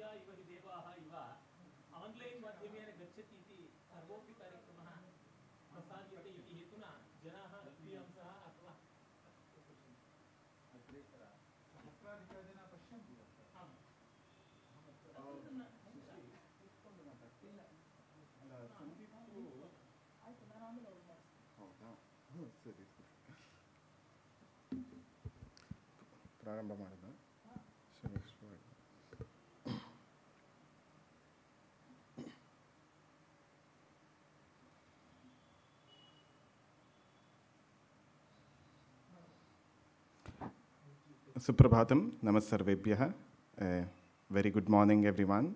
विद्या इव हि देवाः इव आन्लैन् माध्यमेन गच्छति इति सर्वोऽपि कार्यक्रमः प्रसाद्यते इति हेतुना जनाः द्विअंशः अथवा पत्राधिकारिणा पश्यन्ति Suprabhatam, Namaskar, Uh, very good morning, everyone.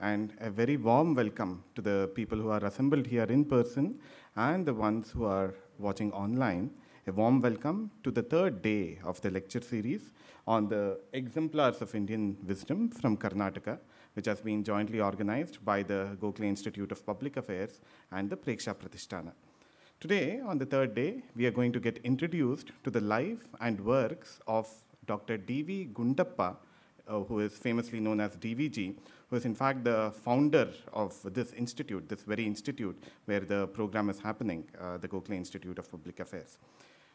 And a very warm welcome to the people who are assembled here in person and the ones who are watching online. A warm welcome to the third day of the lecture series on the exemplars of Indian wisdom from Karnataka, which has been jointly organized by the Gokhale Institute of Public Affairs and the Preksha Pratishtana. Today, on the third day, we are going to get introduced to the life and works of Dr. D.V. Gundappa, uh, who is famously known as DVG, who is in fact the founder of this institute, this very institute where the program is happening, uh, the Gokhale Institute of Public Affairs.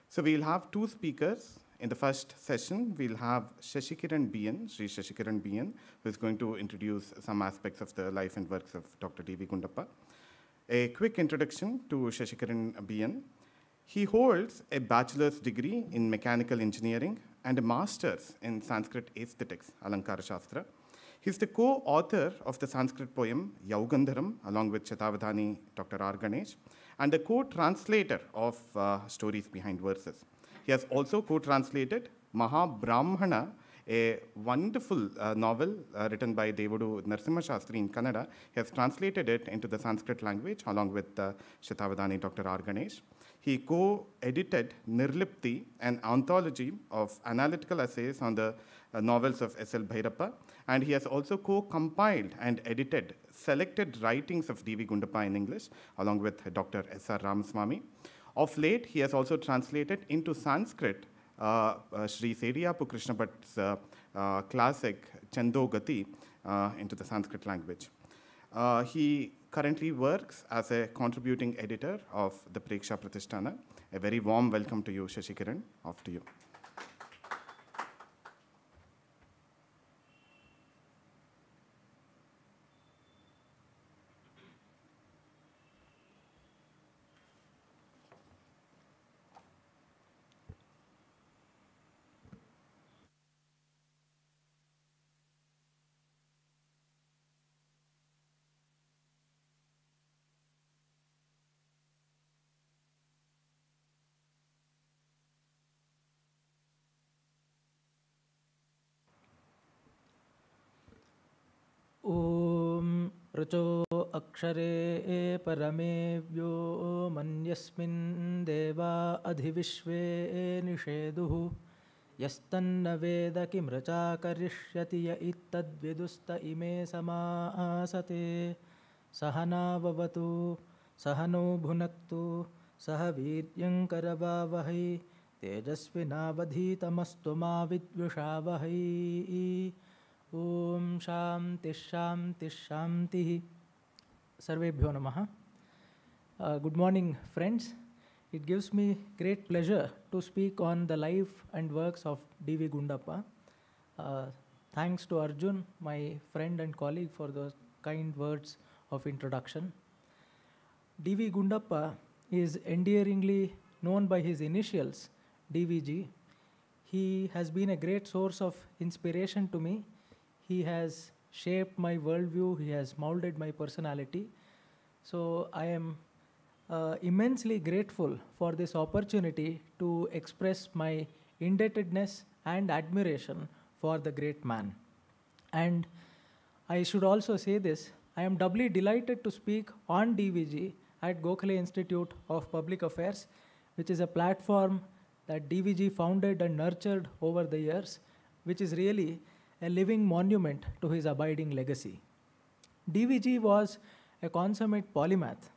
So we'll have two speakers. In the first session, we'll have Shashikiran Bian, Sri Shashikiran who is going to introduce some aspects of the life and works of Dr. D.V. Gundappa. A quick introduction to Shashikiran Bian. He holds a bachelor's degree in mechanical engineering and a master's in Sanskrit aesthetics, Alankara Shastra. He's the co-author of the Sanskrit poem Yaugandharam, along with Chetavadhani Dr. R. Ganesh, and the co-translator of uh, Stories Behind Verses. He has also co-translated Mahabrahmana, a wonderful uh, novel uh, written by Devudu Narasimha Shastri in Kannada. He has translated it into the Sanskrit language along with uh, Dr. R. Ganesh he co-edited Nirlipti, an anthology of analytical essays on the uh, novels of S.L. Bhairappa, and he has also co-compiled and edited selected writings of D.V. Gundappa in English, along with Dr. S.R. Ramaswamy. Of late, he has also translated into Sanskrit uh, uh, Sri Seriapu Krishnabhat's uh, uh, classic Chandogati uh, into the Sanskrit language. Uh, he currently works as a contributing editor of the Preksha Pratishtana. A very warm welcome to you, Shashikiran. Off to you. शुचो अक्षरे परमे व्यो मन्यस्मिन् देवा अधिविश्वे निषेदुः यस्तन्न वेद किं रचा करिष्यति य इत्तद्विदुस्त इमे समासते सहनावतु सहनो भुनक्तु सह वीर्यङ्करवावहै तेजस्विनावधीतमस्तु मा विद्विषावहै ಓಂ ಶಾಂತಿ ಶಾಂತಿ ಶಾಂತಿ ಸರ್ವೇಭ್ಯೋ ನಮಃ good morning friends it gives me great pleasure to speak on the life and works of D V Gundappa thanks to Arjun my friend and colleague for those kind words of introduction D V Gundappa is endearingly known by his initials, DVG. He has been a great source of inspiration to me he has shaped my worldview, he has molded my personality. So I am uh, immensely grateful for this opportunity to express my indebtedness and admiration for the great man. And I should also say this I am doubly delighted to speak on DVG at Gokhale Institute of Public Affairs, which is a platform that DVG founded and nurtured over the years, which is really a living monument to his abiding legacy. DVG was a consummate polymath.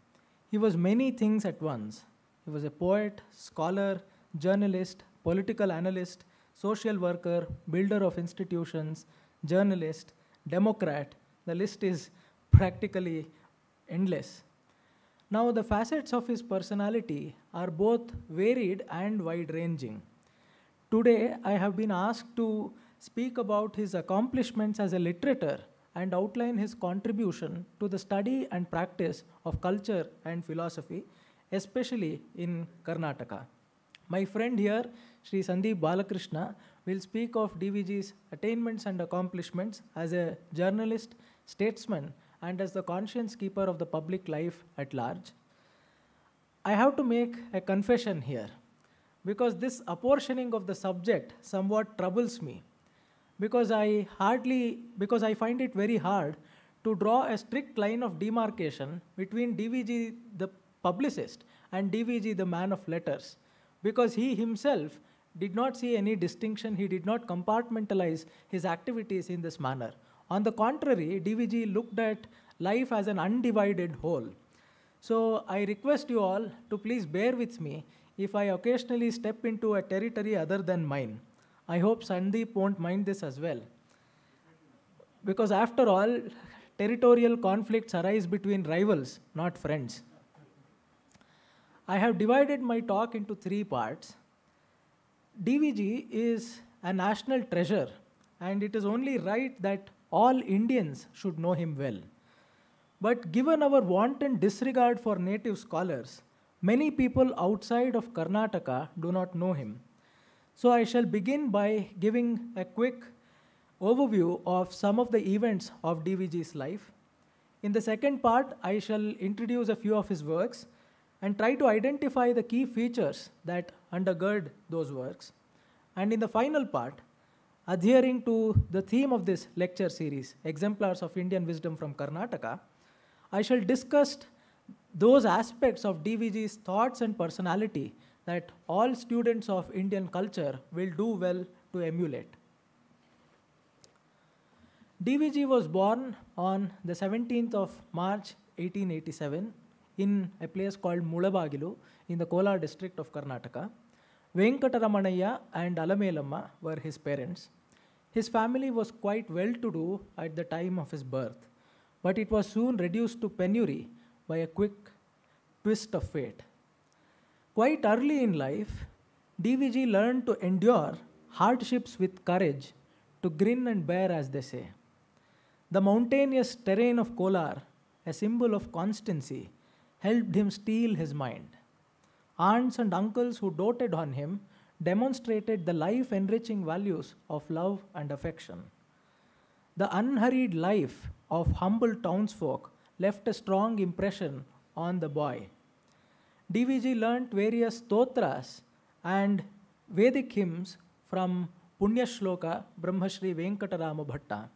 He was many things at once. He was a poet, scholar, journalist, political analyst, social worker, builder of institutions, journalist, democrat. The list is practically endless. Now, the facets of his personality are both varied and wide ranging. Today, I have been asked to speak about his accomplishments as a literator and outline his contribution to the study and practice of culture and philosophy, especially in Karnataka. My friend here, Sri Sandeep Balakrishna, will speak of DVG's attainments and accomplishments as a journalist, statesman, and as the conscience keeper of the public life at large. I have to make a confession here, because this apportioning of the subject somewhat troubles me because I hardly, because I find it very hard to draw a strict line of demarcation between DVG the publicist and DVG the man of letters because he himself did not see any distinction, he did not compartmentalize his activities in this manner. On the contrary, DVG looked at life as an undivided whole. So I request you all to please bear with me if I occasionally step into a territory other than mine. I hope Sandeep won't mind this as well. Because after all, territorial conflicts arise between rivals, not friends. I have divided my talk into three parts. DVG is a national treasure, and it is only right that all Indians should know him well. But given our wanton disregard for native scholars, many people outside of Karnataka do not know him. So I shall begin by giving a quick overview of some of the events of DVG's life. In the second part, I shall introduce a few of his works and try to identify the key features that undergird those works. And in the final part, adhering to the theme of this lecture series, Exemplars of Indian Wisdom from Karnataka, I shall discuss those aspects of DVG's thoughts and personality that all students of Indian culture will do well to emulate. DVG was born on the 17th of March 1887 in a place called Mulabagilu in the Kolar district of Karnataka. Venkataramanayya and Alamelamma were his parents. His family was quite well to do at the time of his birth, but it was soon reduced to penury by a quick twist of fate. Quite early in life, DVG learned to endure hardships with courage, to grin and bear, as they say. The mountainous terrain of Kolar, a symbol of constancy, helped him steel his mind. Aunts and uncles who doted on him demonstrated the life enriching values of love and affection. The unhurried life of humble townsfolk left a strong impression on the boy. DVG learnt various totras and Vedic hymns from Punya Shloka Brahmashri Venkatarama Bhatta.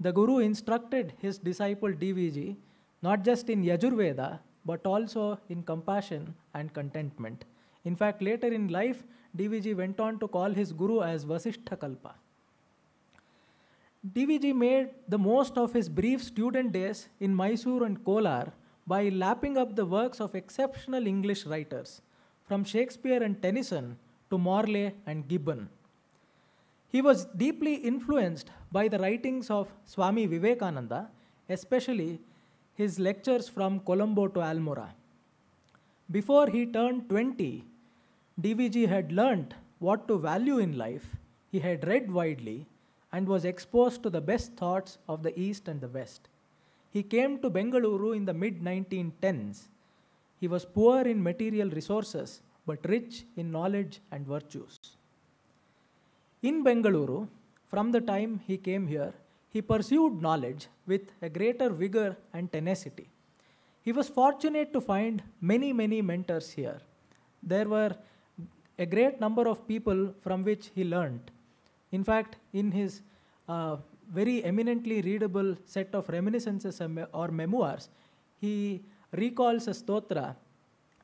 The Guru instructed his disciple DVG not just in Yajurveda but also in compassion and contentment. In fact, later in life, DVG went on to call his Guru as Vasishtha Kalpa. DVG made the most of his brief student days in Mysore and Kolar by lapping up the works of exceptional English writers, from Shakespeare and Tennyson to Morley and Gibbon. He was deeply influenced by the writings of Swami Vivekananda, especially his lectures from Colombo to Almora. Before he turned 20, DVG had learnt what to value in life, he had read widely, and was exposed to the best thoughts of the East and the West. He came to Bengaluru in the mid 1910s. He was poor in material resources but rich in knowledge and virtues. In Bengaluru, from the time he came here, he pursued knowledge with a greater vigor and tenacity. He was fortunate to find many, many mentors here. There were a great number of people from which he learned. In fact, in his uh, very eminently readable set of reminiscences or memoirs, he recalls a stotra,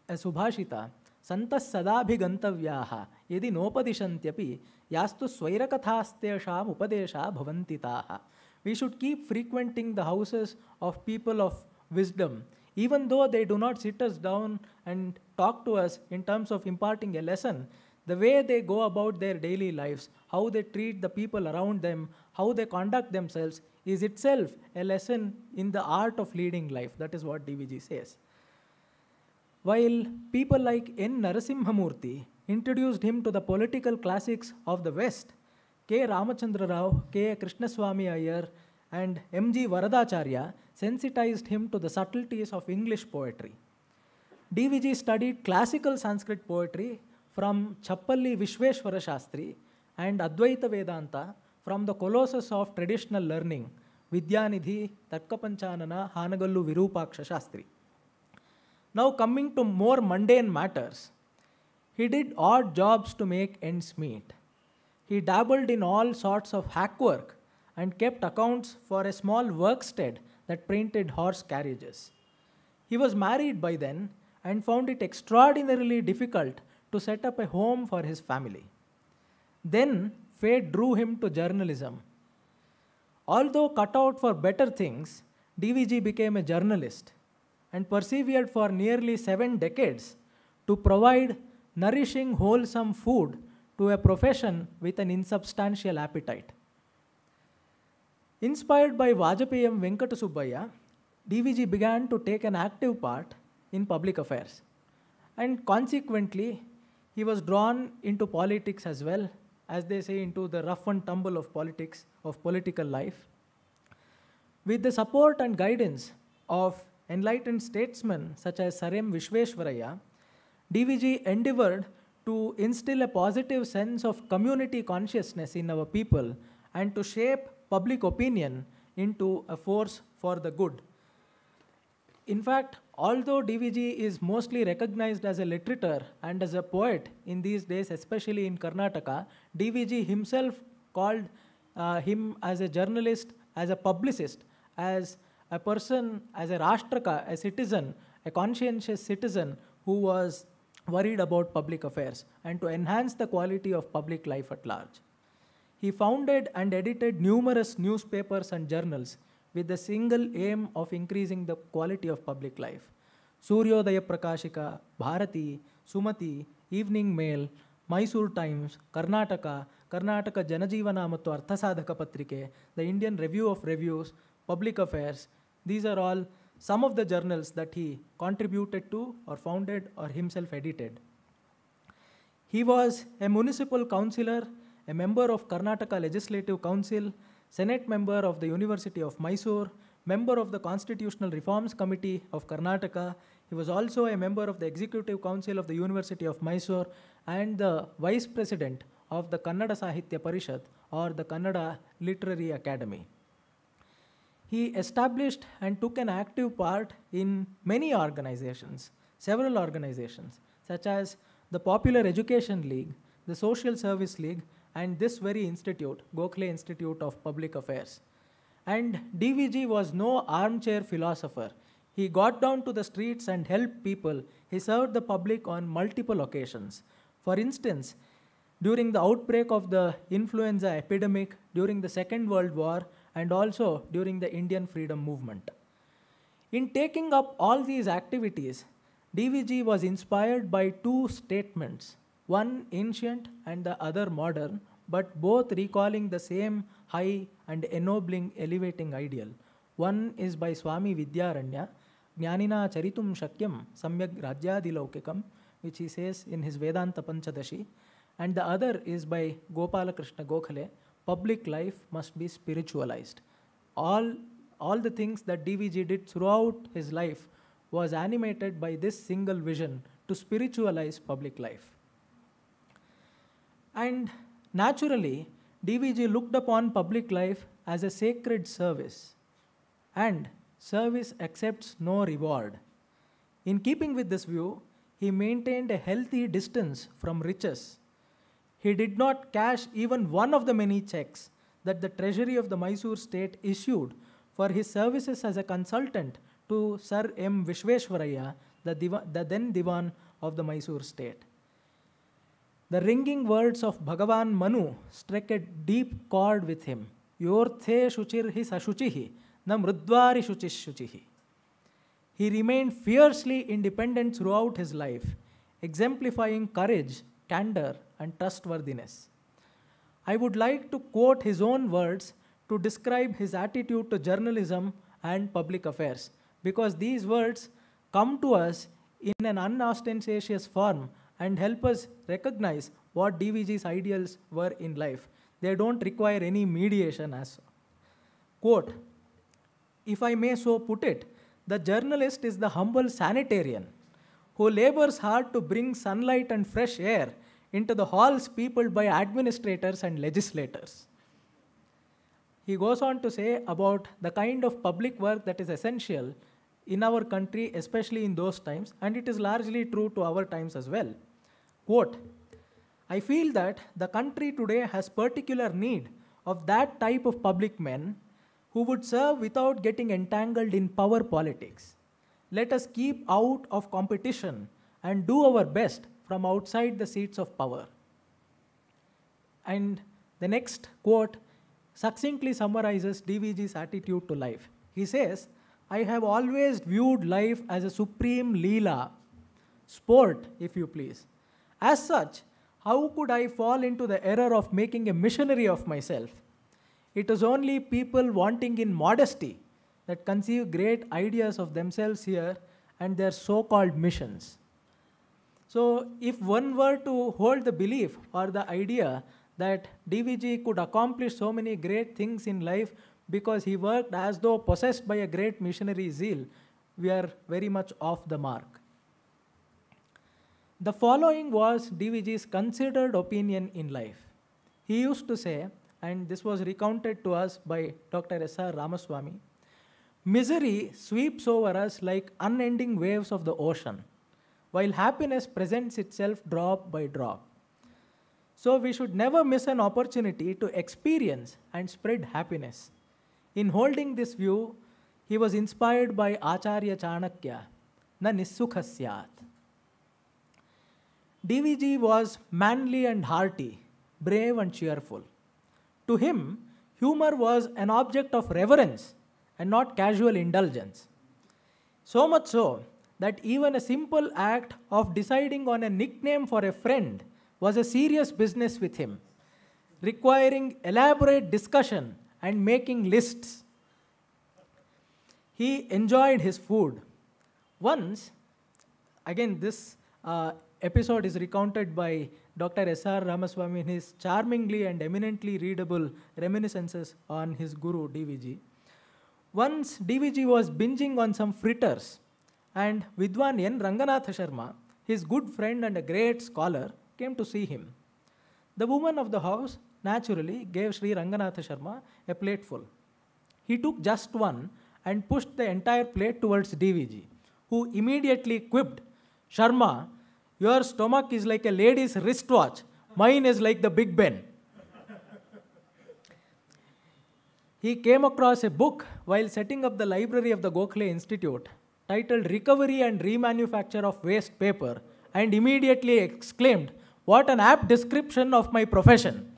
a subhashita, santas sadabhigantavyaha, yadi nopadishantyapi, yastu swairakathastyasham upadesha bhavantitaha. We should keep frequenting the houses of people of wisdom, even though they do not sit us down and talk to us in terms of imparting a lesson, the way they go about their daily lives, how they treat the people around them, how they conduct themselves, is itself a lesson in the art of leading life. That is what DVG says. While people like N. Narasimhamurthy introduced him to the political classics of the West, K. Ramachandra Rao, K. Krishnaswamy Iyer, and M. G. Varadacharya sensitized him to the subtleties of English poetry. DVG studied classical Sanskrit poetry from Chappalli Vishveshwara Shastri and Advaita Vedanta from the colossus of traditional learning, Vidyanidhi, Tatkapanchanana, Hanagallu Virupaksha Shastri. Now coming to more mundane matters, he did odd jobs to make ends meet. He dabbled in all sorts of hack work and kept accounts for a small workstead that printed horse carriages. He was married by then and found it extraordinarily difficult to set up a home for his family. Then fate drew him to journalism. Although cut out for better things, DVG became a journalist and persevered for nearly seven decades to provide nourishing, wholesome food to a profession with an insubstantial appetite. Inspired by Vajapayam Venkata Subbaya, DVG began to take an active part in public affairs and consequently he was drawn into politics as well, as they say, into the rough and tumble of politics, of political life. With the support and guidance of enlightened statesmen such as Sarem Vishveshwaraya, DVG endeavored to instill a positive sense of community consciousness in our people and to shape public opinion into a force for the good. In fact, although DVG is mostly recognized as a literator and as a poet in these days, especially in Karnataka, DVG himself called uh, him as a journalist, as a publicist, as a person, as a Rashtraka, a citizen, a conscientious citizen who was worried about public affairs and to enhance the quality of public life at large. He founded and edited numerous newspapers and journals, with the single aim of increasing the quality of public life. Suryodaya Prakashika, Bharati, Sumati, Evening Mail, Mysore Times, Karnataka, Karnataka Janajivanamattu Arthasadhaka Patrike, the Indian Review of Reviews, Public Affairs, these are all some of the journals that he contributed to or founded or himself edited. He was a municipal councillor, a member of Karnataka Legislative Council, Senate member of the University of Mysore, member of the Constitutional Reforms Committee of Karnataka. He was also a member of the Executive Council of the University of Mysore and the Vice President of the Kannada Sahitya Parishad or the Kannada Literary Academy. He established and took an active part in many organizations, several organizations, such as the Popular Education League, the Social Service League, and this very institute, Gokhale Institute of Public Affairs. And DVG was no armchair philosopher. He got down to the streets and helped people. He served the public on multiple occasions. For instance, during the outbreak of the influenza epidemic, during the Second World War, and also during the Indian freedom movement. In taking up all these activities, DVG was inspired by two statements one ancient and the other modern, but both recalling the same high and ennobling, elevating ideal. One is by Swami Vidyaranya, Jnanina Charitum Shakyam Samyak Rajyadilaukikam, which he says in his Vedanta Panchadashi, and the other is by Gopalakrishna Gokhale, Public Life Must Be Spiritualized. All, all the things that DVG did throughout his life was animated by this single vision to spiritualize public life. And naturally, DVG looked upon public life as a sacred service, and service accepts no reward. In keeping with this view, he maintained a healthy distance from riches. He did not cash even one of the many checks that the treasury of the Mysore state issued for his services as a consultant to Sir M. Vishveshwaraya, the, diva, the then Divan of the Mysore state. The ringing words of Bhagavan Manu struck a deep chord with him. Yorthe shuchirhi sashuchihi, na mrudvari shuchishuchihi. He remained fiercely independent throughout his life, exemplifying courage, candor, and trustworthiness. I would like to quote his own words to describe his attitude to journalism and public affairs, because these words come to us in an unostentatious form and help us recognize what DVG's ideals were in life. They don't require any mediation as quote, if I may so put it, the journalist is the humble sanitarian who labors hard to bring sunlight and fresh air into the halls peopled by administrators and legislators. He goes on to say about the kind of public work that is essential in our country, especially in those times, and it is largely true to our times as well. Quote, I feel that the country today has particular need of that type of public men who would serve without getting entangled in power politics. Let us keep out of competition and do our best from outside the seats of power. And the next quote succinctly summarizes DVG's attitude to life. He says, I have always viewed life as a supreme leela, sport, if you please, as such, how could I fall into the error of making a missionary of myself? It is only people wanting in modesty that conceive great ideas of themselves here and their so called missions. So, if one were to hold the belief or the idea that DVG could accomplish so many great things in life because he worked as though possessed by a great missionary zeal, we are very much off the mark. The following was DVG's considered opinion in life. He used to say, and this was recounted to us by Dr. S.R. Ramaswamy misery sweeps over us like unending waves of the ocean, while happiness presents itself drop by drop. So we should never miss an opportunity to experience and spread happiness. In holding this view, he was inspired by Acharya Chanakya, na nissukhasya. DVG was manly and hearty, brave and cheerful. To him, humor was an object of reverence and not casual indulgence. So much so that even a simple act of deciding on a nickname for a friend was a serious business with him, requiring elaborate discussion and making lists. He enjoyed his food. Once, again, this uh, episode is recounted by Dr. S.R. Ramaswamy in his charmingly and eminently readable reminiscences on his guru, DVG. Once DVG was binging on some fritters, and Vidwan N. Ranganath Sharma, his good friend and a great scholar, came to see him. The woman of the house naturally gave Sri Ranganath Sharma a plateful. He took just one and pushed the entire plate towards DVG, who immediately quipped, Sharma, your stomach is like a lady's wristwatch. Mine is like the Big Ben. he came across a book while setting up the library of the Gokhale Institute titled Recovery and Remanufacture of Waste Paper and immediately exclaimed, What an apt description of my profession!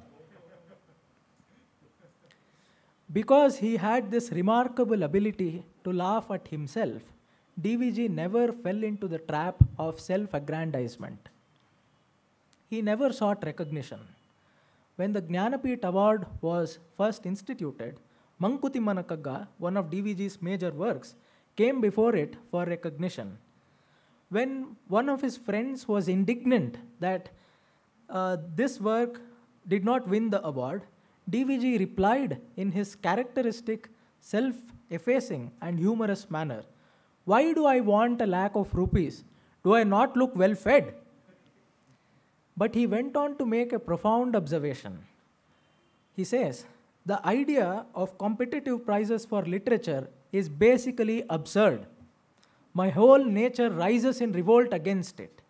because he had this remarkable ability to laugh at himself DVG never fell into the trap of self aggrandizement. He never sought recognition. When the Jnanapit Award was first instituted, Mankuti Manakaga, one of DVG's major works, came before it for recognition. When one of his friends was indignant that uh, this work did not win the award, DVG replied in his characteristic self effacing and humorous manner. Why do I want a lakh of rupees? Do I not look well fed? But he went on to make a profound observation. He says, the idea of competitive prices for literature is basically absurd. My whole nature rises in revolt against it.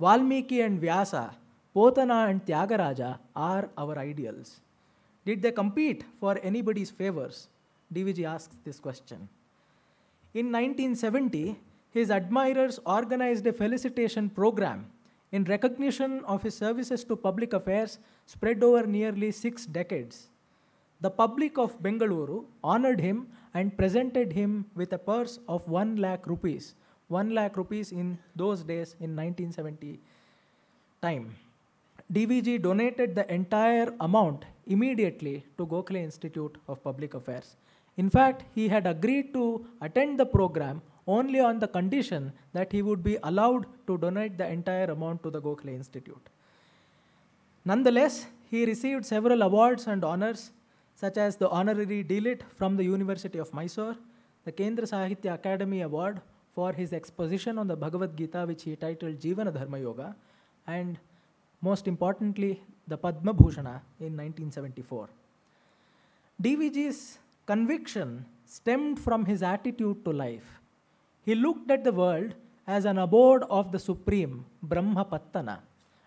Valmiki and Vyasa, Potana and Tyagaraja are our ideals. Did they compete for anybody's favors? DVG asks this question. In 1970, his admirers organized a felicitation program in recognition of his services to public affairs spread over nearly six decades. The public of Bengaluru honored him and presented him with a purse of 1 lakh rupees. 1 lakh rupees in those days in 1970 time. DVG donated the entire amount immediately to Gokhale Institute of Public Affairs. In fact, he had agreed to attend the program only on the condition that he would be allowed to donate the entire amount to the Gokhale Institute. Nonetheless, he received several awards and honors, such as the honorary DLIT from the University of Mysore, the Kendra Sahitya Academy Award for his exposition on the Bhagavad Gita, which he titled Jivana Dharma Yoga, and most importantly, the Padma Bhushana in 1974. DVG's Conviction stemmed from his attitude to life. He looked at the world as an abode of the Supreme, Brahmapattana,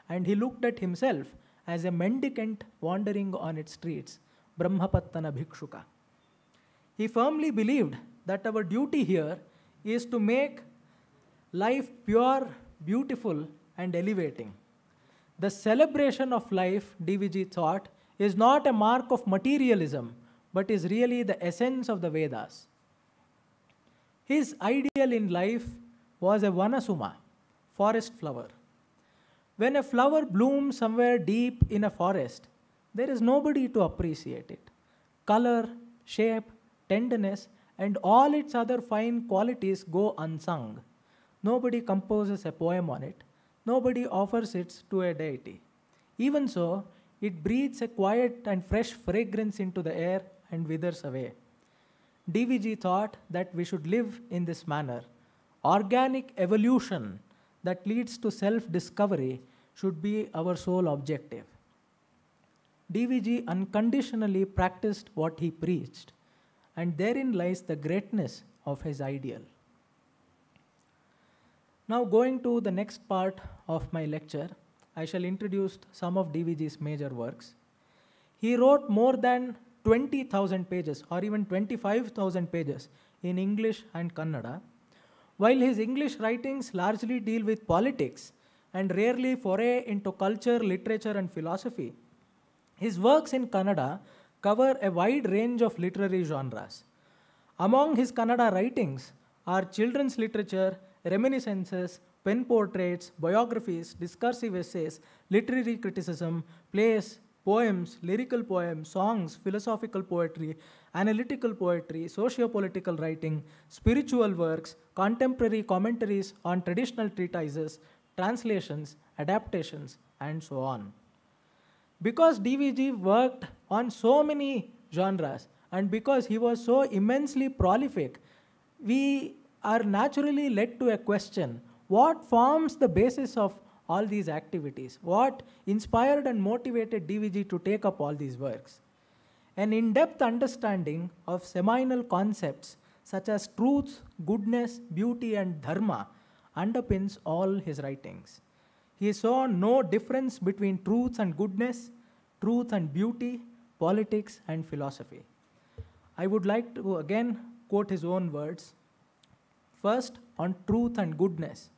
and he looked at himself as a mendicant wandering on its streets, Brahmapattana Bhikshuka. He firmly believed that our duty here is to make life pure, beautiful, and elevating. The celebration of life, DVG thought, is not a mark of materialism, but is really the essence of the Vedas. His ideal in life was a Vanasuma, forest flower. When a flower blooms somewhere deep in a forest, there is nobody to appreciate it. Color, shape, tenderness, and all its other fine qualities go unsung. Nobody composes a poem on it. Nobody offers it to a deity. Even so, it breathes a quiet and fresh fragrance into the air and withers away. DVG thought that we should live in this manner. Organic evolution that leads to self discovery should be our sole objective. DVG unconditionally practiced what he preached, and therein lies the greatness of his ideal. Now, going to the next part of my lecture, I shall introduce some of DVG's major works. He wrote more than 20,000 pages or even 25,000 pages in English and Kannada. While his English writings largely deal with politics and rarely foray into culture, literature, and philosophy, his works in Kannada cover a wide range of literary genres. Among his Kannada writings are children's literature, reminiscences, pen portraits, biographies, discursive essays, literary criticism, plays, poems, lyrical poems, songs, philosophical poetry, analytical poetry, socio-political writing, spiritual works, contemporary commentaries on traditional treatises, translations, adaptations, and so on. Because DVG worked on so many genres and because he was so immensely prolific, we are naturally led to a question, what forms the basis of all these activities. What inspired and motivated DVG to take up all these works? An in depth understanding of seminal concepts such as truth, goodness, beauty, and dharma underpins all his writings. He saw no difference between truth and goodness, truth and beauty, politics, and philosophy. I would like to again quote his own words. First, on truth and goodness.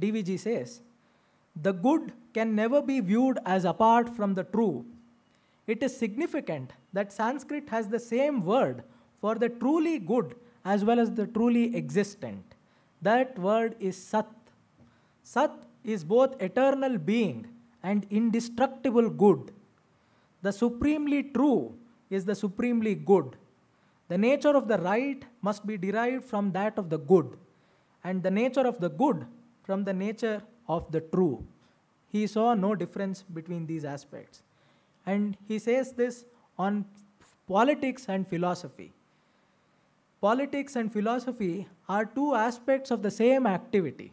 DVG says, the good can never be viewed as apart from the true. It is significant that Sanskrit has the same word for the truly good as well as the truly existent. That word is Sat. Sat is both eternal being and indestructible good. The supremely true is the supremely good. The nature of the right must be derived from that of the good, and the nature of the good from the nature of the true. He saw no difference between these aspects. And he says this on politics and philosophy. Politics and philosophy are two aspects of the same activity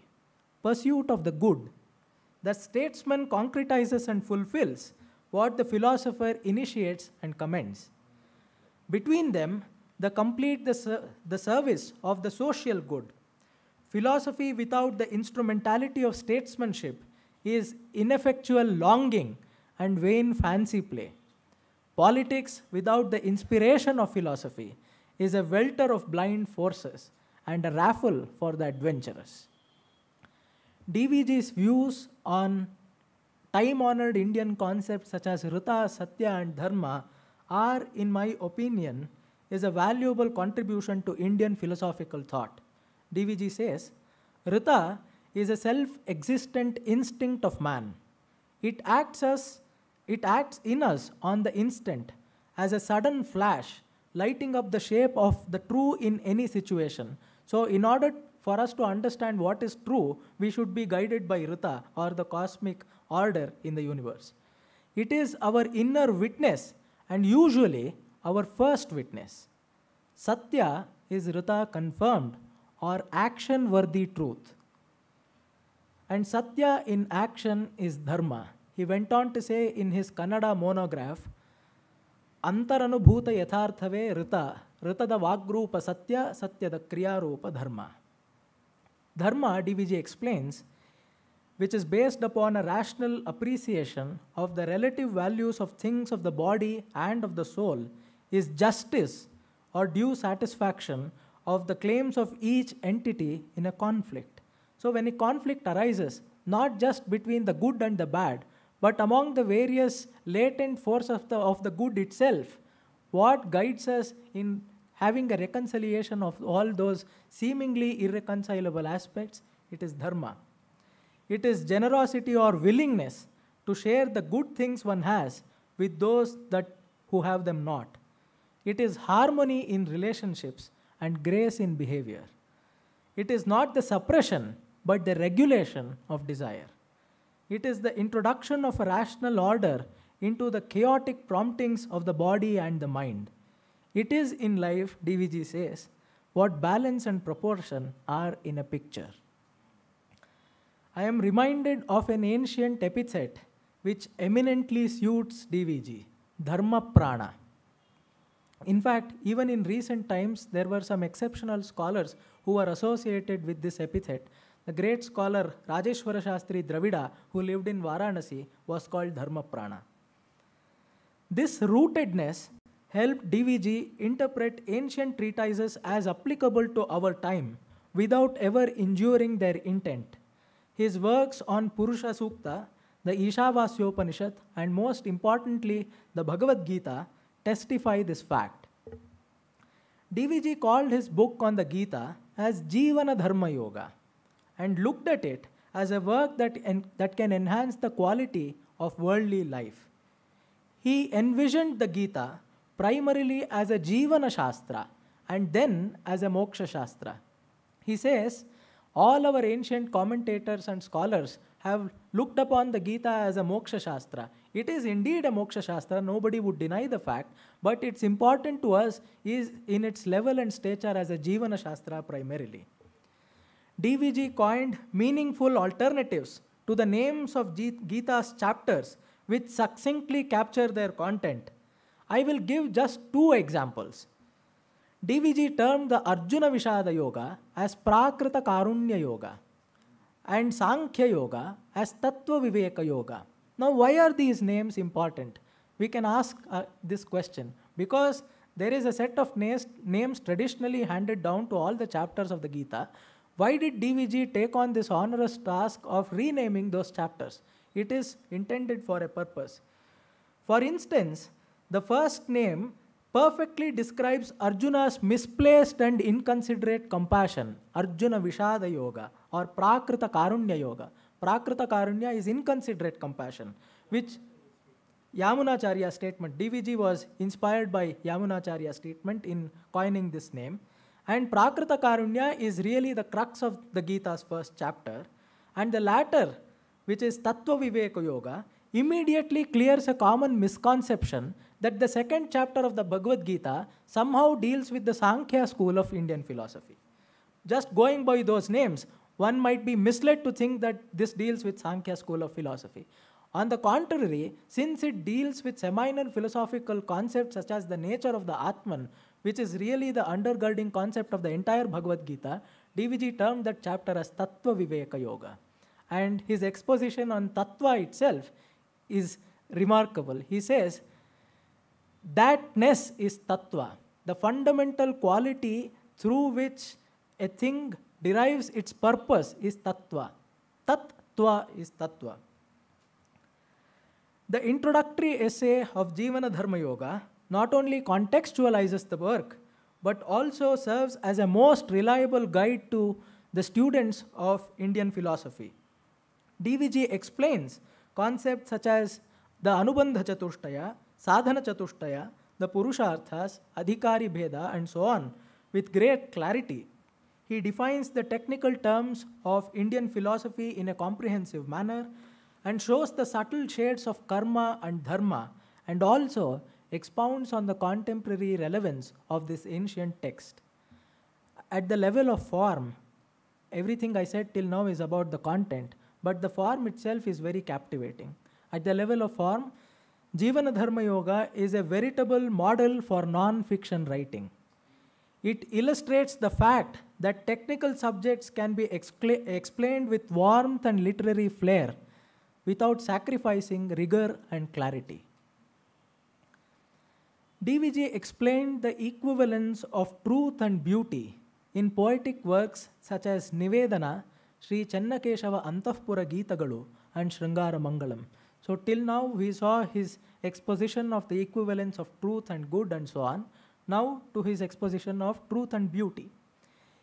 pursuit of the good. The statesman concretizes and fulfills what the philosopher initiates and commends. Between them, they complete the, the service of the social good Philosophy without the instrumentality of statesmanship is ineffectual longing and vain fancy play. Politics without the inspiration of philosophy is a welter of blind forces and a raffle for the adventurous. DVG's views on time honored Indian concepts such as Rita, Satya, and Dharma are, in my opinion, is a valuable contribution to Indian philosophical thought. DVG says, Rita is a self-existent instinct of man. It acts, as, it acts in us on the instant as a sudden flash, lighting up the shape of the true in any situation. So in order for us to understand what is true, we should be guided by Rita or the cosmic order in the universe. It is our inner witness and usually our first witness. Satya is Rita confirmed or action worthy truth. And Satya in action is Dharma. He went on to say in his Kannada monograph, rita, rita da ಋತದ Satya, Satya ಸತ್ಯದ ಕ್ರಿಯಾರೂಪ ಧರ್ಮ Dharma." Dharma, V explains, which is based upon a rational appreciation of the relative values of things of the body and of the soul, is justice or due satisfaction of the claims of each entity in a conflict. So when a conflict arises, not just between the good and the bad, but among the various latent forces of the, of the good itself, what guides us in having a reconciliation of all those seemingly irreconcilable aspects? It is dharma. It is generosity or willingness to share the good things one has with those that who have them not. It is harmony in relationships and grace in behavior. It is not the suppression, but the regulation of desire. It is the introduction of a rational order into the chaotic promptings of the body and the mind. It is in life, DVG says, what balance and proportion are in a picture. I am reminded of an ancient epithet which eminently suits DVG Dharma Prana. In fact, even in recent times, there were some exceptional scholars who were associated with this epithet. The great scholar Rajeshwara Shastri Dravida, who lived in Varanasi, was called Dharmaprana. This rootedness helped DVG interpret ancient treatises as applicable to our time without ever injuring their intent. His works on Purusha Sukta, the Ishavasyopanishad, and most importantly, the Bhagavad Gita testify this fact. DVG called his book on the Gita as Jivana Dharma Yoga and looked at it as a work that, en- that can enhance the quality of worldly life. He envisioned the Gita primarily as a Jivana Shastra and then as a Moksha Shastra. He says, all our ancient commentators and scholars have looked upon the Gita as a moksha shastra. It is indeed a moksha shastra, nobody would deny the fact, but its important to us is in its level and stature as a jivana shastra primarily. DVG coined meaningful alternatives to the names of Gita's chapters which succinctly capture their content. I will give just two examples. DVG termed the Arjuna Vishada Yoga as Prakrita Karunya Yoga and Sankhya Yoga as Tattva Viveka Yoga. Now, why are these names important? We can ask uh, this question because there is a set of names, names traditionally handed down to all the chapters of the Gita. Why did DVG take on this onerous task of renaming those chapters? It is intended for a purpose. For instance, the first name perfectly describes Arjuna's misplaced and inconsiderate compassion, Arjuna Vishada Yoga or Prakrita Karunya Yoga. Prakrita Karunya is inconsiderate compassion, which Yamunacharya statement, DVG was inspired by Yamunacharya statement in coining this name. And Prakrita Karunya is really the crux of the Gita's first chapter. And the latter, which is Tattva Viveka Yoga, immediately clears a common misconception that the second chapter of the Bhagavad Gita somehow deals with the Sankhya school of Indian philosophy. Just going by those names, one might be misled to think that this deals with Sankhya school of philosophy. On the contrary, since it deals with seminal philosophical concepts such as the nature of the Atman, which is really the undergirding concept of the entire Bhagavad Gita, DVG termed that chapter as Tattva Viveka Yoga. And his exposition on Tattva itself is remarkable. He says, Thatness is tattva, the fundamental quality through which a thing derives its purpose is tattva. Tattva is tattva. The introductory essay of Jivana Dharma Yoga not only contextualizes the work, but also serves as a most reliable guide to the students of Indian philosophy. DVG explains concepts such as the Anubandha Chatushtaya, Sadhana Chatushtaya, the Purusharthas, Adhikari Bheda, and so on, with great clarity. He defines the technical terms of Indian philosophy in a comprehensive manner and shows the subtle shades of karma and dharma, and also expounds on the contemporary relevance of this ancient text. At the level of form, everything I said till now is about the content but the form itself is very captivating. At the level of form, Jivana Dharma Yoga is a veritable model for non fiction writing. It illustrates the fact that technical subjects can be excla- explained with warmth and literary flair without sacrificing rigor and clarity. DVG explained the equivalence of truth and beauty in poetic works such as Nivedana Sri antapura gita Geetagalu and Sringara Mangalam. So till now we saw his exposition of the equivalence of truth and good and so on. Now to his exposition of truth and beauty.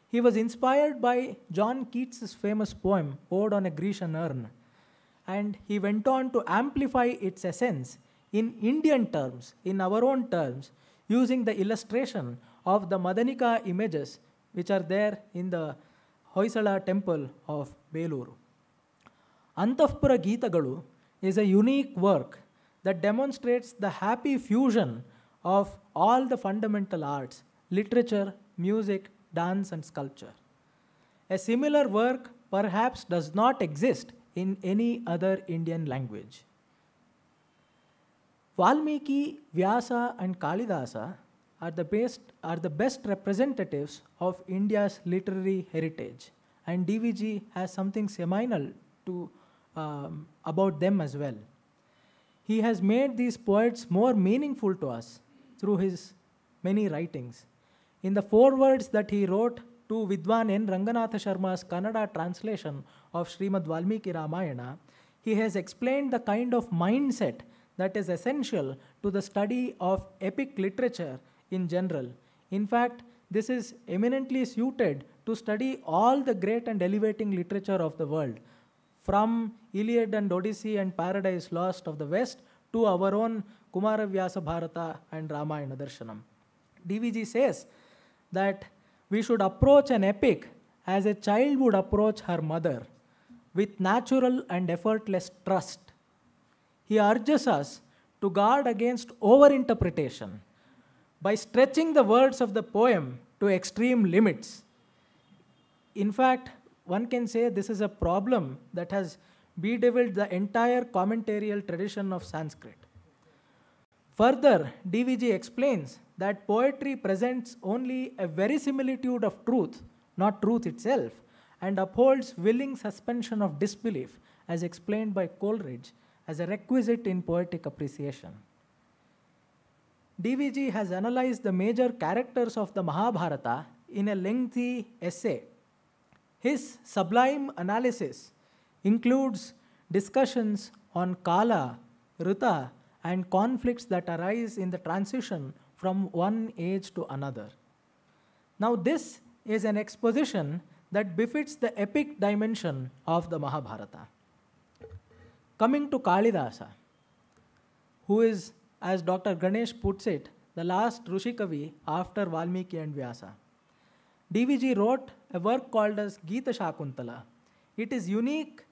He was inspired by John Keats's famous poem, Ode on a Grecian Urn, and he went on to amplify its essence in Indian terms, in our own terms, using the illustration of the Madanika images which are there in the Hoysala temple of Beluru. Antapura Galu is a unique work that demonstrates the happy fusion of all the fundamental arts, literature, music, dance, and sculpture. A similar work perhaps does not exist in any other Indian language. Valmiki, Vyasa, and Kalidasa are the best are the best representatives of India's literary heritage, and DVG has something seminal to um, about them as well. He has made these poets more meaningful to us through his many writings. In the forewords that he wrote to Vidwan N. Ranganatha Sharma's Kannada translation of Srimad Valmiki Ramayana, he has explained the kind of mindset that is essential to the study of epic literature in general in fact, this is eminently suited to study all the great and elevating literature of the world, from Iliad and Odyssey and Paradise Lost of the West to our own Kumaravyasa Bharata and Ramayana Darshanam. DVG says that we should approach an epic as a child would approach her mother with natural and effortless trust. He urges us to guard against overinterpretation by stretching the words of the poem to extreme limits. In fact, one can say this is a problem that has bedeviled the entire commentarial tradition of Sanskrit. Further, DVG explains that poetry presents only a verisimilitude of truth, not truth itself, and upholds willing suspension of disbelief, as explained by Coleridge, as a requisite in poetic appreciation. DVG has analyzed the major characters of the Mahabharata in a lengthy essay. His sublime analysis includes discussions on Kala, Ruta, and conflicts that arise in the transition from one age to another. Now, this is an exposition that befits the epic dimension of the Mahabharata. Coming to Kalidasa, who is as Dr. Ganesh puts it, the last Rushikavi after Valmiki and Vyasa. DVG wrote a work called as Gita Shakuntala. It is unique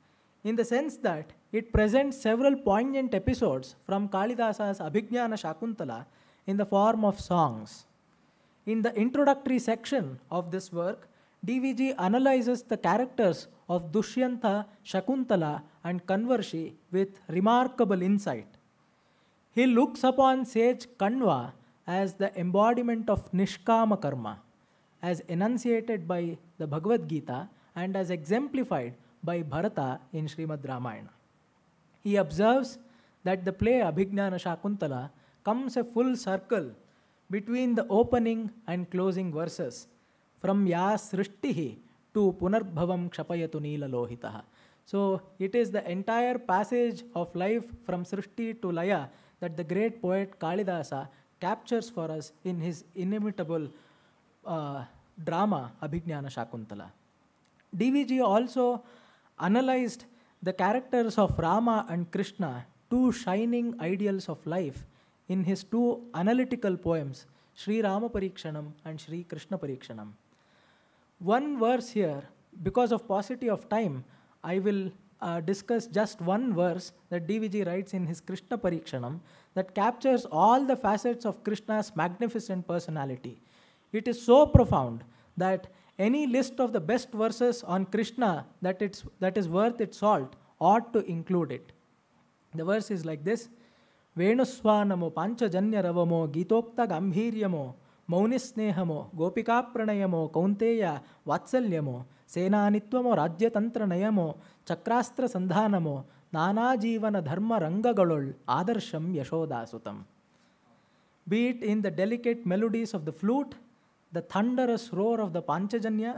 in the sense that it presents several poignant episodes from Kalidasa's Abhignana Shakuntala in the form of songs. In the introductory section of this work, DVG analyzes the characters of Dushyanta, Shakuntala, and Kanvarshi with remarkable insight. He looks upon sage Kanva as the embodiment of Nishkama Karma, as enunciated by the Bhagavad Gita and as exemplified by Bharata in Srimad Ramayana. He observes that the play Abhignana Shakuntala comes a full circle between the opening and closing verses from Ya Srishtihi to Punarbhavam Kshapayatu Nila Lohitaha. So it is the entire passage of life from Srishti to Laya that the great poet Kalidasa captures for us in his inimitable uh, drama Abhignana Shakuntala. DVG also analyzed the characters of Rama and Krishna, two shining ideals of life, in his two analytical poems, Sri Rama Parikshanam and Sri Krishna Parikshanam. One verse here, because of paucity of time, I will uh, discuss just one verse that DVG writes in his Krishna Parikshanam that captures all the facets of Krishna's magnificent personality. It is so profound that any list of the best verses on Krishna that, it's, that is worth its salt ought to include it. The verse is like this Panchajanya ವೇಣುಸ್ವಾನಮೋ ಪಾಂಚಜನ್ಯರವಮೋ ಗೀತೋಕ್ತ ಗಾಂಭೀರ್ಯಮೋ ಮೌನಿಸ್ನೇಹಮೋ ಗೋಪಿಕಾಪ್ರಣಯಮೋ ಕೌಂತೇಯ ವಾತ್ಸಲ್ಯಮೋ ಸೇನಾನಿತ್ವಮೋ ರಾಜ್ಯತಂತ್ರನಯಮೋ ಚಕ್ರಾಸ್ತ್ರ ಸಂಧಾನಮೋ ನಾನಾಜೀವನ ಧರ್ಮ ರಂಗಗಳೊಳ್ ಆದರ್ಶಂ ಯಶೋದಾಸುತಂ be it in the delicate melodies of the flute the thunderous roar of the Panchajanya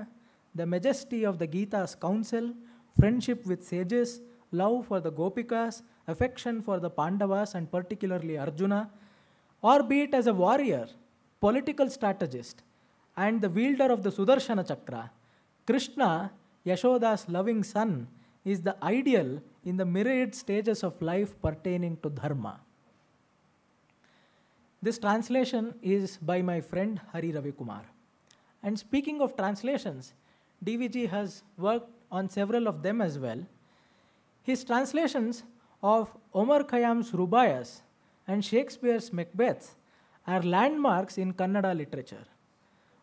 the majesty of the Gita's counsel friendship with sages love for the gopikas affection for the Pandavas and particularly Arjuna, or be it as a warrior, political strategist, and the wielder of the Sudarshana Chakra, Krishna, Yashoda's loving son, is the ideal in the myriad stages of life pertaining to dharma. This translation is by my friend Hari Ravi Kumar. And speaking of translations, DVG has worked on several of them as well. His translations of Omar Khayyam's Rubaiyas and Shakespeare's Macbeth are landmarks in Kannada literature.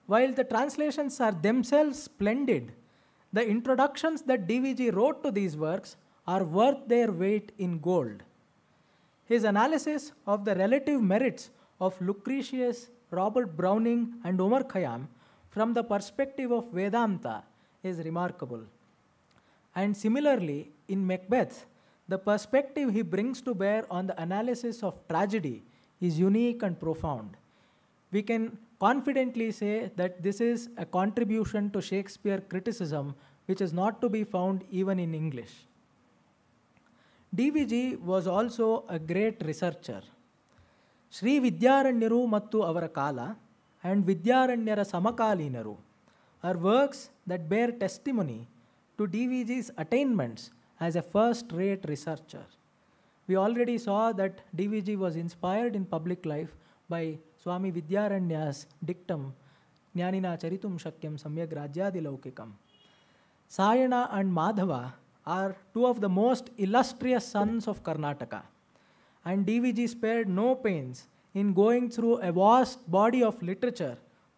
While the translations are themselves splendid the introductions that DVG wrote to these works are worth their weight in gold. His analysis of the relative merits of Lucretius, Robert Browning, and Omar Khayyam from the perspective of Vedanta is remarkable. And similarly, in Macbeth, the perspective he brings to bear on the analysis of tragedy is unique and profound. We can confidently say that this is a contribution to Shakespeare criticism which is not to be found even in English. DVG was also a great researcher. Sri Vidyaranyaru Mattu Avarakala and Vidyaranyara Samakalinaru are works that bear testimony to DVG's attainments as a first-rate researcher. We already saw that DVG was inspired in public life by Swami Swami Vidyaranya's dictum ज्ञानिना चरितुम शक्यम सम्यक राज्यादिलौकिकम Sayana and Madhava are two of the most illustrious sons of Karnataka, and DVG spared no pains in going through a vast body of literature,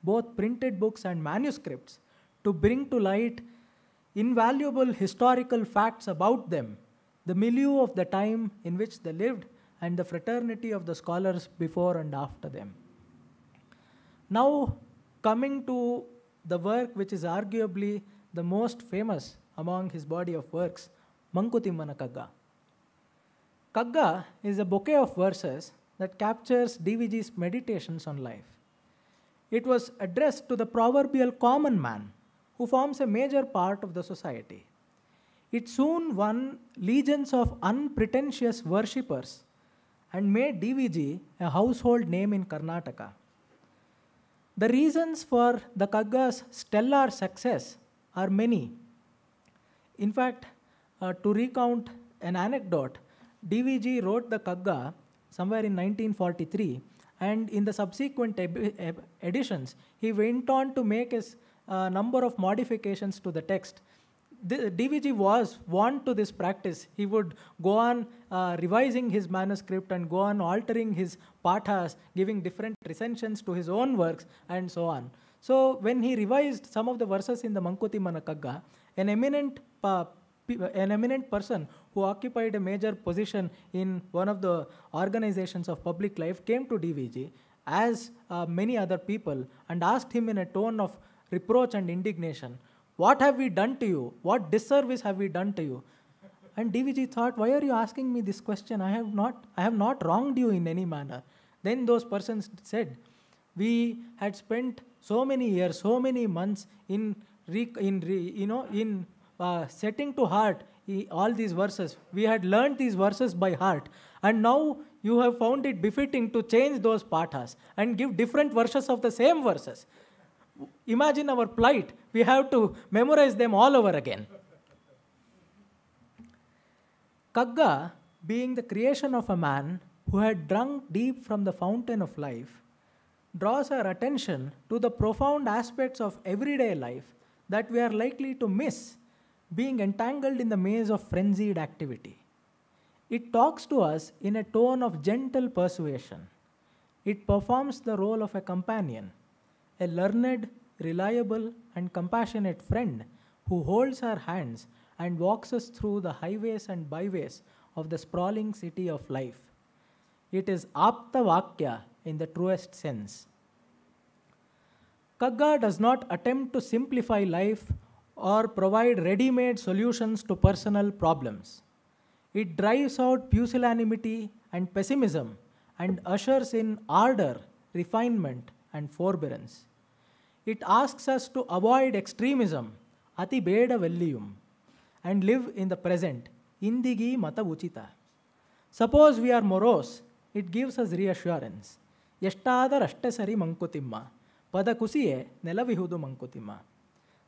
both printed books and manuscripts, to bring to light invaluable historical facts about them, the milieu of the time in which they lived, and the fraternity of the scholars before and after them. Now, coming to the work which is arguably the most famous among his body of works, Mankutimana Kagga. Kagga is a bouquet of verses that captures DVG's meditations on life. It was addressed to the proverbial common man who forms a major part of the society. It soon won legions of unpretentious worshippers and made DVG a household name in Karnataka. The reasons for the Kagga's stellar success are many. In fact, uh, to recount an anecdote, DVG wrote the Kagga somewhere in 1943, and in the subsequent editions, he went on to make his uh, number of modifications to the text the DVG was warned to this practice. He would go on uh, revising his manuscript and go on altering his pathas, giving different recensions to his own works, and so on. So when he revised some of the verses in the Mankuti Manakagga, an eminent uh, an eminent person who occupied a major position in one of the organizations of public life came to DVG as uh, many other people and asked him in a tone of reproach and indignation what have we done to you? What disservice have we done to you? And DVG thought, why are you asking me this question? I have not, I have not wronged you in any manner. Then those persons said, we had spent so many years, so many months in, re, in re, you know, in uh, setting to heart all these verses. We had learned these verses by heart, and now you have found it befitting to change those pathas and give different verses of the same verses imagine our plight. We have to memorize them all over again. Kagga, being the creation of a man who had drunk deep from the fountain of life, draws our attention to the profound aspects of everyday life that we are likely to miss being entangled in the maze of frenzied activity. It talks to us in a tone of gentle persuasion. It performs the role of a companion a learned, reliable, and compassionate friend who holds our hands and walks us through the highways and byways of the sprawling city of life. It is Aptavakya in the truest sense. Kagga does not attempt to simplify life or provide ready made solutions to personal problems. It drives out pusillanimity and pessimism and ushers in order, refinement, and forbearance. It asks us to avoid extremism, ati beda velliyum, and live in the present, indigi mata uchita. Suppose we are morose, it gives us reassurance. ಎಷ್ಟಾದರಷ್ಟೇ ಸರಿ ಮಂಕುತಿಮ್ಮ ಪದ ಕುಸಿಯೇ ನೆಲವಿಹುದು Mankutimma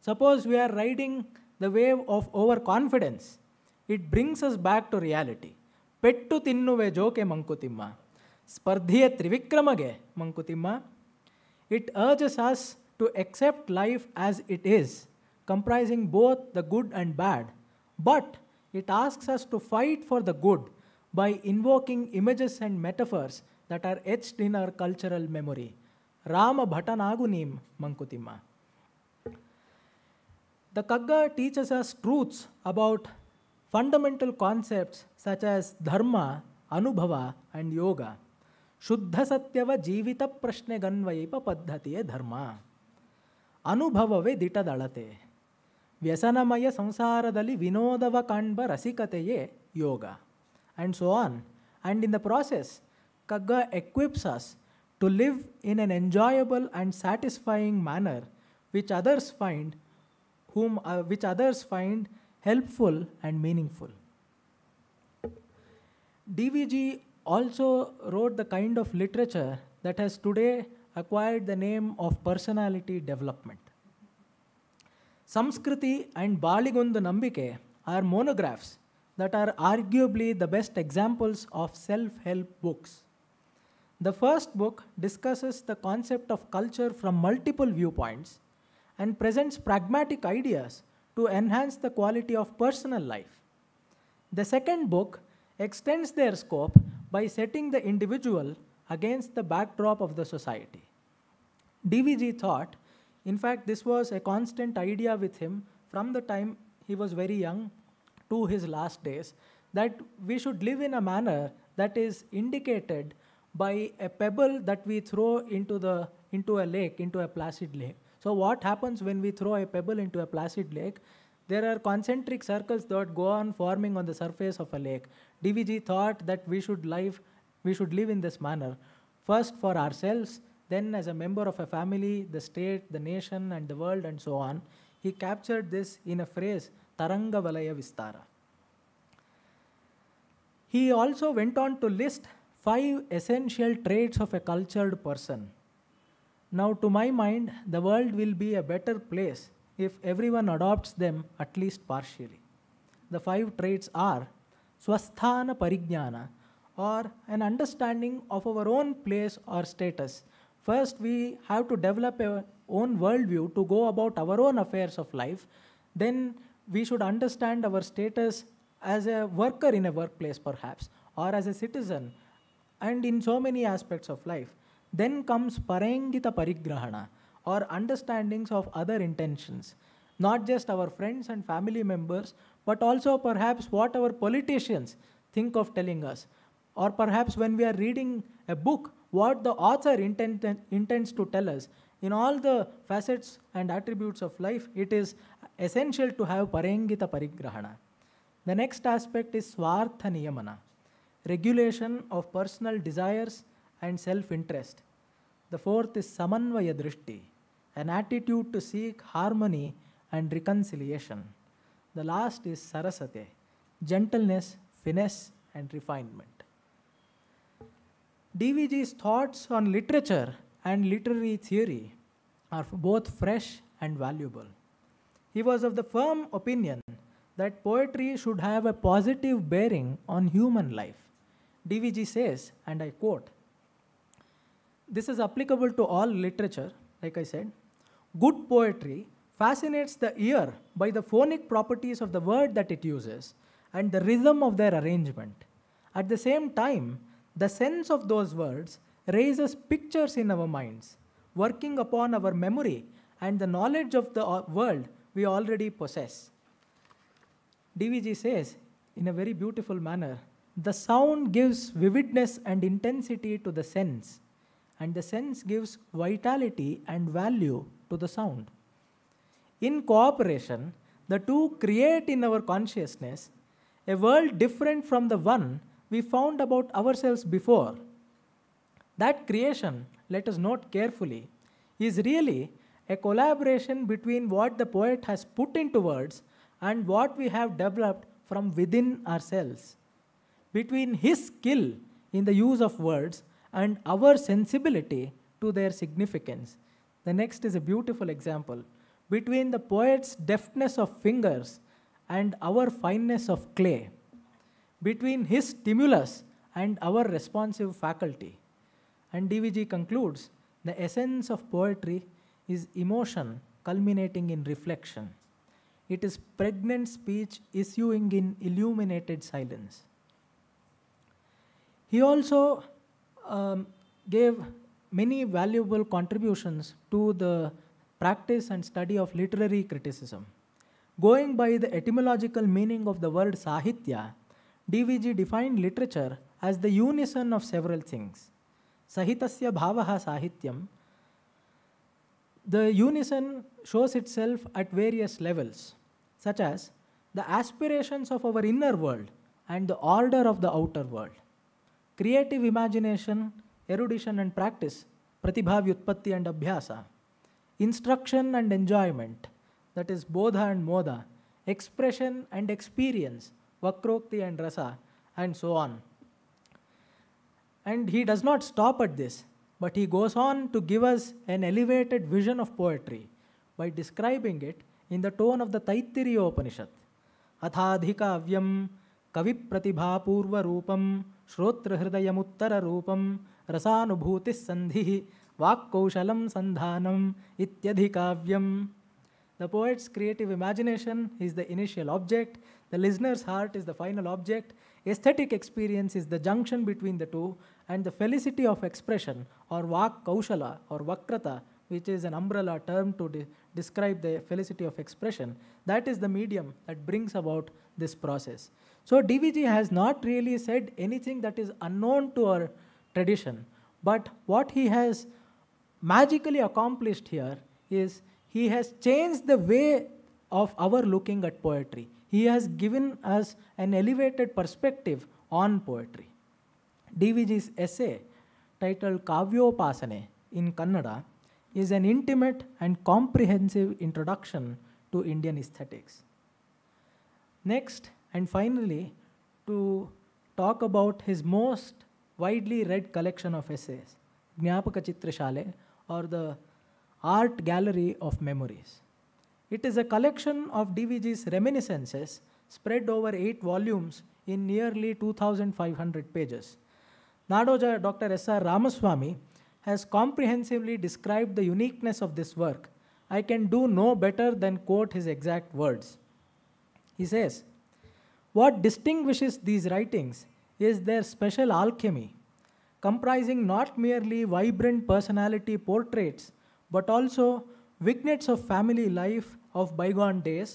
suppose we are riding the wave of over it brings us back to reality. Pettu ಪೆಟ್ಟು ve joke mankutimma, ಸ್ಪರ್ಧಿಯ trivikramage mankutimma, It urges us to accept life as it is, comprising both the good and bad. But it asks us to fight for the good by invoking images and metaphors that are etched in our cultural memory. Rama Mankutima. The Kagga teaches us truths about fundamental concepts such as dharma, anubhava, and yoga. ಶುದ್ಧ ಸತ್ಯವ ಜೀವಿತ ಪ್ರಶ್ನೆಗನ್ವಯಿಪ ಪದ್ಧತಿಯ ಧರ್ಮ ಅನುಭವವೇ ದಿಟದಳತೆ ವ್ಯಸನಮಯ ಸಂಸಾರದಲ್ಲಿ ವಿನೋದವ ಕಾಣ್ಬ ರಸಿಕತೆಯೇ ಯೋಗ and so on and in the process Kagga equips us to live in an enjoyable and satisfying manner which others find whom uh, which others find helpful and meaningful. DVG also wrote the kind of literature that has today acquired the name of personality development. Samskriti and Baligundu Nambike are monographs that are arguably the best examples of self help books. The first book discusses the concept of culture from multiple viewpoints and presents pragmatic ideas to enhance the quality of personal life. The second book extends their scope by setting the individual against the backdrop of the society. DVG thought, in fact, this was a constant idea with him from the time he was very young to his last days, that we should live in a manner that is indicated by a pebble that we throw into, the, into a lake, into a placid lake. So, what happens when we throw a pebble into a placid lake? There are concentric circles that go on forming on the surface of a lake. DVG thought that we should live, we should live in this manner, first for ourselves, then as a member of a family, the state, the nation, and the world, and so on. He captured this in a phrase, Taranga Valaya Vistara. He also went on to list five essential traits of a cultured person. Now, to my mind, the world will be a better place if everyone adopts them at least partially. The five traits are swasthana parignana or an understanding of our own place or status. First, we have to develop our own worldview to go about our own affairs of life. Then, we should understand our status as a worker in a workplace, perhaps, or as a citizen, and in so many aspects of life. Then comes parangita parigrahana, or understandings of other intentions, not just our friends and family members, but also perhaps what our politicians think of telling us, or perhaps when we are reading a book, what the author intent, intends to tell us. In all the facets and attributes of life, it is essential to have parangita parigrahana. The next aspect is swartha niyamana, regulation of personal desires and self-interest. The fourth is samanvaya drishti, an attitude to seek harmony and reconciliation. The last is Sarasate, gentleness, finesse, and refinement. DVG's thoughts on literature and literary theory are both fresh and valuable. He was of the firm opinion that poetry should have a positive bearing on human life. DVG says, and I quote, This is applicable to all literature, like I said. Good poetry fascinates the ear by the phonic properties of the word that it uses and the rhythm of their arrangement. At the same time, the sense of those words raises pictures in our minds, working upon our memory and the knowledge of the uh, world we already possess. DVG says, in a very beautiful manner, the sound gives vividness and intensity to the sense, and the sense gives vitality and value to the sound. In cooperation, the two create in our consciousness a world different from the one we found about ourselves before. That creation, let us note carefully, is really a collaboration between what the poet has put into words and what we have developed from within ourselves. Between his skill in the use of words and our sensibility to their significance. The next is a beautiful example between the poet's deftness of fingers and our fineness of clay, between his stimulus and our responsive faculty. And DVG concludes the essence of poetry is emotion culminating in reflection. It is pregnant speech issuing in illuminated silence. He also um, gave many valuable contributions to the practice and study of literary criticism. Going by the etymological meaning of the word sahitya, DVG defined literature as the unison of several things. Sahitasya bhavaha sahityam. The unison shows itself at various levels, such as the aspirations of our inner world and the order of the outer world. Creative imagination, erudition and practice, pratibhavyutpatti and abhyasa instruction and enjoyment, that is bodha and modha, expression and experience, vakrokti and rasa, and so on. And he does not stop at this, but he goes on to give us an elevated vision of poetry by describing it in the tone of the Taittiriya Upanishad. अथाधिकाव्यं कविप्रतिभापूर्वरूपं श्रोत्रहृदयमुत्तररूपं रसानुभूतिः सन्धिः Vak Vakkoshalam Sandhanam Ityadhikavyam. The poet's creative imagination is the initial object, the listener's heart is the final object, aesthetic experience is the junction between the two, and the felicity of expression, or Vak Kaushala, or Vakrata, which is an umbrella term to describe the felicity of expression. That is the medium that brings about this process. So DVG has not really said anything that is unknown to our tradition, but what he has magically accomplished here is he has changed the way of our looking at poetry. He has given us an elevated perspective on poetry. DVG's essay, titled Kavyopasane in Kannada, is an intimate and comprehensive introduction to Indian aesthetics. Next, and finally, to talk about his most widely read collection of essays, Jnapaka or the art gallery of memories. It is a collection of DVG's reminiscences spread over eight volumes in nearly 2,500 pages. Nadoja Dr. S.R. Ramaswamy has comprehensively described the uniqueness of this work. I can do no better than quote his exact words. He says, What distinguishes these writings is their special alchemy, comprising not merely vibrant personality portraits, but also vignettes of family life of bygone days,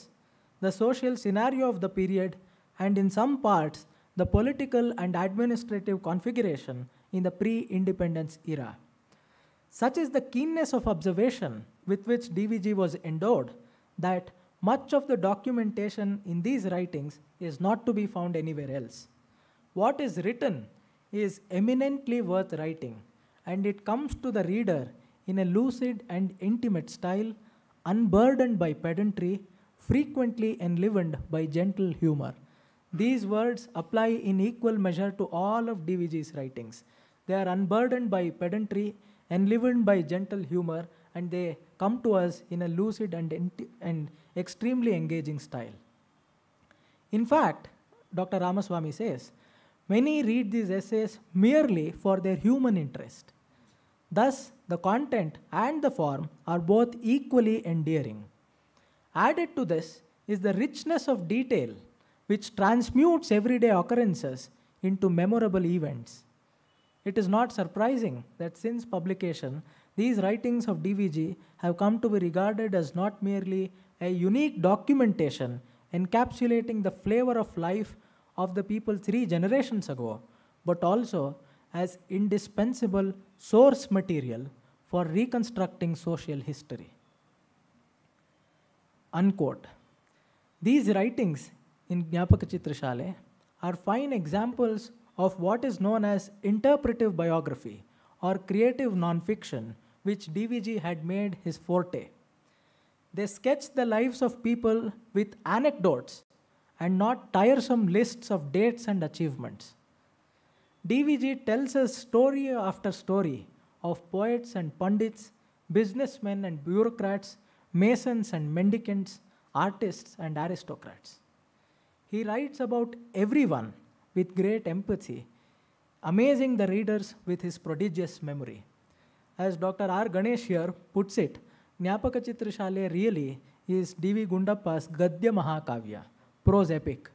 the social scenario of the period, and in some parts, the political and administrative configuration in the pre independence era. Such is the keenness of observation with which DVG was endowed that much of the documentation in these writings is not to be found anywhere else. What is written is eminently worth writing, and it comes to the reader in a lucid and intimate style, unburdened by pedantry, frequently enlivened by gentle humor. These words apply in equal measure to all of DVG's writings. They are unburdened by pedantry, enlivened by gentle humor, and they come to us in a lucid and, and extremely engaging style. In fact, Dr. Ramaswamy says, Many read these essays merely for their human interest. Thus, the content and the form are both equally endearing. Added to this is the richness of detail, which transmutes everyday occurrences into memorable events. It is not surprising that since publication, these writings of DVG have come to be regarded as not merely a unique documentation encapsulating the flavor of life of the people three generations ago, but also as indispensable source material for reconstructing social history. Unquote. These writings in Gnapaka Chitrashale are fine examples of what is known as interpretive biography or creative nonfiction, which DVG had made his forte. They sketch the lives of people with anecdotes and not tiresome lists of dates and achievements. DVG tells us story after story of poets and pundits, businessmen and bureaucrats, masons and mendicants, artists and aristocrats. He writes about everyone with great empathy, amazing the readers with his prodigious memory. As Dr. R. Ganesh here puts it, Nyapakachitra Shale really is D.V. Gundappa's Gadya Mahakavya prose epic.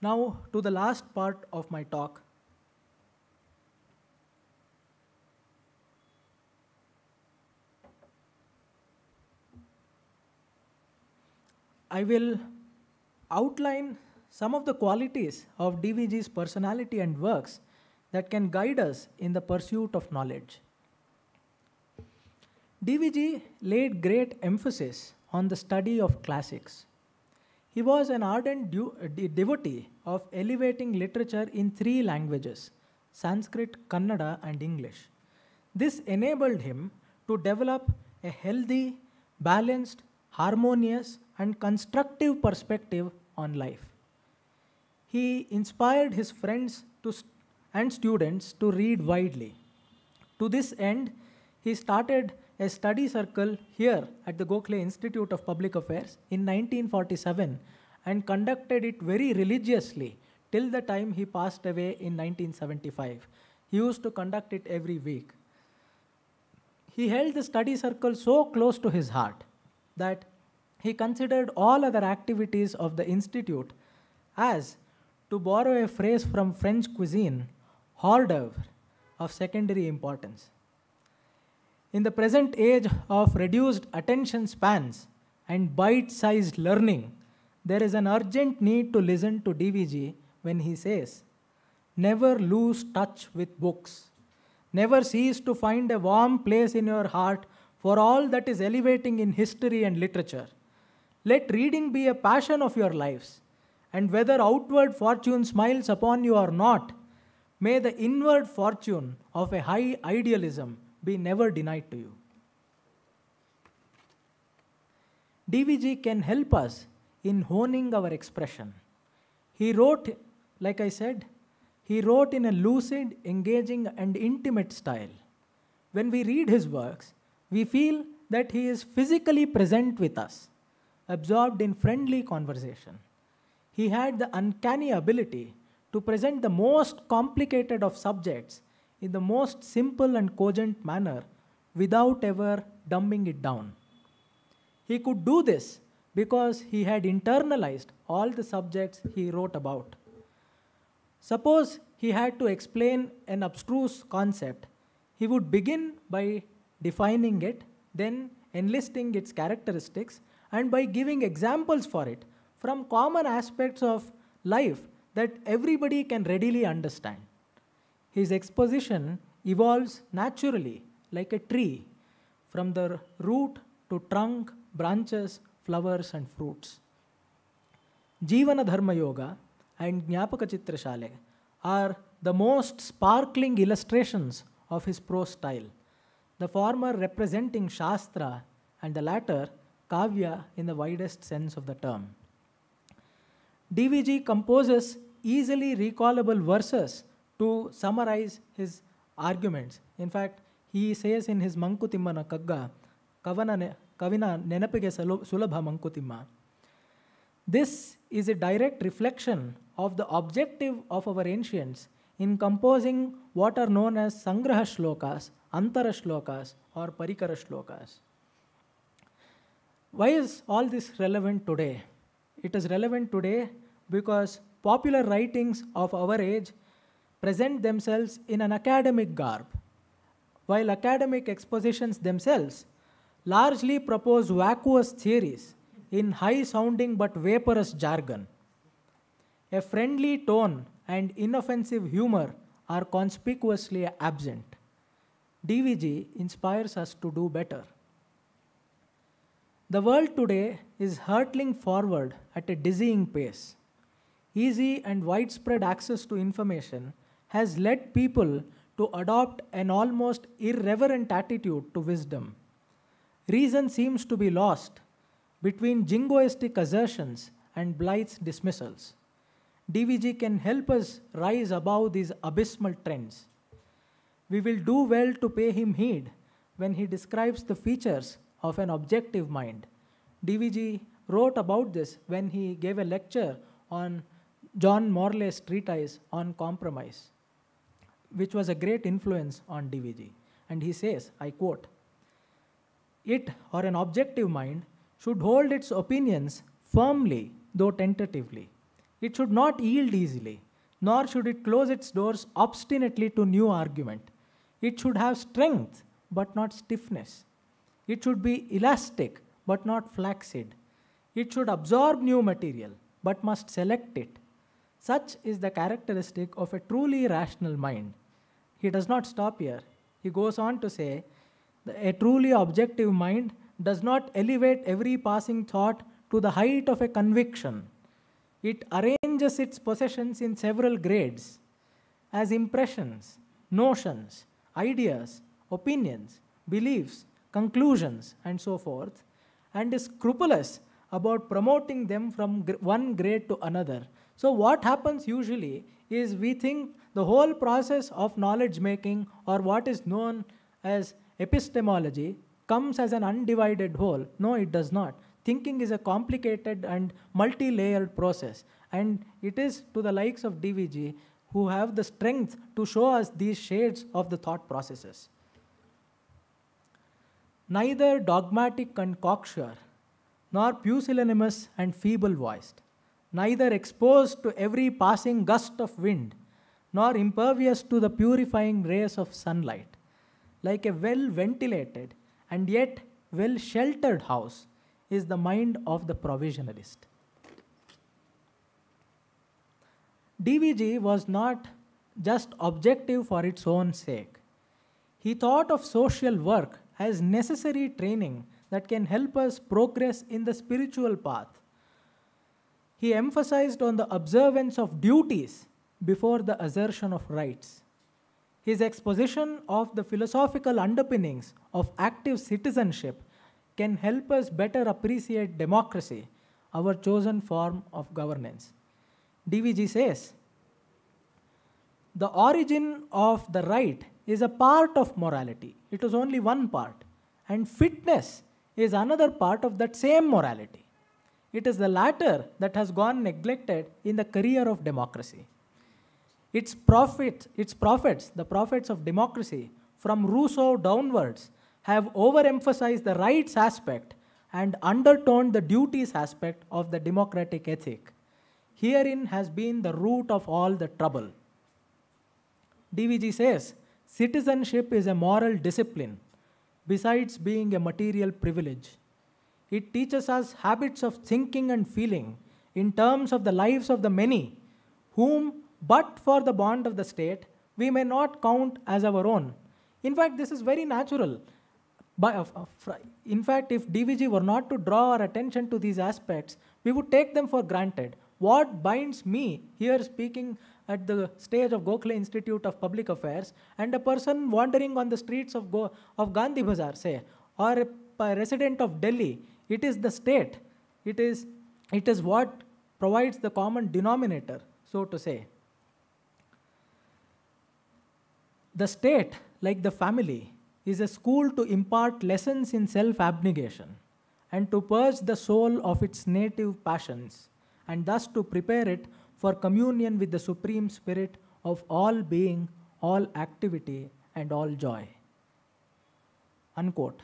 Now to the last part of my talk. I will outline some of the qualities of DVG's personality and works that can guide us in the pursuit of knowledge. DVG laid great emphasis on the study of classics. He was an ardent uh, de devotee of elevating literature in three languages Sanskrit, Kannada, and English. This enabled him to develop a healthy, balanced, harmonious, and constructive perspective on life. He inspired his friends st and students to read widely. To this end, he started a study circle here at the Gokhale Institute of Public Affairs in 1947 and conducted it very religiously till the time he passed away in 1975. He used to conduct it every week. He held the study circle so close to his heart that he considered all other activities of the institute as, to borrow a phrase from French cuisine, hors d'oeuvre of secondary importance. In the present age of reduced attention spans and bite sized learning, there is an urgent need to listen to DVG when he says, Never lose touch with books. Never cease to find a warm place in your heart for all that is elevating in history and literature. Let reading be a passion of your lives, and whether outward fortune smiles upon you or not, may the inward fortune of a high idealism be never denied to you. DVG can help us in honing our expression. He wrote, like I said, he wrote in a lucid, engaging, and intimate style. When we read his works, we feel that he is physically present with us, absorbed in friendly conversation. He had the uncanny ability to present the most complicated of subjects in the most simple and cogent manner without ever dumbing it down. He could do this because he had internalized all the subjects he wrote about. Suppose he had to explain an abstruse concept, he would begin by defining it, then enlisting its characteristics, and by giving examples for it from common aspects of life that everybody can readily understand his exposition evolves naturally like a tree from the root to trunk, branches, flowers, and fruits. Jivana Dharma Yoga and Jnapaka Chitrashale are the most sparkling illustrations of his prose style, the former representing Shastra and the latter Kavya in the widest sense of the term. DVG composes easily recallable verses to summarize his arguments. In fact, he says in his Mankutimma na Kagga, Kavana, ne, Kavina Nenapige Sulabha Mankutimma, this is a direct reflection of the objective of our ancients in composing what are known as Sangraha Shlokas, Antara Shlokas, or Parikara Shlokas. Why is all this relevant today? It is relevant today because popular writings of our age present themselves in an academic garb, while academic expositions themselves largely propose vacuous theories in high sounding but vaporous jargon. A friendly tone and inoffensive humor are conspicuously absent. DVG inspires us to do better. The world today is hurtling forward at a dizzying pace. Easy and widespread access to information has led people to adopt an almost irreverent attitude to wisdom. Reason seems to be lost between jingoistic assertions and Blythe's dismissals. DVG can help us rise above these abysmal trends. We will do well to pay him heed when he describes the features of an objective mind. DVG wrote about this when he gave a lecture on John Morley's treatise on compromise which was a great influence on DVG. And he says, I quote, it or an objective mind should hold its opinions firmly, though tentatively. It should not yield easily, nor should it close its doors obstinately to new argument. It should have strength, but not stiffness. It should be elastic, but not flaccid. It should absorb new material, but must select it. Such is the characteristic of a truly rational mind, he does not stop here. He goes on to say, a truly objective mind does not elevate every passing thought to the height of a conviction. It arranges its possessions in several grades as impressions, notions, ideas, opinions, beliefs, conclusions, and so forth, and is scrupulous about promoting them from one grade to another. So, what happens usually is we think the whole process of knowledge making, or what is known as epistemology, comes as an undivided whole. No, it does not. Thinking is a complicated and multi layered process, and it is to the likes of DVG who have the strength to show us these shades of the thought processes. Neither dogmatic and cocksure, nor pusillanimous and feeble voiced, neither exposed to every passing gust of wind, nor impervious to the purifying rays of sunlight. Like a well ventilated and yet well sheltered house is the mind of the provisionalist. DVG was not just objective for its own sake. He thought of social work as necessary training that can help us progress in the spiritual path. He emphasized on the observance of duties before the assertion of rights. His exposition of the philosophical underpinnings of active citizenship can help us better appreciate democracy, our chosen form of governance. DVG says, the origin of the right is a part of morality. It is only one part. And fitness is another part of that same morality. It is the latter that has gone neglected in the career of democracy. Its prophets, its prophets, the prophets of democracy, from Rousseau downwards, have overemphasized the rights aspect and undertoned the duties aspect of the democratic ethic. Herein has been the root of all the trouble. DVG says citizenship is a moral discipline besides being a material privilege. It teaches us habits of thinking and feeling in terms of the lives of the many, whom but for the bond of the state, we may not count as our own. In fact, this is very natural. in fact, if DVG were not to draw our attention to these aspects, we would take them for granted. What binds me, here speaking at the stage of Gokhale Institute of Public Affairs, and a person wandering on the streets of, Go of Gandhi Bazaar, say, or a, a resident of Delhi, it is the state. It is, it is what provides the common denominator, so to say. The state, like the family, is a school to impart lessons in self abnegation and to purge the soul of its native passions and thus to prepare it for communion with the Supreme Spirit of all being, all activity, and all joy. Unquote.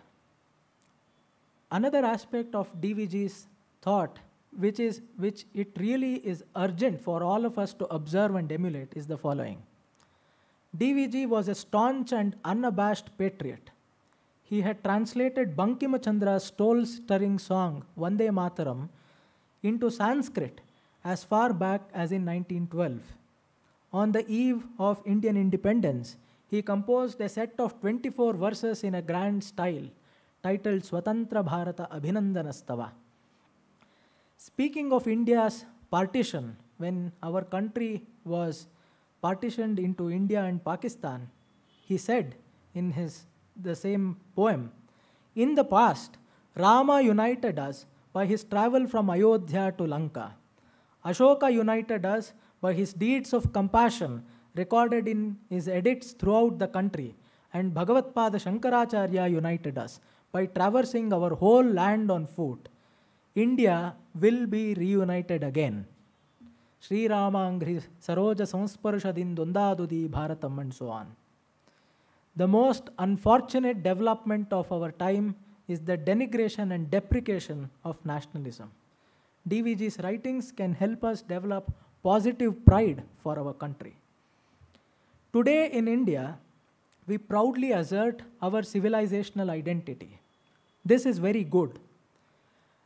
Another aspect of DVG's thought, which, is, which it really is urgent for all of us to observe and emulate, is the following. DVG was a staunch and unabashed patriot. He had translated Bankimachandra's soul-stirring song Vande Mataram into Sanskrit as far back as in 1912. On the eve of Indian independence, he composed a set of 24 verses in a grand style titled Swatantra Bharata Abhinandanastava. Speaking of India's partition, when our country was partitioned into India and Pakistan, he said in his the same poem, In the past, Rama united us by his travel from Ayodhya to Lanka. Ashoka united us by his deeds of compassion recorded in his edicts throughout the country, and Bhagavatpada Shankaracharya united us by traversing our whole land on foot. India will be reunited again. The most unfortunate development of our time is the denigration and depreciation of nationalism. DVG's writings can help us develop positive pride for our country. Today in India, we proudly assert our civilizational identity. This is very good.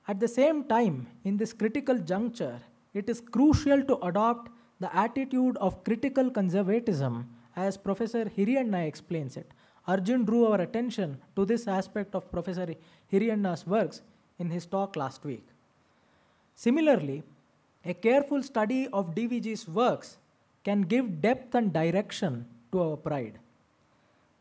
At the same time, in this critical juncture, it is crucial to adopt the attitude of critical conservatism as Professor Hiriyanna explains it. Arjun drew our attention to this aspect of Professor Hiriyanna's works in his talk last week. Similarly, a careful study of DVG's works can give depth and direction to our pride.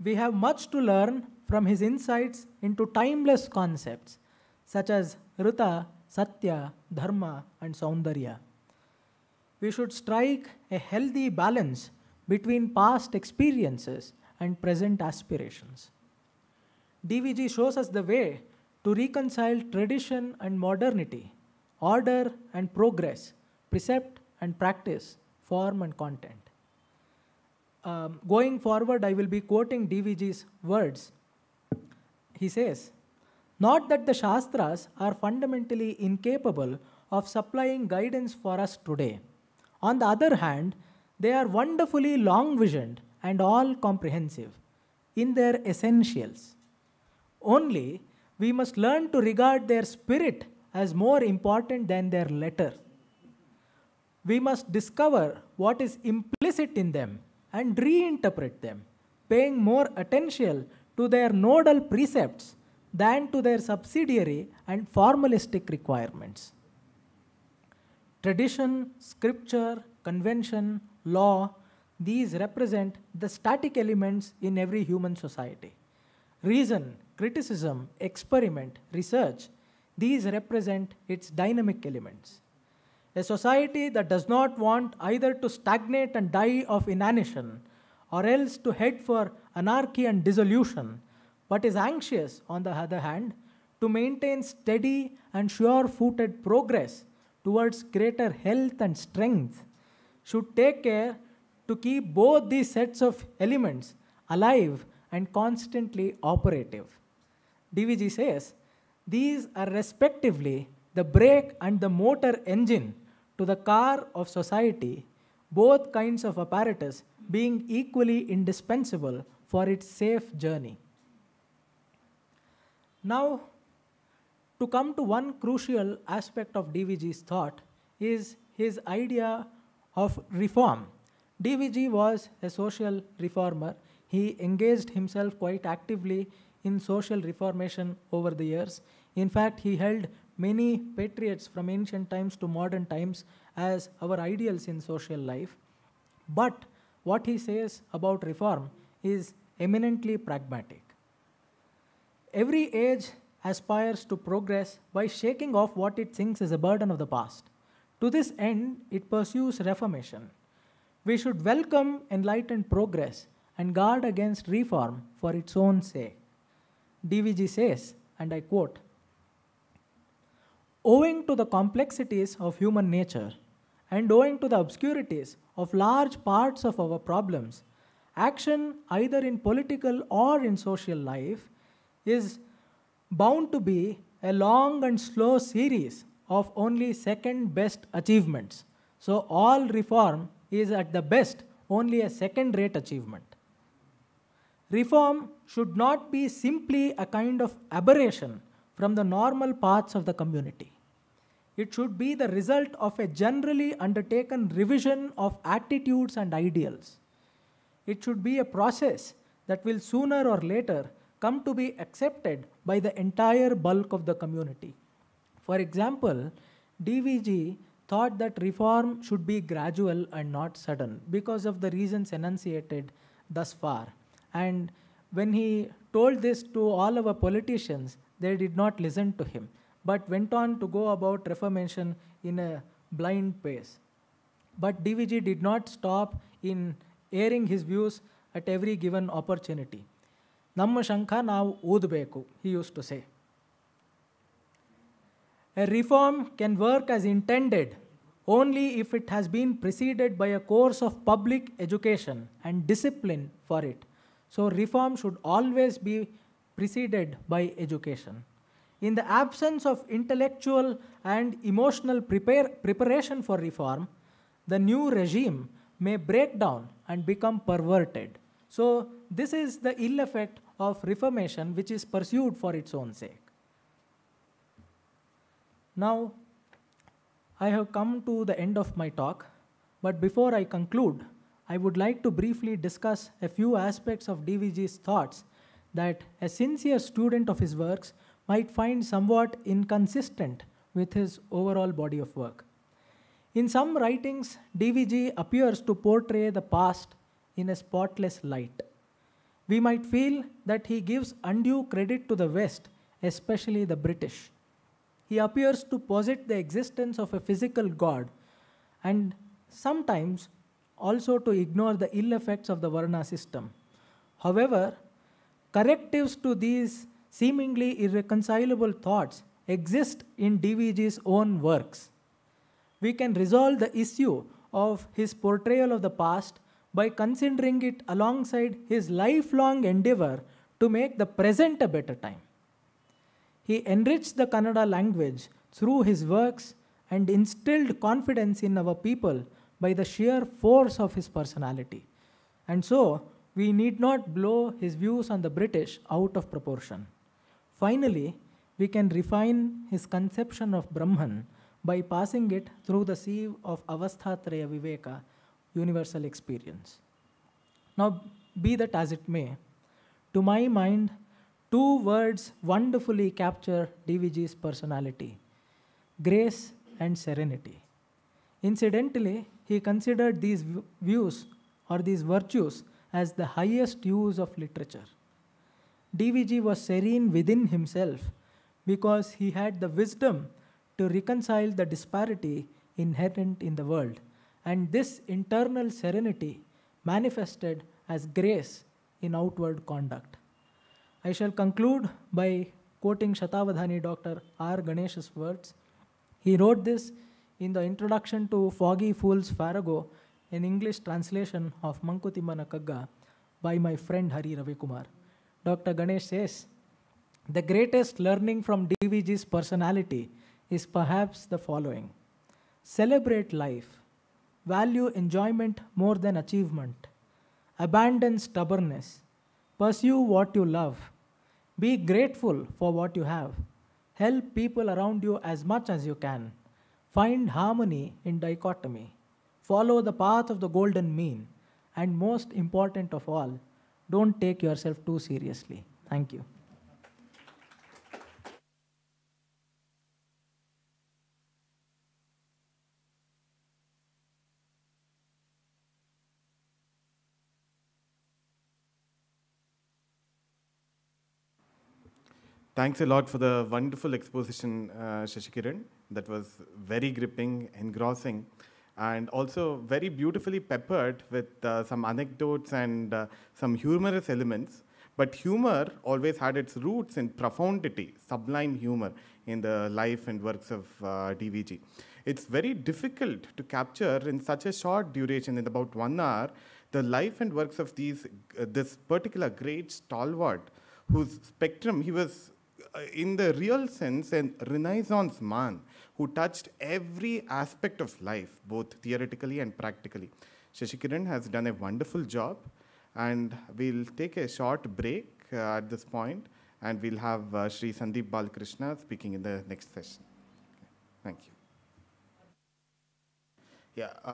We have much to learn from his insights into timeless concepts such as Ruta, Satya, dharma, and saundarya. We should strike a healthy balance between past experiences and present aspirations. DVG shows us the way to reconcile tradition and modernity, order and progress, precept and practice, form and content. Um, going forward, I will be quoting DVG's words. He says, not that the Shastras are fundamentally incapable of supplying guidance for us today. On the other hand, they are wonderfully long visioned and all comprehensive in their essentials. Only we must learn to regard their spirit as more important than their letter. We must discover what is implicit in them and reinterpret them, paying more attention to their nodal precepts than to their subsidiary and formalistic requirements. Tradition, scripture, convention, law, these represent the static elements in every human society. Reason, criticism, experiment, research, these represent its dynamic elements. A society that does not want either to stagnate and die of inanition or else to head for anarchy and dissolution but is anxious, on the other hand, to maintain steady and sure footed progress towards greater health and strength, should take care to keep both these sets of elements alive and constantly operative. DVG says these are respectively the brake and the motor engine to the car of society, both kinds of apparatus being equally indispensable for its safe journey. Now, to come to one crucial aspect of DVG's thought is his idea of reform. DVG was a social reformer. He engaged himself quite actively in social reformation over the years. In fact, he held many patriots from ancient times to modern times as our ideals in social life. But what he says about reform is eminently pragmatic. Every age aspires to progress by shaking off what it thinks is a burden of the past. To this end, it pursues reformation. We should welcome enlightened progress and guard against reform for its own sake. DVG says, and I quote Owing to the complexities of human nature and owing to the obscurities of large parts of our problems, action either in political or in social life is bound to be a long and slow series of only second best achievements. So all reform is at the best only a second rate achievement. Reform should not be simply a kind of aberration from the normal paths of the community. It should be the result of a generally undertaken revision of attitudes and ideals. It should be a process that will sooner or later come to be accepted by the entire bulk of the community. For example, DVG thought that reform should be gradual and not sudden because of the reasons enunciated thus far. And when he told this to all our politicians, they did not listen to him, but went on to go about reformation in a blind pace. But DVG did not stop in airing his views at every given opportunity. ನಮ್ಮ ಶಂಖ ನಾವು ಊದಬೇಕು he used to say a reform can work as intended only if it has been preceded by a course of public education and discipline for it so reform should always be preceded by education in the absence of intellectual and emotional prepare, preparation for reform, the new regime may break down and become perverted. So this is the ill effect of reformation which is pursued for its own sake. Now, I have come to the end of my talk, but before I conclude, I would like to briefly discuss a few aspects of DVG's thoughts that a sincere student of his works might find somewhat inconsistent with his overall body of work. In some writings, DVG appears to portray the past in a spotless light. We might feel that he gives undue credit to the West, especially the British. He appears to posit the existence of a physical God and sometimes also to ignore the ill effects of the Varna system. However, correctives to these seemingly irreconcilable thoughts exist in DVG's own works. We can resolve the issue of his portrayal of the past by considering it alongside his lifelong endeavor to make the present a better time. He enriched the Kannada language through his works and instilled confidence in our people by the sheer force of his personality. And so, we need not blow his views on the British out of proportion. Finally, we can refine his conception of Brahman by passing it through the sieve of Avasthatraya Viveka universal experience. Now, be that as it may, to my mind, two words wonderfully capture DVG's personality grace and serenity. Incidentally, he considered these views or these virtues as the highest use of literature. DVG was serene within himself because he had the wisdom to reconcile the disparity inherent in the world and this internal serenity manifested as grace in outward conduct. I shall conclude by quoting Shatavadhani Dr. R. Ganesh's words. He wrote this in the introduction to Foggy Fool's Farago, an English translation of Mankutimana Kagga by my friend Hari Ravi Kumar. Dr. Ganesh says, The greatest learning from DVG's personality is perhaps the following Celebrate life value enjoyment more than achievement, abandon stubbornness, pursue what you love, be grateful for what you have, help people around you as much as you can, find harmony in dichotomy, follow the path of the golden mean, and most important of all, don't take yourself too seriously. Thank you. Thanks a lot for the wonderful exposition, uh, Shashikiran. That was very gripping, engrossing, and also very beautifully peppered with uh, some anecdotes and uh, some humorous elements. But humor always had its roots in profundity, sublime humor in the life and works of uh, DVG. It's very difficult to capture in such a short duration, in about one hour, the life and works of these, uh, this particular great stalwart whose spectrum he was in the real sense, a Renaissance man who touched every aspect of life, both theoretically and practically. Shashikiran has done a wonderful job, and we'll take a short break uh, at this point, and we'll have uh, Sri Sandeep Balakrishna speaking in the next session. Okay. Thank you. Yeah. Uh,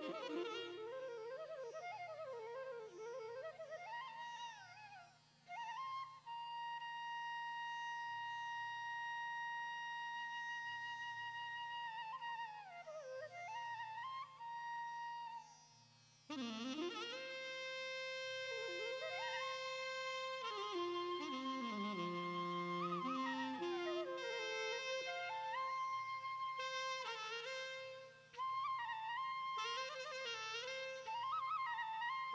Thank you.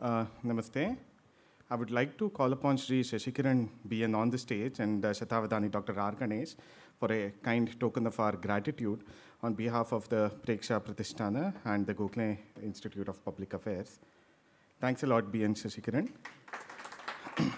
Uh, namaste. I would like to call upon Sri Shashikiran BN on the stage and uh, Shatavadani Dr. R. Ganesh for a kind token of our gratitude on behalf of the Preksha Pratishthana and the Gokhale Institute of Public Affairs. Thanks a lot, BN Shashikiran.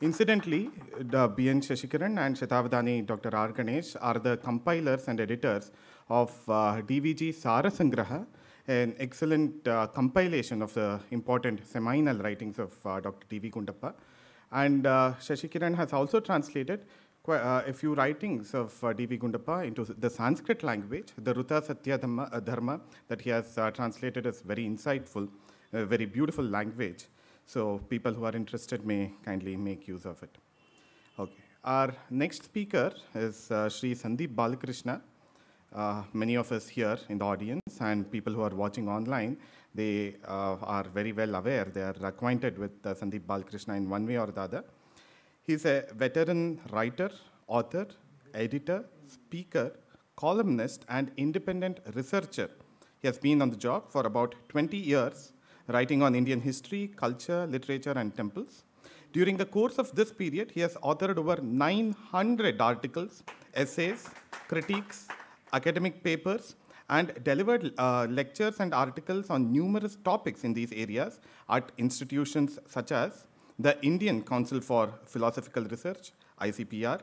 Incidentally, the BN Shashikiran and Shatavadani Dr. R. Ganesh are the compilers and editors of uh, DVG Sarasangraha, an excellent uh, compilation of the important seminal writings of uh, Dr. T.V. Kundappa. And uh, has also translated uh, a few writings of uh, D.V. Gundappa into the Sanskrit language. The Ruta Satya Dhamma, uh, Dharma, that he has uh, translated is very insightful, very beautiful language. So people who are interested may kindly make use of it. Okay. Our next speaker is Sri Sandeep Balakrishna uh, many of us here in the audience and people who are watching online, they uh, are very well aware, they are acquainted with uh, Sandeep Balakrishna in one way or the other. He's a veteran writer, author, editor, speaker, columnist, and independent researcher. He has been on the job for about 20 years, writing on Indian history, culture, literature, and temples. During the course of this period, he has authored over 900 articles, essays, critiques, academic papers, and delivered uh, lectures and articles on numerous topics in these areas at institutions such as the Indian Council for Philosophical Research, ICPR,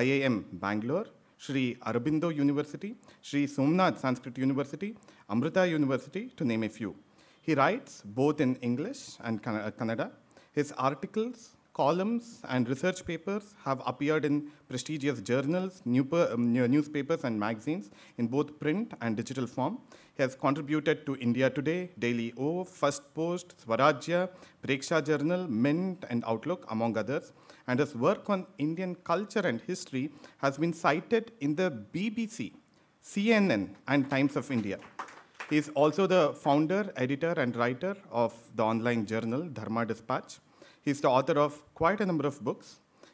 IAM Bangalore, Sri Aurobindo University, Sri Somnath Sanskrit University, Amrita University, to name a few. He writes both in English and uh, Kannada. His articles columns and research papers have appeared in prestigious journals, um, newspapers, and magazines in both print and digital form. He has contributed to India Today, Daily O, First Post, Swarajya, Preksha Journal, Mint, and Outlook, among others. And his work on Indian culture and history has been cited in the BBC, CNN, and Times of India. He is also the founder, editor, and writer of the online journal Dharma Dispatch. He's the author of quite a number of books.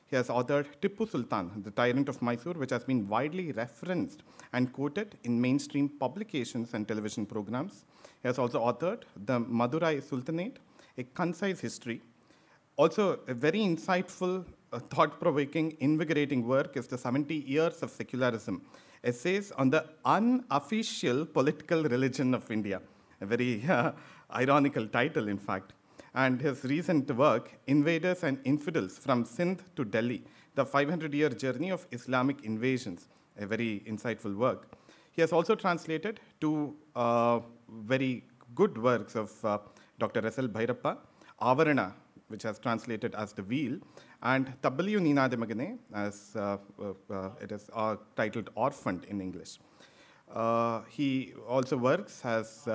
He has authored Tipu Sultan, the tyrant of Mysore, which has been widely referenced and quoted in mainstream publications and television programs. He has also authored The Madurai Sultanate, a concise history. Also, a very insightful, uh, thought-provoking, invigorating work is The 70 Years of Secularism, essays on the unofficial political religion of India. A very uh, ironical title, in fact and his recent work, Invaders and Infidels from Sindh to Delhi, the 500-year journey of Islamic invasions, a very insightful work. He has also translated two uh, very good works of uh, Dr. Rasal Bhairappa, Avarana, which has translated as The Wheel, and Tabbalyu Ninadamagane, as uh, uh, uh, it is uh, titled Orphaned in English. he also works as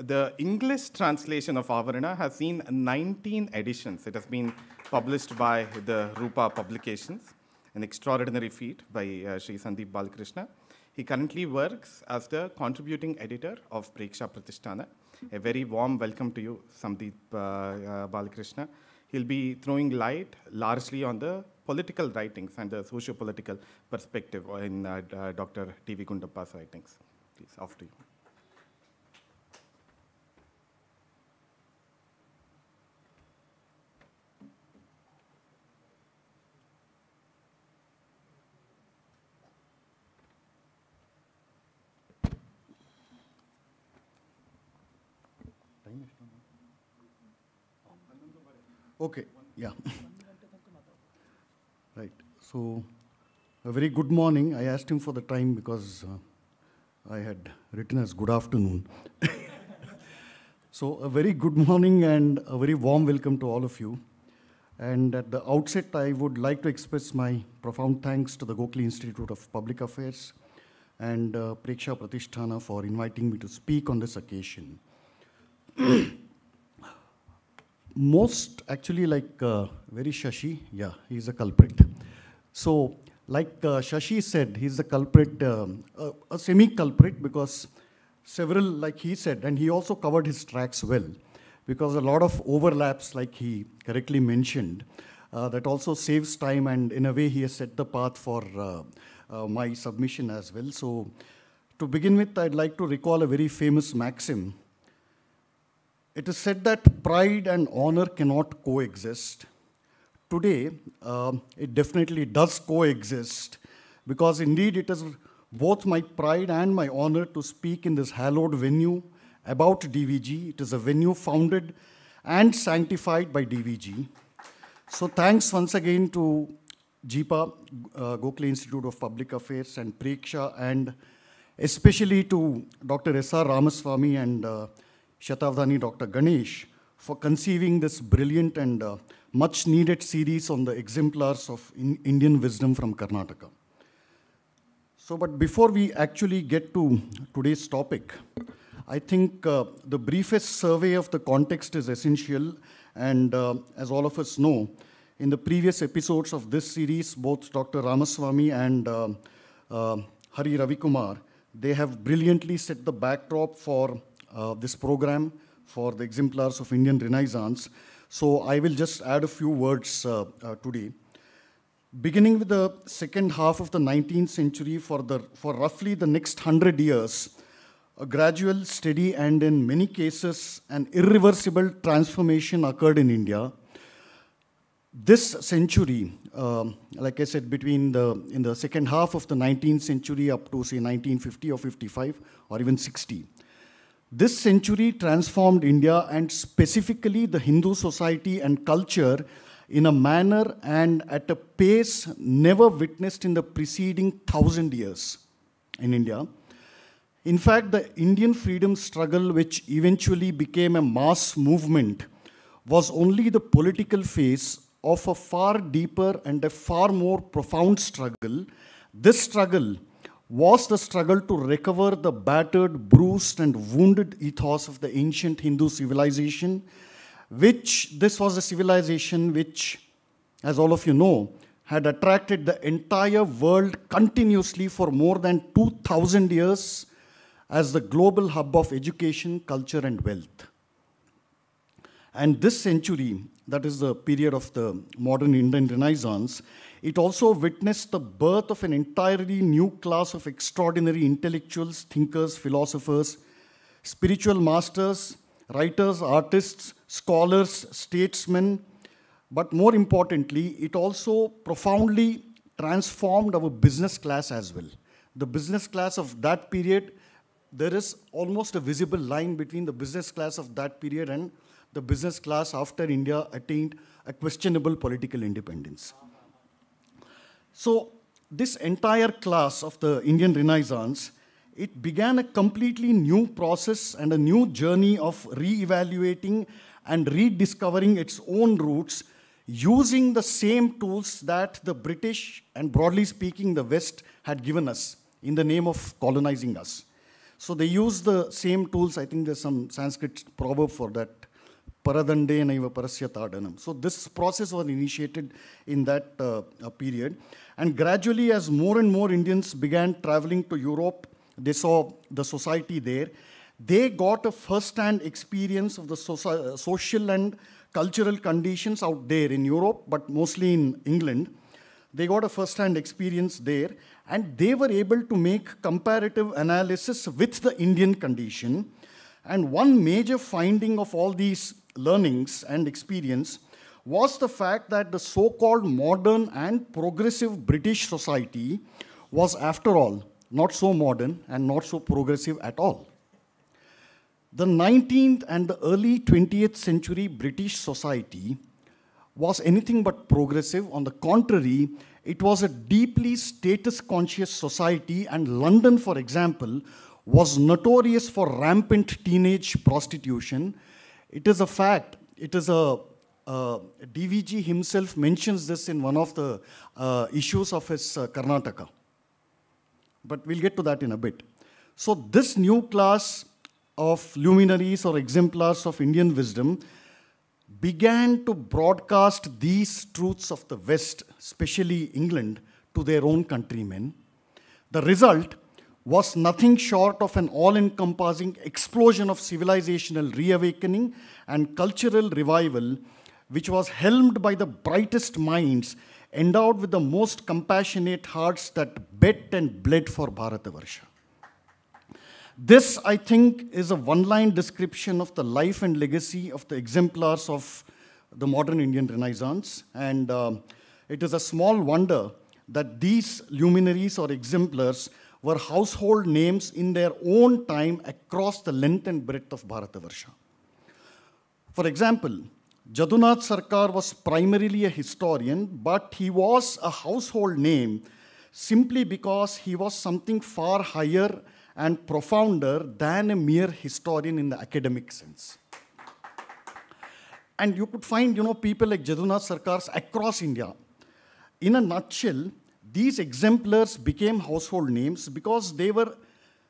the English translation of Avarna has seen 19 editions. It has been published by the Rupa Publications, an extraordinary feat by uh, Sri Sandeep Balakrishna. He currently works as the contributing editor of Preksha Pratishtana. A very warm welcome to you, Sandeep uh, uh, Balakrishna. He'll be throwing light largely on the political writings and the socio-political perspective in uh, uh Dr. T.V. Gundappa's writings. Please, off to you. Okay, yeah. right, so a very good morning. I asked him for the time because uh, I had written as good afternoon. so a very good morning and a very warm welcome to all of you. And at the outset, I would like to express my profound thanks to the Gokhale Institute of Public Affairs and uh, Preksha for inviting me to speak on this occasion. most actually like uh, very Shashi, yeah, he's a culprit. So like uh, Shashi said, he's a culprit, um, a, a semi-culprit because several, like he said, and he also covered his tracks well because a lot of overlaps, like he correctly mentioned, uh, that also saves time and in a way he has set the path for uh, uh, my submission as well. So to begin with, I'd like to recall a very famous maxim it is said that pride and honor cannot coexist. Today, uh, it definitely does coexist because indeed it is both my pride and my honor to speak in this hallowed venue about DVG. It is a venue founded and sanctified by DVG. So thanks once again to JIPA, uh, Gokhale Institute of Public Affairs, and Preksha, and especially to Dr. S.R. Ramaswamy and uh, Shatavdhani Dr. Ganesh for conceiving this brilliant and uh, much needed series on the exemplars of in Indian wisdom from Karnataka. So, but before we actually get to today's topic, I think uh, the briefest survey of the context is essential. And uh, as all of us know, in the previous episodes of this series, both Dr. Ramaswamy and uh, uh, Hari Ravikumar, they have brilliantly set the backdrop for uh, this program for the exemplars of Indian Renaissance. So I will just add a few words uh, uh, today. Beginning with the second half of the 19th century for, the, for roughly the next 100 years, a gradual, steady, and in many cases, an irreversible transformation occurred in India. This century, um, like I said, between the in the second half of the 19th century up to say 1950 or 55 or even 60, this century transformed India and specifically the Hindu society and culture in a manner and at a pace never witnessed in the preceding thousand years in India. In fact, the Indian freedom struggle, which eventually became a mass movement, was only the political phase of a far deeper and a far more profound struggle. This struggle was the struggle to recover the battered, bruised, and wounded ethos of the ancient Hindu civilization, which this was a civilization which, as all of you know, had attracted the entire world continuously for more than 2,000 years as the global hub of education, culture, and wealth. And this century, that is the period of the modern Indian Renaissance, it also witnessed the birth of an entirely new class of extraordinary intellectuals, thinkers, philosophers, spiritual masters, writers, artists, scholars, statesmen. But more importantly, it also profoundly transformed our business class as well. The business class of that period, there is almost a visible line between the business class of that period and the business class after India attained a questionable political independence. So this entire class of the Indian Renaissance, it began a completely new process and a new journey of re-evaluating and rediscovering its own roots using the same tools that the British and broadly speaking the West had given us in the name of colonizing us. So they used the same tools. I think there's some Sanskrit proverb for that. Paradande naiva So this process was initiated in that uh, uh period. And gradually, as more and more Indians began traveling to Europe, they saw the society there. They got a first-hand experience of the so social and cultural conditions out there in Europe, but mostly in England. They got a first-hand experience there, and they were able to make comparative analysis with the Indian condition. And one major finding of all these learnings and experience was the fact that the so-called modern and progressive British society was, after all, not so modern and not so progressive at all. The 19th and the early 20th century British society was anything but progressive. On the contrary, it was a deeply status conscious society, and London, for example, was notorious for rampant teenage prostitution. It is a fact, it is a uh, DVG himself mentions this in one of the uh, issues of his uh, Karnataka. But we'll get to that in a bit. So this new class of luminaries or exemplars of Indian wisdom began to broadcast these truths of the West, especially England, to their own countrymen. The result was nothing short of an all-encompassing explosion of civilizational reawakening and cultural revival which was helmed by the brightest minds, endowed with the most compassionate hearts that bet and bled for Bharatavarsha. This, I think, is a one line description of the life and legacy of the exemplars of the modern Indian Renaissance. And um, it is a small wonder that these luminaries or exemplars were household names in their own time across the length and breadth of Bharatavarsha. For example, Jadunath Sarkar was primarily a historian, but he was a household name simply because he was something far higher and profounder than a mere historian in the academic sense. And you could find, you know, people like Jadunath Sarkars across India. In a nutshell, these exemplars became household names because they were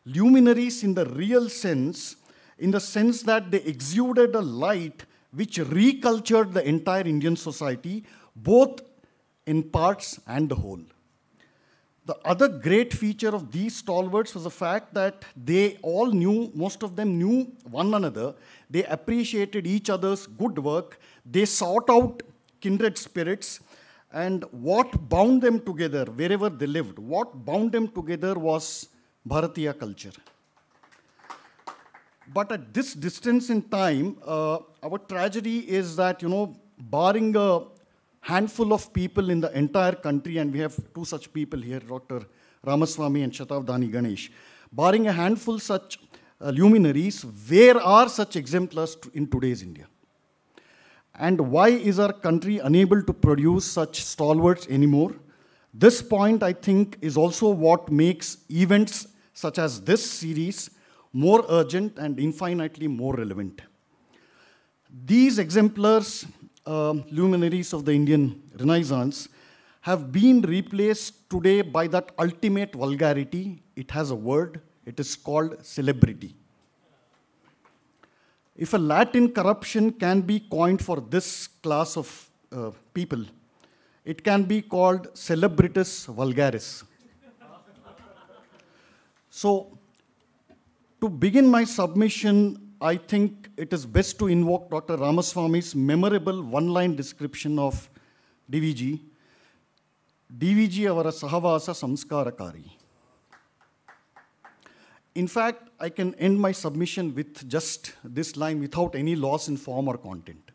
luminaries in the real sense, in the sense that they exuded a light which recultured the entire Indian society, both in parts and the whole. The other great feature of these stalwarts was the fact that they all knew, most of them knew one another. They appreciated each other's good work. They sought out kindred spirits. And what bound them together, wherever they lived, what bound them together was Bharatiya culture. But at this distance in time, uh, our tragedy is that, you know, barring a handful of people in the entire country, and we have two such people here, Dr. Ramaswamy and Shatavdani Ganesh, barring a handful such uh, luminaries, where are such exemplars in today's India? And why is our country unable to produce such stalwarts anymore? This point, I think, is also what makes events such as this series more urgent and infinitely more relevant. These exemplars, uh, luminaries of the Indian Renaissance, have been replaced today by that ultimate vulgarity. It has a word, it is called celebrity. If a Latin corruption can be coined for this class of uh, people, it can be called celebritus vulgaris. so to begin my submission, I think it is best to invoke Dr. Ramaswamy's memorable one-line description of DVG. DVG avara sahavasa samskarakari. In fact, I can end my submission with just this line without any loss in form or content.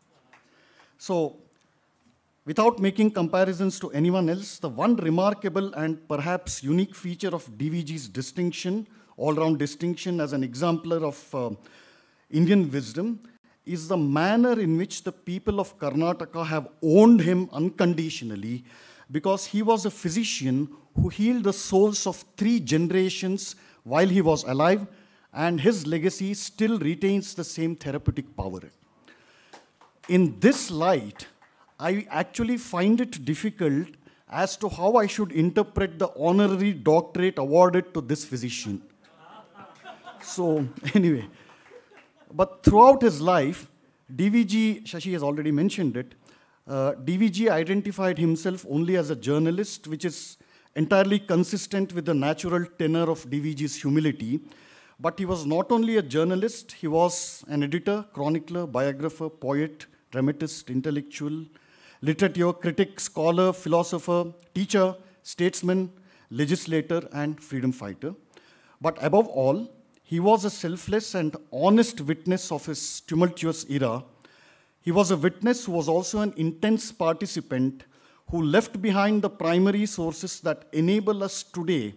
So, without making comparisons to anyone else, the one remarkable and perhaps unique feature of DVG's distinction all-round distinction as an exemplar of uh, Indian wisdom is the manner in which the people of Karnataka have owned him unconditionally because he was a physician who healed the souls of three generations while he was alive and his legacy still retains the same therapeutic power. In this light, I actually find it difficult as to how I should interpret the honorary doctorate awarded to this physician. So, anyway, but throughout his life, DVG, Shashi has already mentioned it, uh, DVG identified himself only as a journalist, which is entirely consistent with the natural tenor of DVG's humility. But he was not only a journalist, he was an editor, chronicler, biographer, poet, dramatist, intellectual, literature critic, scholar, philosopher, teacher, statesman, legislator, and freedom fighter. But above all, he was a selfless and honest witness of his tumultuous era. He was a witness who was also an intense participant who left behind the primary sources that enable us today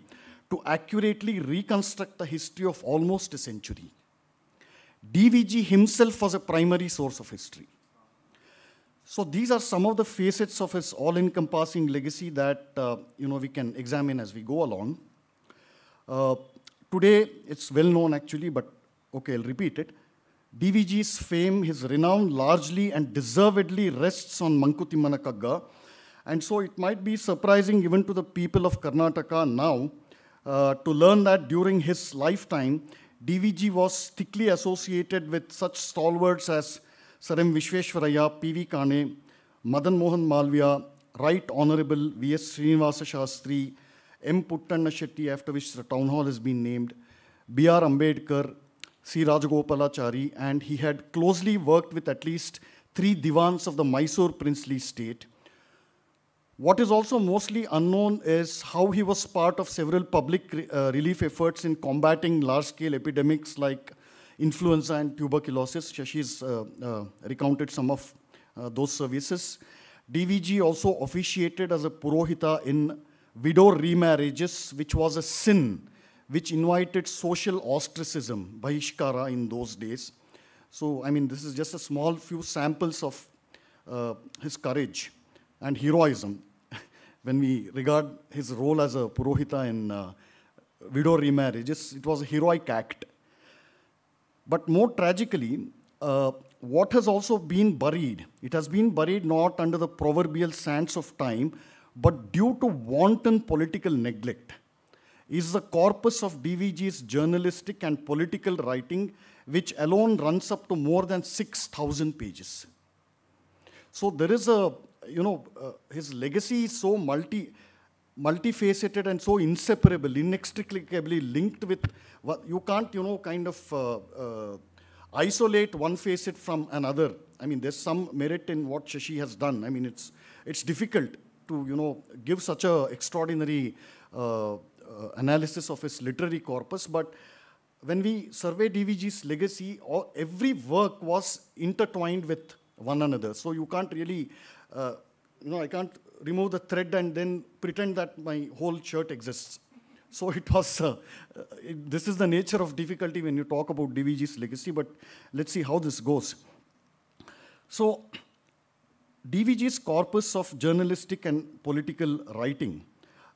to accurately reconstruct the history of almost a century. DVG himself was a primary source of history. So these are some of the facets of his all-encompassing legacy that uh, you know we can examine as we go along. Uh, Today, it's well known actually, but okay, I'll repeat it. DVG's fame, his renown largely and deservedly rests on Mankutimana Kagga. And so it might be surprising even to the people of Karnataka now uh, to learn that during his lifetime, DVG was thickly associated with such stalwarts as Saram Vishveshwaraya, P.V. Kane, Madan Mohan Malviya, Right Honorable V.S. Srinivasa Shastri, M. Puttanna Shetty, after which the town hall has been named, B.R. Ambedkar, C. Rajagopalachari, and he had closely worked with at least three divans of the Mysore princely state. What is also mostly unknown is how he was part of several public re uh, relief efforts in combating large-scale epidemics like influenza and tuberculosis. Shashi's uh, uh, recounted some of uh, those services. DVG also officiated as a Purohita in widow remarriages, which was a sin, which invited social ostracism, bahishkara in those days. So, I mean, this is just a small few samples of uh, his courage and heroism when we regard his role as a purohita in uh, widow remarriages. It was a heroic act. But more tragically, uh, what has also been buried, it has been buried not under the proverbial sands of time, but due to wanton political neglect is the corpus of DVG's journalistic and political writing, which alone runs up to more than 6,000 pages. So there is a, you know, uh, his legacy is so multi, multifaceted and so inseparable, inextricably linked with, you can't, you know, kind of uh, uh, isolate one facet from another. I mean, there's some merit in what Shashi has done. I mean, it's, it's difficult to you know give such a extraordinary uh, uh, analysis of his literary corpus, but when we survey DVG's legacy, all, every work was intertwined with one another. So you can't really, uh, you know, I can't remove the thread and then pretend that my whole shirt exists. So it was, uh, uh it, this is the nature of difficulty when you talk about DVG's legacy, but let's see how this goes. So DVG's corpus of journalistic and political writing,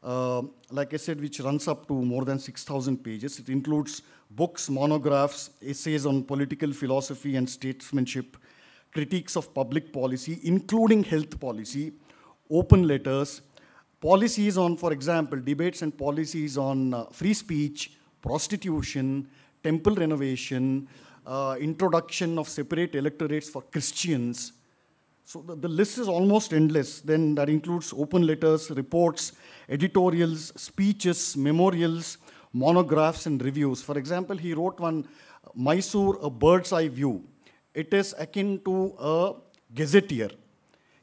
uh, like I said, which runs up to more than 6,000 pages. It includes books, monographs, essays on political philosophy and statesmanship, critiques of public policy, including health policy, open letters, policies on, for example, debates and policies on uh, free speech, prostitution, temple renovation, uh, introduction of separate electorates for Christians, so the, the list is almost endless. Then that includes open letters, reports, editorials, speeches, memorials, monographs, and reviews. For example, he wrote one, Mysore, a bird's eye view. It is akin to a gazetteer.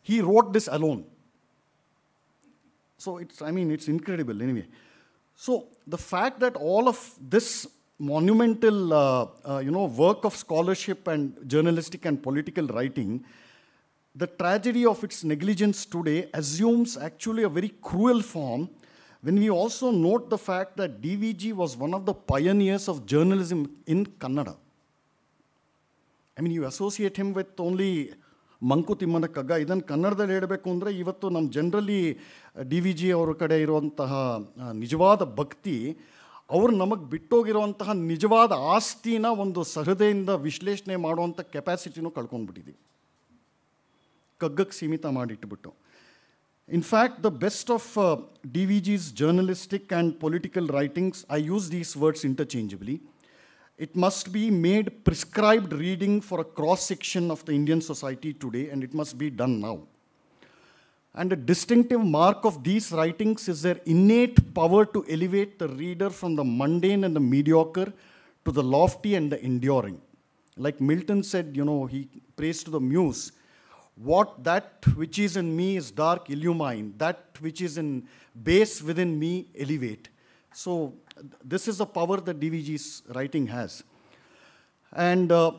He wrote this alone. So it's, I mean, it's incredible anyway. So the fact that all of this monumental, uh, uh, you know, work of scholarship and journalistic and political writing the of it's negligence today negligence actually a very cruel form when form also note the fact the D V G was one of the pioneers of journalism in Kannada I mean you associate him with only ಮಂಕುತಿಮ್ಮನ ಕಗ್ಗ ಇದನ್ನು ಕನ್ನಡದಲ್ಲಿ ಹೇಳಬೇಕು ಅಂದರೆ ಇವತ್ತು ನಮ್ಮ generally D V G ಅವರ ಕಡೆ ಇರುವಂತಹ ನಿಜವಾದ ಭಕ್ತಿ ಅವ್ರು ನಮಗೆ ಬಿಟ್ಟೋಗಿರುವಂತಹ ನಿಜವಾದ ಆಸ್ತಿನ ಒಂದು ಸಹೃದೆಯಿಂದ ವಿಶ್ಲೇಷಣೆ ಮಾಡುವಂಥ ಕೆಪ್ಯಾಸಿಟಿನೂ ಕಳ್ಕೊಂಡ್ಬಿಟ್ಟಿದ್ದೀವಿ ಕಗ್ಗಕ್ಕೆ ಸೀಮಿತ ಮಾಡಿಟ್ಬಿಟ್ಟು in fact the best of D V G's journalistic and political writings I use these words interchangeably it must be made prescribed reading for a cross section of the Indian society today, and it must be done now. And a distinctive mark of these writings is their innate power to elevate the reader from the mundane and the mediocre to the lofty and the enduring. Like Milton said, you know, he prays to the muse what that which is in me is dark illumine, that which is in base within me elevate. So this is the power that DVG's writing has. And uh,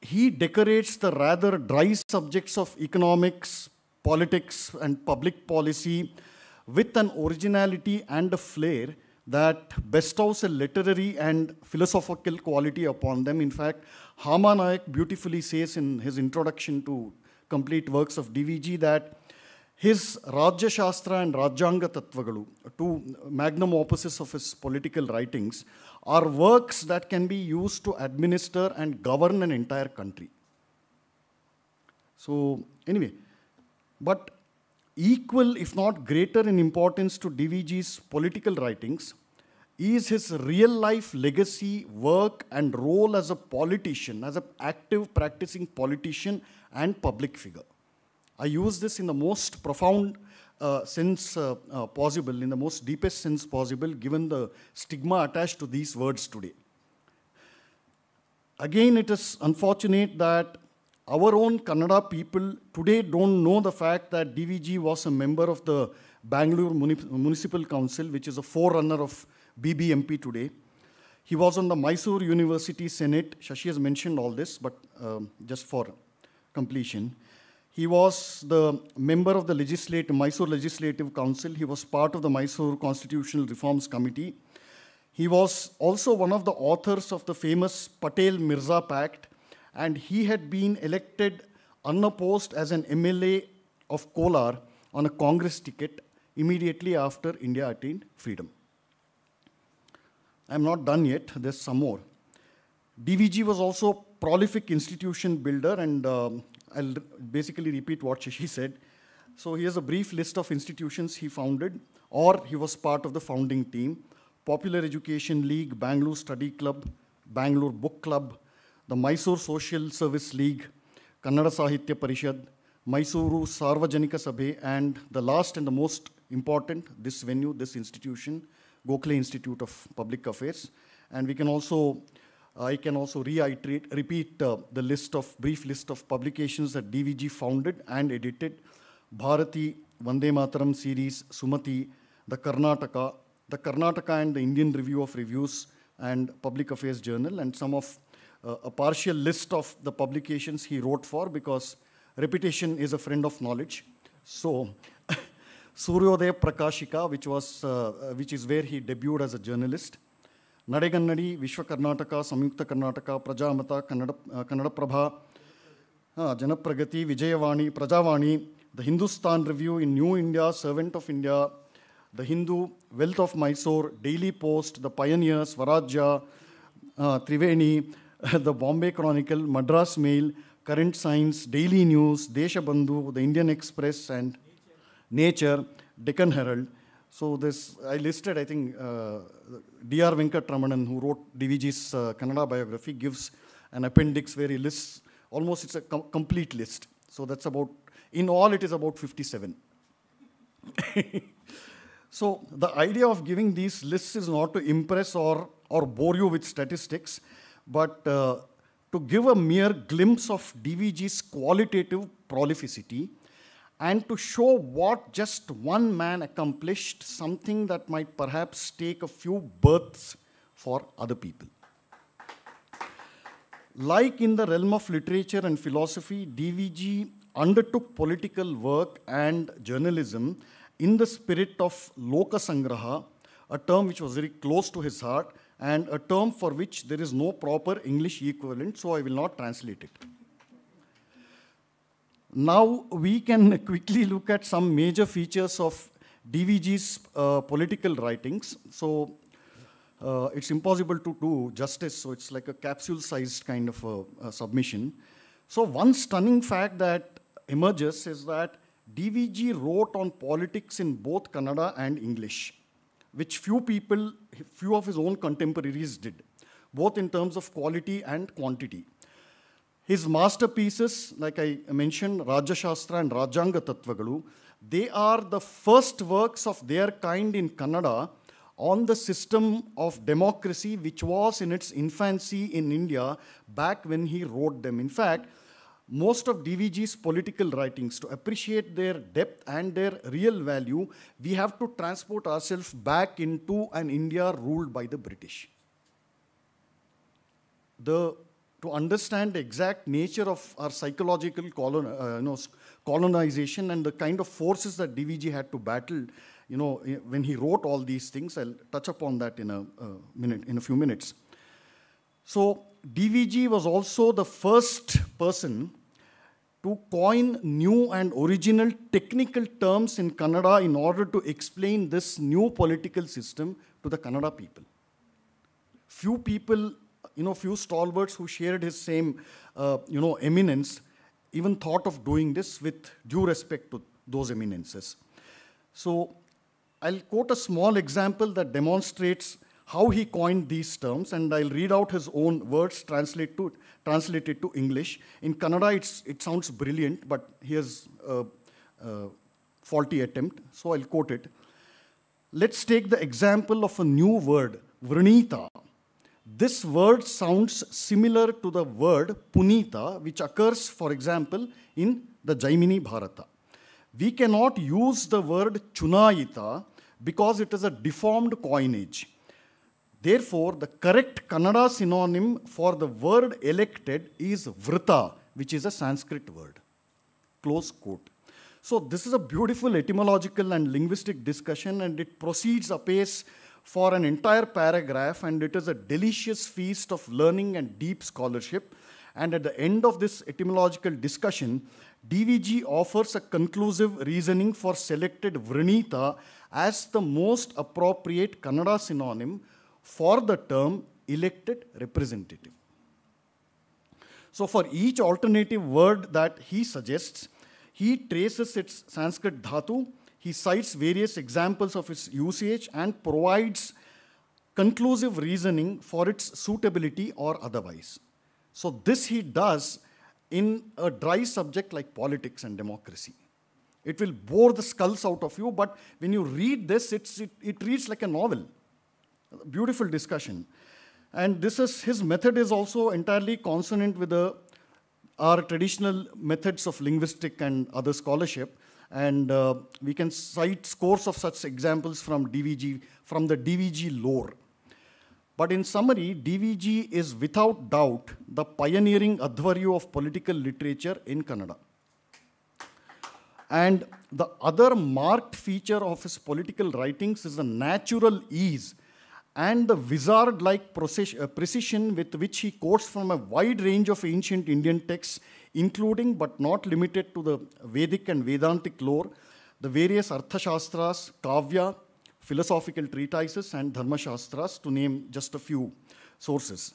he decorates the rather dry subjects of economics, politics, and public policy with an originality and a flair that bestows a literary and philosophical quality upon them. In fact, Hama beautifully says in his introduction to complete works of DVG that his Rajya Shastra and Rajyanga Tattvagalu, two magnum opuses of his political writings, are works that can be used to administer and govern an entire country. So, anyway, but equal, if not greater in importance to DVG's political writings, is his real life legacy, work, and role as a politician, as an active practicing politician and public figure. I use this in the most profound uh, sense uh, uh, possible, in the most deepest sense possible, given the stigma attached to these words today. Again, it is unfortunate that our own Kannada people today don't know the fact that DVG was a member of the Bangalore Municipal Council, which is a forerunner of BBMP today. He was on the Mysore University Senate. Shashi has mentioned all this, but um, just for completion. He was the member of the legislative, Mysore Legislative Council. He was part of the Mysore Constitutional Reforms Committee. He was also one of the authors of the famous Patel Mirza Pact, and he had been elected unopposed as an MLA of Kolar on a Congress ticket immediately after India attained freedom. I'm not done yet, there's some more. DVG was also prolific institution builder, and um, I'll basically repeat what Shashi said. So here's a brief list of institutions he founded, or he was part of the founding team. Popular Education League, Bangalore Study Club, Bangalore Book Club, the Mysore Social Service League, Kannada Sahitya Parishad, Mysuru Sarvajanika Sabhe, and the last and the most important, this venue, this institution, Gokhale Institute of Public Affairs. And we can also I can also reiterate, repeat uh, the list of brief list of publications that DVG founded and edited: Bharati, Vande Mataram series, Sumati, the Karnataka, the Karnataka and the Indian Review of Reviews, and Public Affairs Journal, and some of uh, a partial list of the publications he wrote for because reputation is a friend of knowledge. So. Suryodaya Prakashika, which, was, uh, uh, which is where he debuted as a journalist. Nadegannadi Vishwa Karnataka Samyukta Karnataka Prajamata Kannada Kannadaprabha Janapragati Vijayavani Prajavani the Hindustan Review in New India Servant of India the Hindu Wealth of Mysore Daily Post the Pioneer Swarajya Triveni the Bombay Chronicle Madras Mail Current Science Daily News Deshabandhu the Indian Express and Nature Deccan Herald so this I listed I think D.R. Tramanan, who wrote DVG's uh, Kannada biography, gives an appendix where he lists, almost it's a com complete list. So that's about, in all it is about 57. so the idea of giving these lists is not to impress or, or bore you with statistics, but uh, to give a mere glimpse of DVG's qualitative prolificity and to show what just one man accomplished, something that might perhaps take a few births for other people. Like in the realm of literature and philosophy, DVG undertook political work and journalism in the spirit of loka sangraha, a term which was very close to his heart and a term for which there is no proper English equivalent, so I will not translate it. Now we can quickly look at some major features of DVG's uh, political writings. So uh, it's impossible to do justice, so it's like a capsule-sized kind of a, a submission. So one stunning fact that emerges is that DVG wrote on politics in both Kannada and English, which few people, few of his own contemporaries did, both in terms of quality and quantity. His masterpieces, like I mentioned, Rajashastra and Rajanga Tattvagalu, they are the first works of their kind in Kannada on the system of democracy, which was in its infancy in India back when he wrote them. In fact, most of DVG's political writings, to appreciate their depth and their real value, we have to transport ourselves back into an India ruled by the British. The to understand the exact nature of our psychological colon, uh, you know, colonization and the kind of forces that DVG had to battle, you know, eh, when he wrote all these things. I'll touch upon that in a uh, minute, in a few minutes. So DVG was also the first person to coin new and original technical terms in Kannada in order to explain this new political system to the Kannada people. Few people you know, few stalwarts who shared his same, uh, you know, eminence, even thought of doing this with due respect to those eminences. So I'll quote a small example that demonstrates how he coined these terms, and I'll read out his own words translate to, translated to English. In Kannada, it's, it sounds brilliant, but here's a, a faulty attempt, so I'll quote it. Let's take the example of a new word, vrinita, this word sounds similar to the word punita, which occurs, for example, in the Jaimini Bharata. We cannot use the word chunayita because it is a deformed coinage. Therefore, the correct Kannada synonym for the word elected is vrita, which is a Sanskrit word. Close quote. So this is a beautiful etymological and linguistic discussion, and it proceeds apace for an entire paragraph, and it is a delicious feast of learning and deep scholarship. And at the end of this etymological discussion, DVG offers a conclusive reasoning for selected Vrinita as the most appropriate Kannada synonym for the term elected representative. So for each alternative word that he suggests, he traces its Sanskrit dhatu he cites various examples of its usage and provides conclusive reasoning for its suitability or otherwise. So this he does in a dry subject like politics and democracy. It will bore the skulls out of you, but when you read this, it, it reads like a novel. A beautiful discussion. And this is, his method is also entirely consonant with the, our traditional methods of linguistic and other scholarship, and uh, we can cite scores of such examples from DVG, from the DVG lore. But in summary, DVG is without doubt the pioneering adhvaryu of political literature in Kannada. And the other marked feature of his political writings is the natural ease and the wizard-like uh, precision with which he quotes from a wide range of ancient Indian texts, including but not limited to the Vedic and Vedantic lore, the various Arthashastras, Kavya, philosophical treatises, and Dharmashastras, to name just a few sources.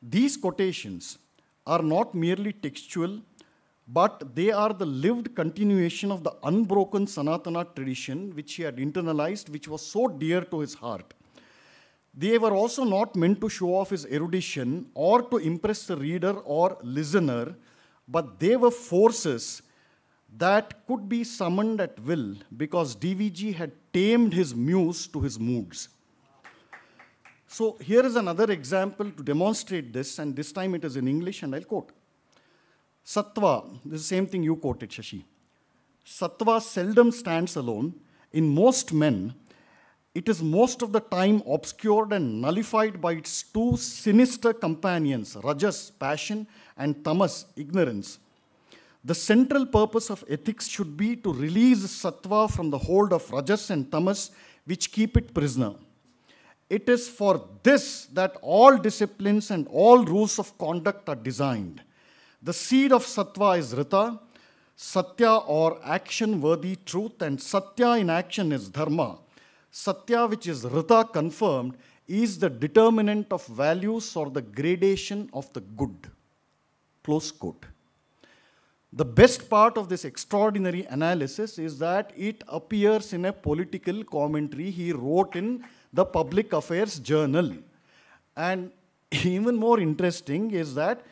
These quotations are not merely textual, but they are the lived continuation of the unbroken Sanatana tradition which he had internalized, which was so dear to his heart. They were also not meant to show off his erudition or to impress the reader or listener, but they were forces that could be summoned at will because DVG had tamed his muse to his moods. So here is another example to demonstrate this, and this time it is in English, and I'll quote. Sattva, this is the same thing you quoted, Shashi. Sattva seldom stands alone. In most men, it is most of the time obscured and nullified by its two sinister companions, Rajas, passion, and Tamas, ignorance. The central purpose of ethics should be to release Sattva from the hold of Rajas and Tamas, which keep it prisoner. It is for this that all disciplines and all rules of conduct are designed. The seed of Sattva is Rita, Satya or action worthy truth, and Satya in action is Dharma Satya, which is Rita confirmed, is the determinant of values or the gradation of the good. Close quote. The best part of this extraordinary analysis is that it appears in a political commentary he wrote in the Public Affairs Journal. And even more interesting is that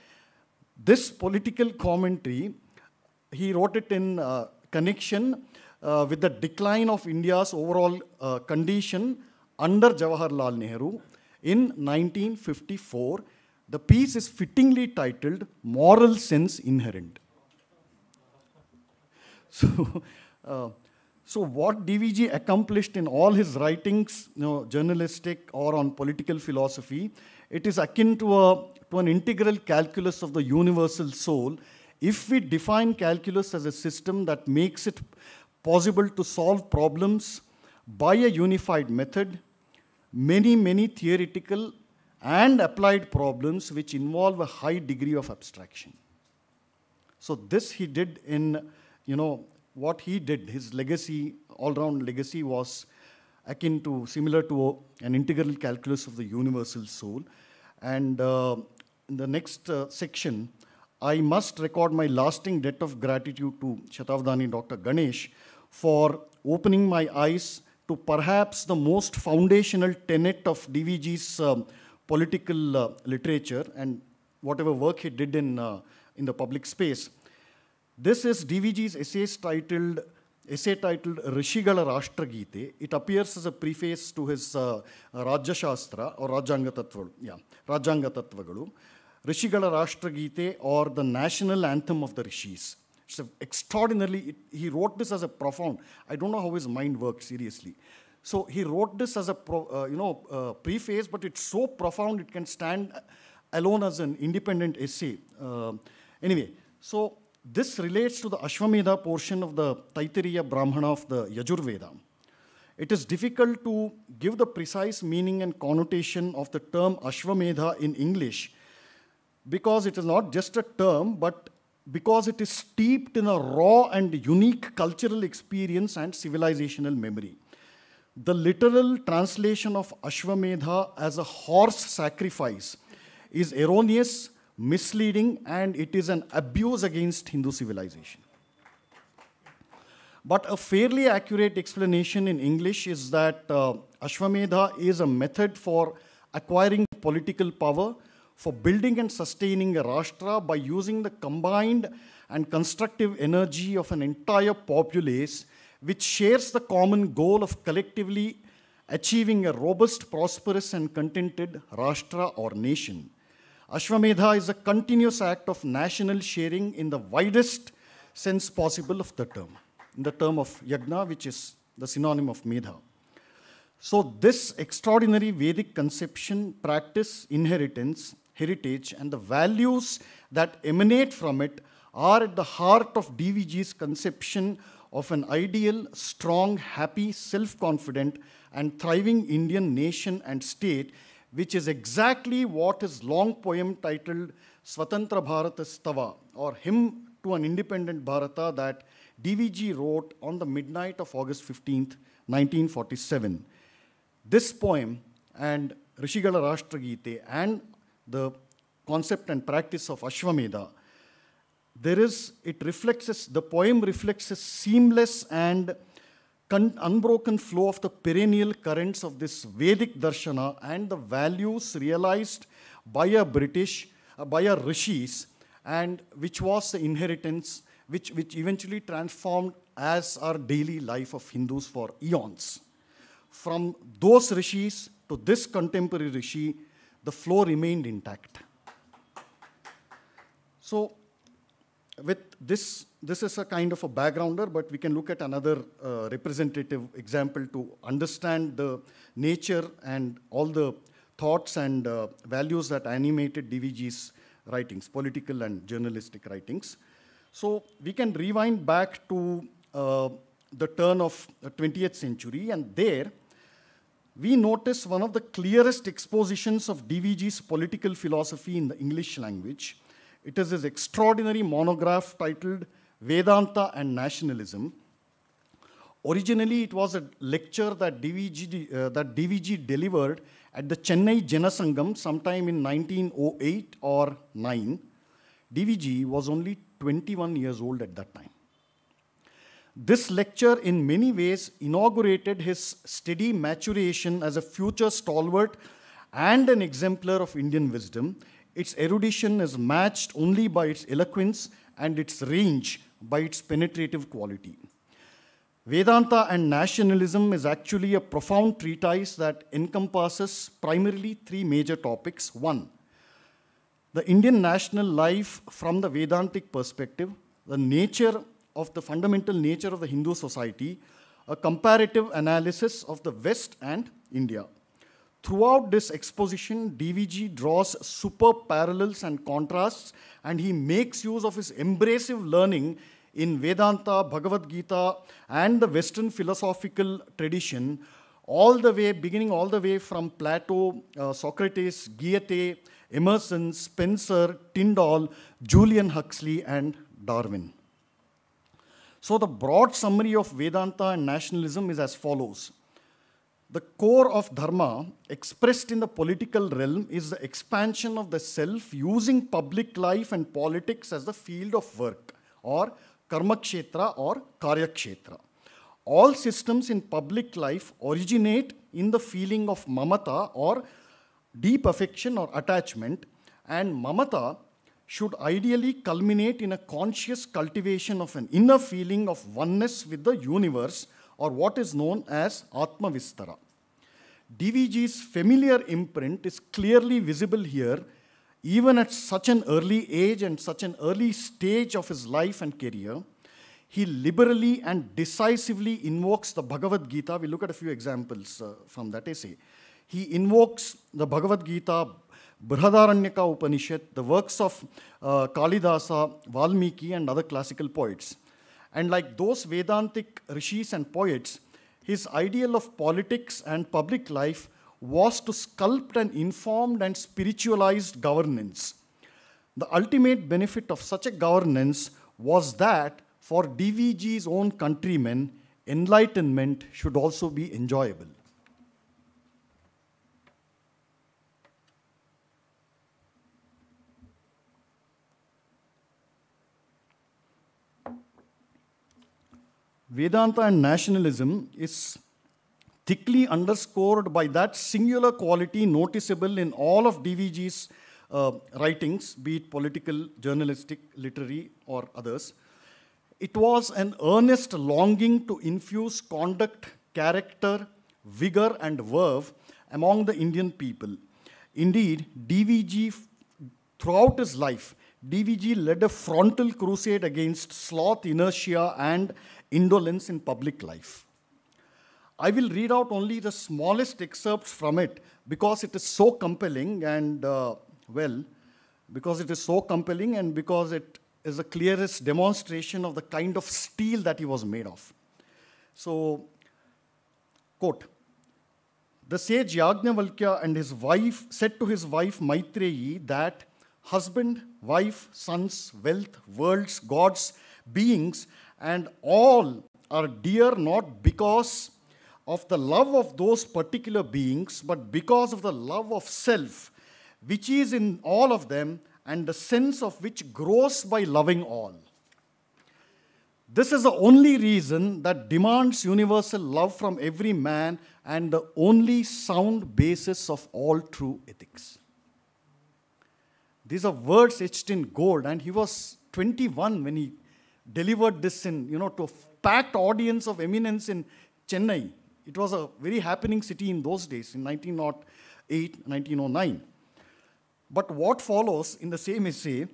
this political commentary, he wrote it in uh, connection uh, with the decline of India's overall uh, condition under Jawaharlal Nehru in 1954. The piece is fittingly titled Moral Sense Inherent. So, uh, so what DVG accomplished in all his writings, you know, journalistic or on political philosophy, it is akin to, a, to an integral calculus of the universal soul. If we define calculus as a system that makes it possible to solve problems by a unified method, many, many theoretical and applied problems which involve a high degree of abstraction. So this he did in, you know, what he did, his legacy, all-round legacy was akin to, similar to an integral calculus of the universal soul. And uh, in the next uh, section, I must record my lasting debt of gratitude to Shatavdani Dr. Ganesh for opening my eyes to perhaps the most foundational tenet of DVG's um, uh, political uh, literature and whatever work he did in, uh, in the public space. This is DVG's essays titled, essay titled Rishigala Rashtragite. It appears as a preface to his uh, Rajashastra or Rajanga Tattva, yeah, Rajanga Rishigala Rashtragite or the national anthem of the Rishis. It's extraordinarily, he wrote this as a profound, I don't know how his mind worked, seriously. So he wrote this as a, pro, uh, you know, uh, preface, but it's so profound it can stand alone as an independent essay. Uh, anyway, so this relates to the Ashwamedha portion of the Taittiriya Brahmana of the Yajurveda. It is difficult to give the precise meaning and connotation of the term Ashwamedha in English because it is not just a term, but because it is steeped in a raw and unique cultural experience and civilizational memory. The literal translation of Ashwamedha as a horse sacrifice is erroneous, misleading, and it is an abuse against Hindu civilization. But a fairly accurate explanation in English is that uh, Ashwamedha is a method for acquiring political power for building and sustaining a Rashtra by using the combined and constructive energy of an entire populace which shares the common goal of collectively achieving a robust, prosperous, and contented Rashtra or nation. Ashwamedha is a continuous act of national sharing in the widest sense possible of the term, in the term of yagna, which is the synonym of medha. So, this extraordinary Vedic conception, practice, inheritance heritage and the values that emanate from it are at the heart of DVG's conception of an ideal, strong, happy, self-confident and thriving Indian nation and state, which is exactly what his long poem titled Swatantra Stava or Hymn to an Independent Bharata that DVG wrote on the midnight of August 15, 1947. This poem and Rishigala Rashtragite and the concept and practice of Ashwamedha, there is, it reflects, the poem reflects a seamless and unbroken flow of the perennial currents of this Vedic darshana and the values realized by a British, uh, by a rishis, and which was the inheritance which, which eventually transformed as our daily life of Hindus for eons. From those rishis to this contemporary rishi, the flow remained intact. So with this, this is a kind of a backgrounder, but we can look at another uh, representative example to understand the nature and all the thoughts and uh, values that animated DVG's writings, political and journalistic writings. So we can rewind back to uh, the turn of the 20th century, and there we notice one of the clearest expositions of DVG's political philosophy in the English language. It is his extraordinary monograph titled Vedanta and Nationalism. Originally, it was a lecture that DVG, uh, that DVG delivered at the Chennai Janasangam sometime in 1908 or 9. DVG was only 21 years old at that time. This lecture, in many ways, inaugurated his steady maturation as a future stalwart and an exemplar of Indian wisdom. Its erudition is matched only by its eloquence and its range by its penetrative quality. Vedanta and nationalism is actually a profound treatise that encompasses primarily three major topics. One, the Indian national life from the Vedantic perspective, the nature of the fundamental nature of the Hindu society, a comparative analysis of the West and India. Throughout this exposition, DVG draws superb parallels and contrasts, and he makes use of his embracive learning in Vedanta, Bhagavad Gita, and the Western philosophical tradition, all the way, beginning all the way from Plato, uh, Socrates, Goethe, Emerson, Spencer, Tyndall, Julian Huxley, and Darwin. So the broad summary of Vedanta and nationalism is as follows. The core of dharma, expressed in the political realm, is the expansion of the self using public life and politics as the field of work, or karma or karya All systems in public life originate in the feeling of mamata or deep affection or attachment, and mamata should ideally culminate in a conscious cultivation of an inner feeling of oneness with the universe or what is known as Atma Vistara. DVG's familiar imprint is clearly visible here even at such an early age and such an early stage of his life and career, he liberally and decisively invokes the Bhagavad Gita. We look at a few examples uh, from that essay. He invokes the Bhagavad Gita Brihadaranyaka Upanishad, the works of uh, Kalidasa, Valmiki, and other classical poets. And like those Vedantic rishis and poets, his ideal of politics and public life was to sculpt an informed and spiritualized governance. The ultimate benefit of such a governance was that for DVG's own countrymen, enlightenment should also be enjoyable. Vedanta and nationalism is thickly underscored by that singular quality noticeable in all of DVG's uh, writings, be it political, journalistic, literary, or others. It was an earnest longing to infuse conduct, character, vigor, and verve among the Indian people. Indeed, DVG, throughout his life, DVG led a frontal crusade against sloth, inertia, and indolence in public life. I will read out only the smallest excerpts from it because it is so compelling and, uh, well, because it is so compelling and because it is the clearest demonstration of the kind of steel that he was made of. So, quote, the sage Yajnavalkya and his wife said to his wife Maitreyi that husband, wife, sons, wealth, worlds, gods, beings and all are dear not because of the love of those particular beings, but because of the love of self, which is in all of them, and the sense of which grows by loving all. This is the only reason that demands universal love from every man and the only sound basis of all true ethics. These are words etched in gold, and he was 21 when he delivered this in, you know, to a packed audience of eminence in Chennai. It was a very happening city in those days, in 1908, 1909. But what follows in the same essay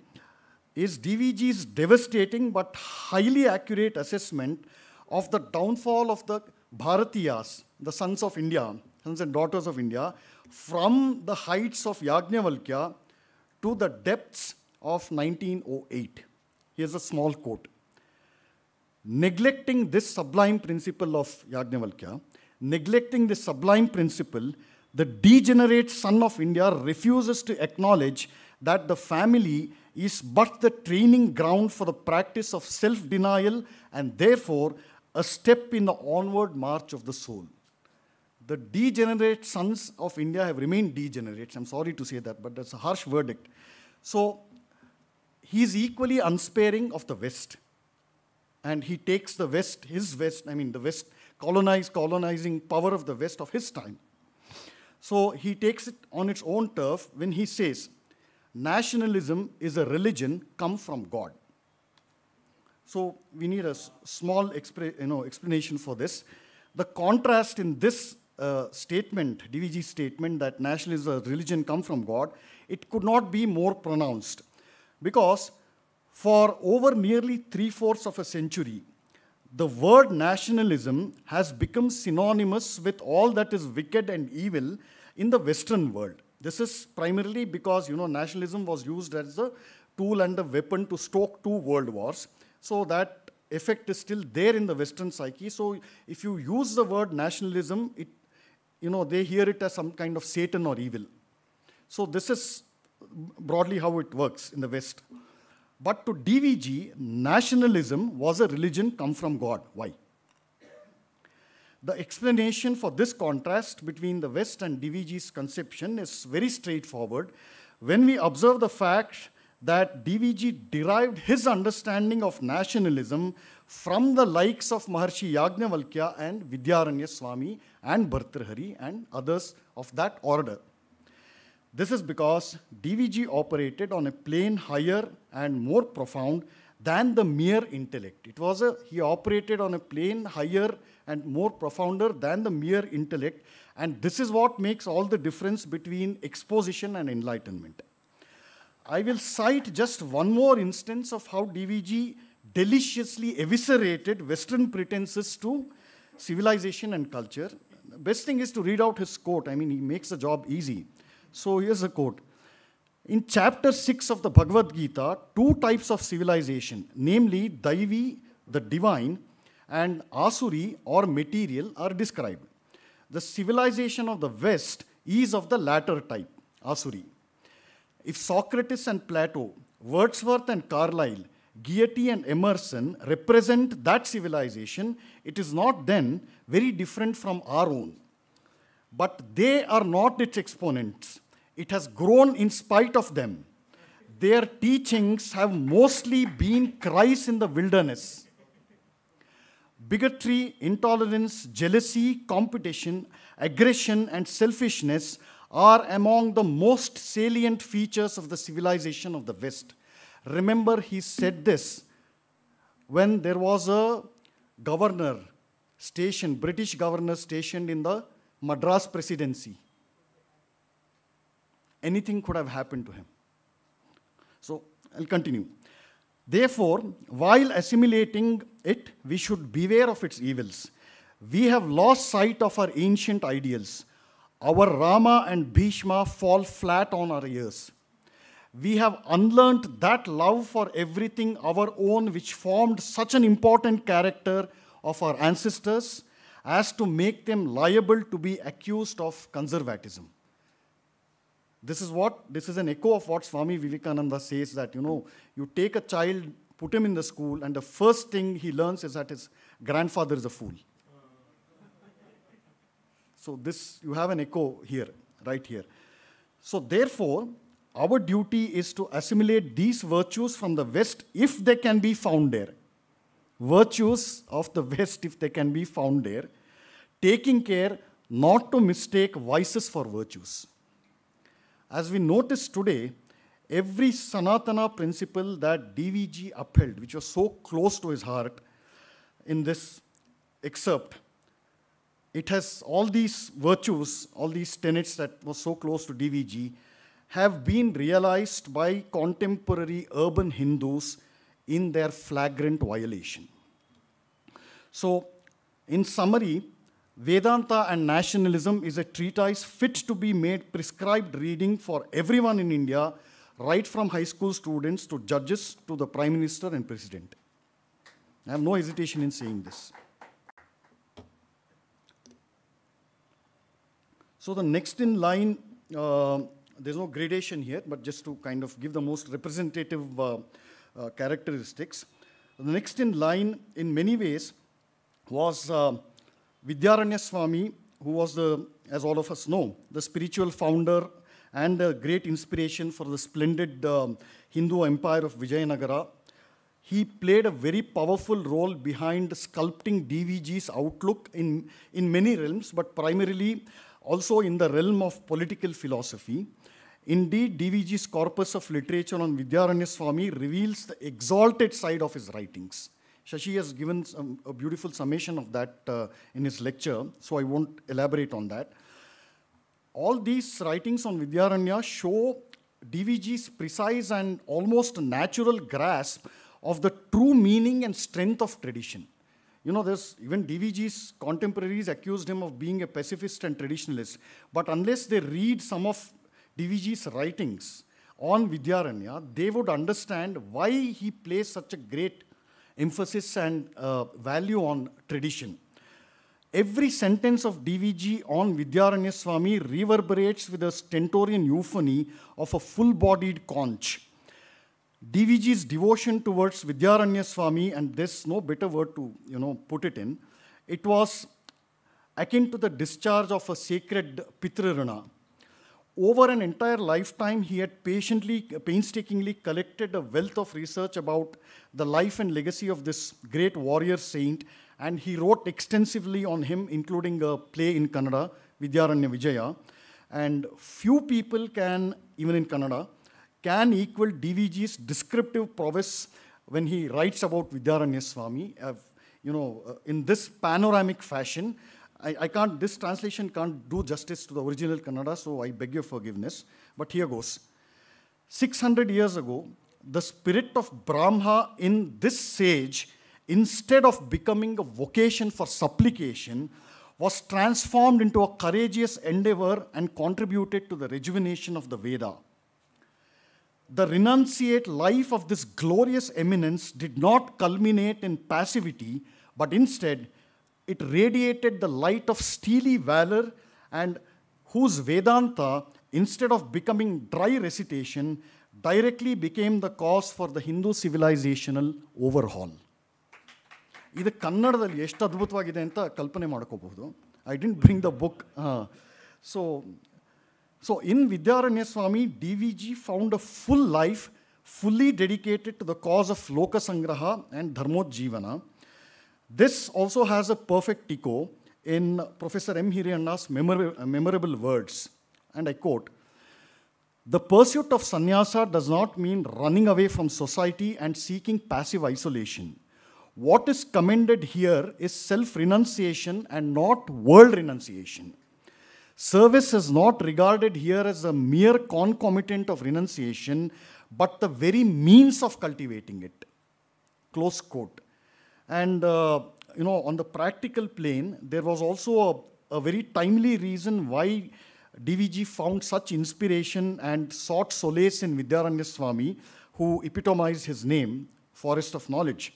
is DVG's devastating but highly accurate assessment of the downfall of the Bharatiyas, the sons of India, sons and daughters of India, from the heights of Yajnavalkya to the depths of 1908. Here's a small quote neglecting this sublime principle of Yajnavalkya, neglecting this sublime principle, the degenerate son of India refuses to acknowledge that the family is but the training ground for the practice of self denial and therefore a step in the onward march of the soul. The degenerate sons of India have remained degenerates. I'm sorry to say that, but that's a harsh verdict. So he is equally unsparing of the West and he takes the West, his West, I mean the West, colonized, colonizing power of the West of his time. So he takes it on its own turf when he says, nationalism is a religion come from God. So we need a small you know, explanation for this. The contrast in this uh, statement, DVG's statement that nationalism is a religion come from God, it could not be more pronounced because for over nearly three fourths of a century, the word nationalism has become synonymous with all that is wicked and evil in the Western world. This is primarily because you know nationalism was used as a tool and a weapon to stoke two world wars. So that effect is still there in the Western psyche. So if you use the word nationalism, it you know they hear it as some kind of Satan or evil. So this is broadly how it works in the West. But to DVG, nationalism was a religion come from God. Why? The explanation for this contrast between the West and DVG's conception is very straightforward when we observe the fact that DVG derived his understanding of nationalism from the likes of Maharshi Yagnavalkya and Vidyaranya Swami and Bhartrahari and others of that order. This is because DVG operated on a plane higher and more profound than the mere intellect. It was a, he operated on a plane higher and more profounder than the mere intellect. And this is what makes all the difference between exposition and enlightenment. I will cite just one more instance of how DVG deliciously eviscerated Western pretenses to civilization and culture. The best thing is to read out his quote. I mean, he makes the job easy. So here's a quote. In chapter 6 of the Bhagavad Gita, two types of civilization, namely Daivi, the divine, and Asuri, or material, are described. The civilization of the West is of the latter type, Asuri. If Socrates and Plato, Wordsworth and Carlyle, Gaiety and Emerson represent that civilization, it is not then very different from our own but they are not its exponents. It has grown in spite of them. Their teachings have mostly been cries in the wilderness. Bigotry, intolerance, jealousy, competition, aggression, and selfishness are among the most salient features of the civilization of the West. Remember, he said this when there was a governor stationed, British governor stationed in the Madras presidency, anything could have happened to him. So I'll continue. Therefore, while assimilating it, we should beware of its evils. We have lost sight of our ancient ideals. Our Rama and Bhishma fall flat on our ears. We have unlearned that love for everything our own which formed such an important character of our ancestors as to make them liable to be accused of conservatism. This is what, this is an echo of what Swami Vivekananda says that, you know, you take a child, put him in the school, and the first thing he learns is that his grandfather is a fool. so this, you have an echo here, right here. So therefore, our duty is to assimilate these virtues from the West if they can be found there virtues of the West, if they can be found there, taking care not to mistake vices for virtues. As we notice today, every Sanatana principle that DVG upheld, which was so close to his heart in this excerpt, it has all these virtues, all these tenets that were so close to DVG, have been realized by contemporary urban Hindus in their flagrant violation. So, in summary, Vedanta and nationalism is a treatise fit to be made prescribed reading for everyone in India, right from high school students to judges to the Prime Minister and President. I have no hesitation in saying this. So the next in line, uh, there's no gradation here, but just to kind of give the most representative uh, uh, characteristics. The next in line, in many ways, was uh, Vidyaranya Swami, who was, the, as all of us know, the spiritual founder and a great inspiration for the splendid um, Hindu empire of Vijayanagara. He played a very powerful role behind sculpting DVG's outlook in, in many realms, but primarily also in the realm of political philosophy. Indeed, DVG's corpus of literature on Vidyaranya Swami reveals the exalted side of his writings. Shashi has given some, a beautiful summation of that uh, in his lecture, so I won't elaborate on that. All these writings on Vidyaranya show DVG's precise and almost natural grasp of the true meaning and strength of tradition. You know, there's even DVG's contemporaries accused him of being a pacifist and traditionalist. But unless they read some of DVG's writings on Vidyaranya, they would understand why he placed such a great emphasis and uh, value on tradition. Every sentence of DVG on Vidyaranya Swami reverberates with a stentorian euphony of a full-bodied conch. DVG's devotion towards Vidyaranya Swami, and there's no better word to you know, put it in, it was akin to the discharge of a sacred Pitrarana, over an entire lifetime, he had patiently, painstakingly collected a wealth of research about the life and legacy of this great warrior saint, and he wrote extensively on him, including a play in Kannada, Vidyaranya Vijaya. And few people can, even in Kannada, can equal DVG's descriptive prowess when he writes about Vidyaranya Swami, uh, you know, uh, in this panoramic fashion, I, I can't, this translation can't do justice to the original Kannada, so I beg your forgiveness. But here goes. 600 years ago, the spirit of Brahma in this sage, instead of becoming a vocation for supplication, was transformed into a courageous endeavor and contributed to the rejuvenation of the Veda. The renunciate life of this glorious eminence did not culminate in passivity, but instead It radiated the light of steely valor and whose Vedanta, instead of becoming dry recitation, directly became the cause for the Hindu civilizational overhaul. I didn't bring the book. So in Vidyaranya Swami, DVG found a full life, fully dedicated to the cause of Loka Sangraha and Dharmot Jeevana. This also has a perfect echo in Professor M. Hiranda's memorable words, and I quote, the pursuit of sannyasa does not mean running away from society and seeking passive isolation. What is commended here is self renunciation and not world renunciation. Service is not regarded here as a mere concomitant of renunciation, but the very means of cultivating it. Close quote. And, uh, you know, on the practical plane, there was also a, a very timely reason why DVG found such inspiration and sought solace in Vidyaranya Swami, who epitomized his name, Forest of Knowledge.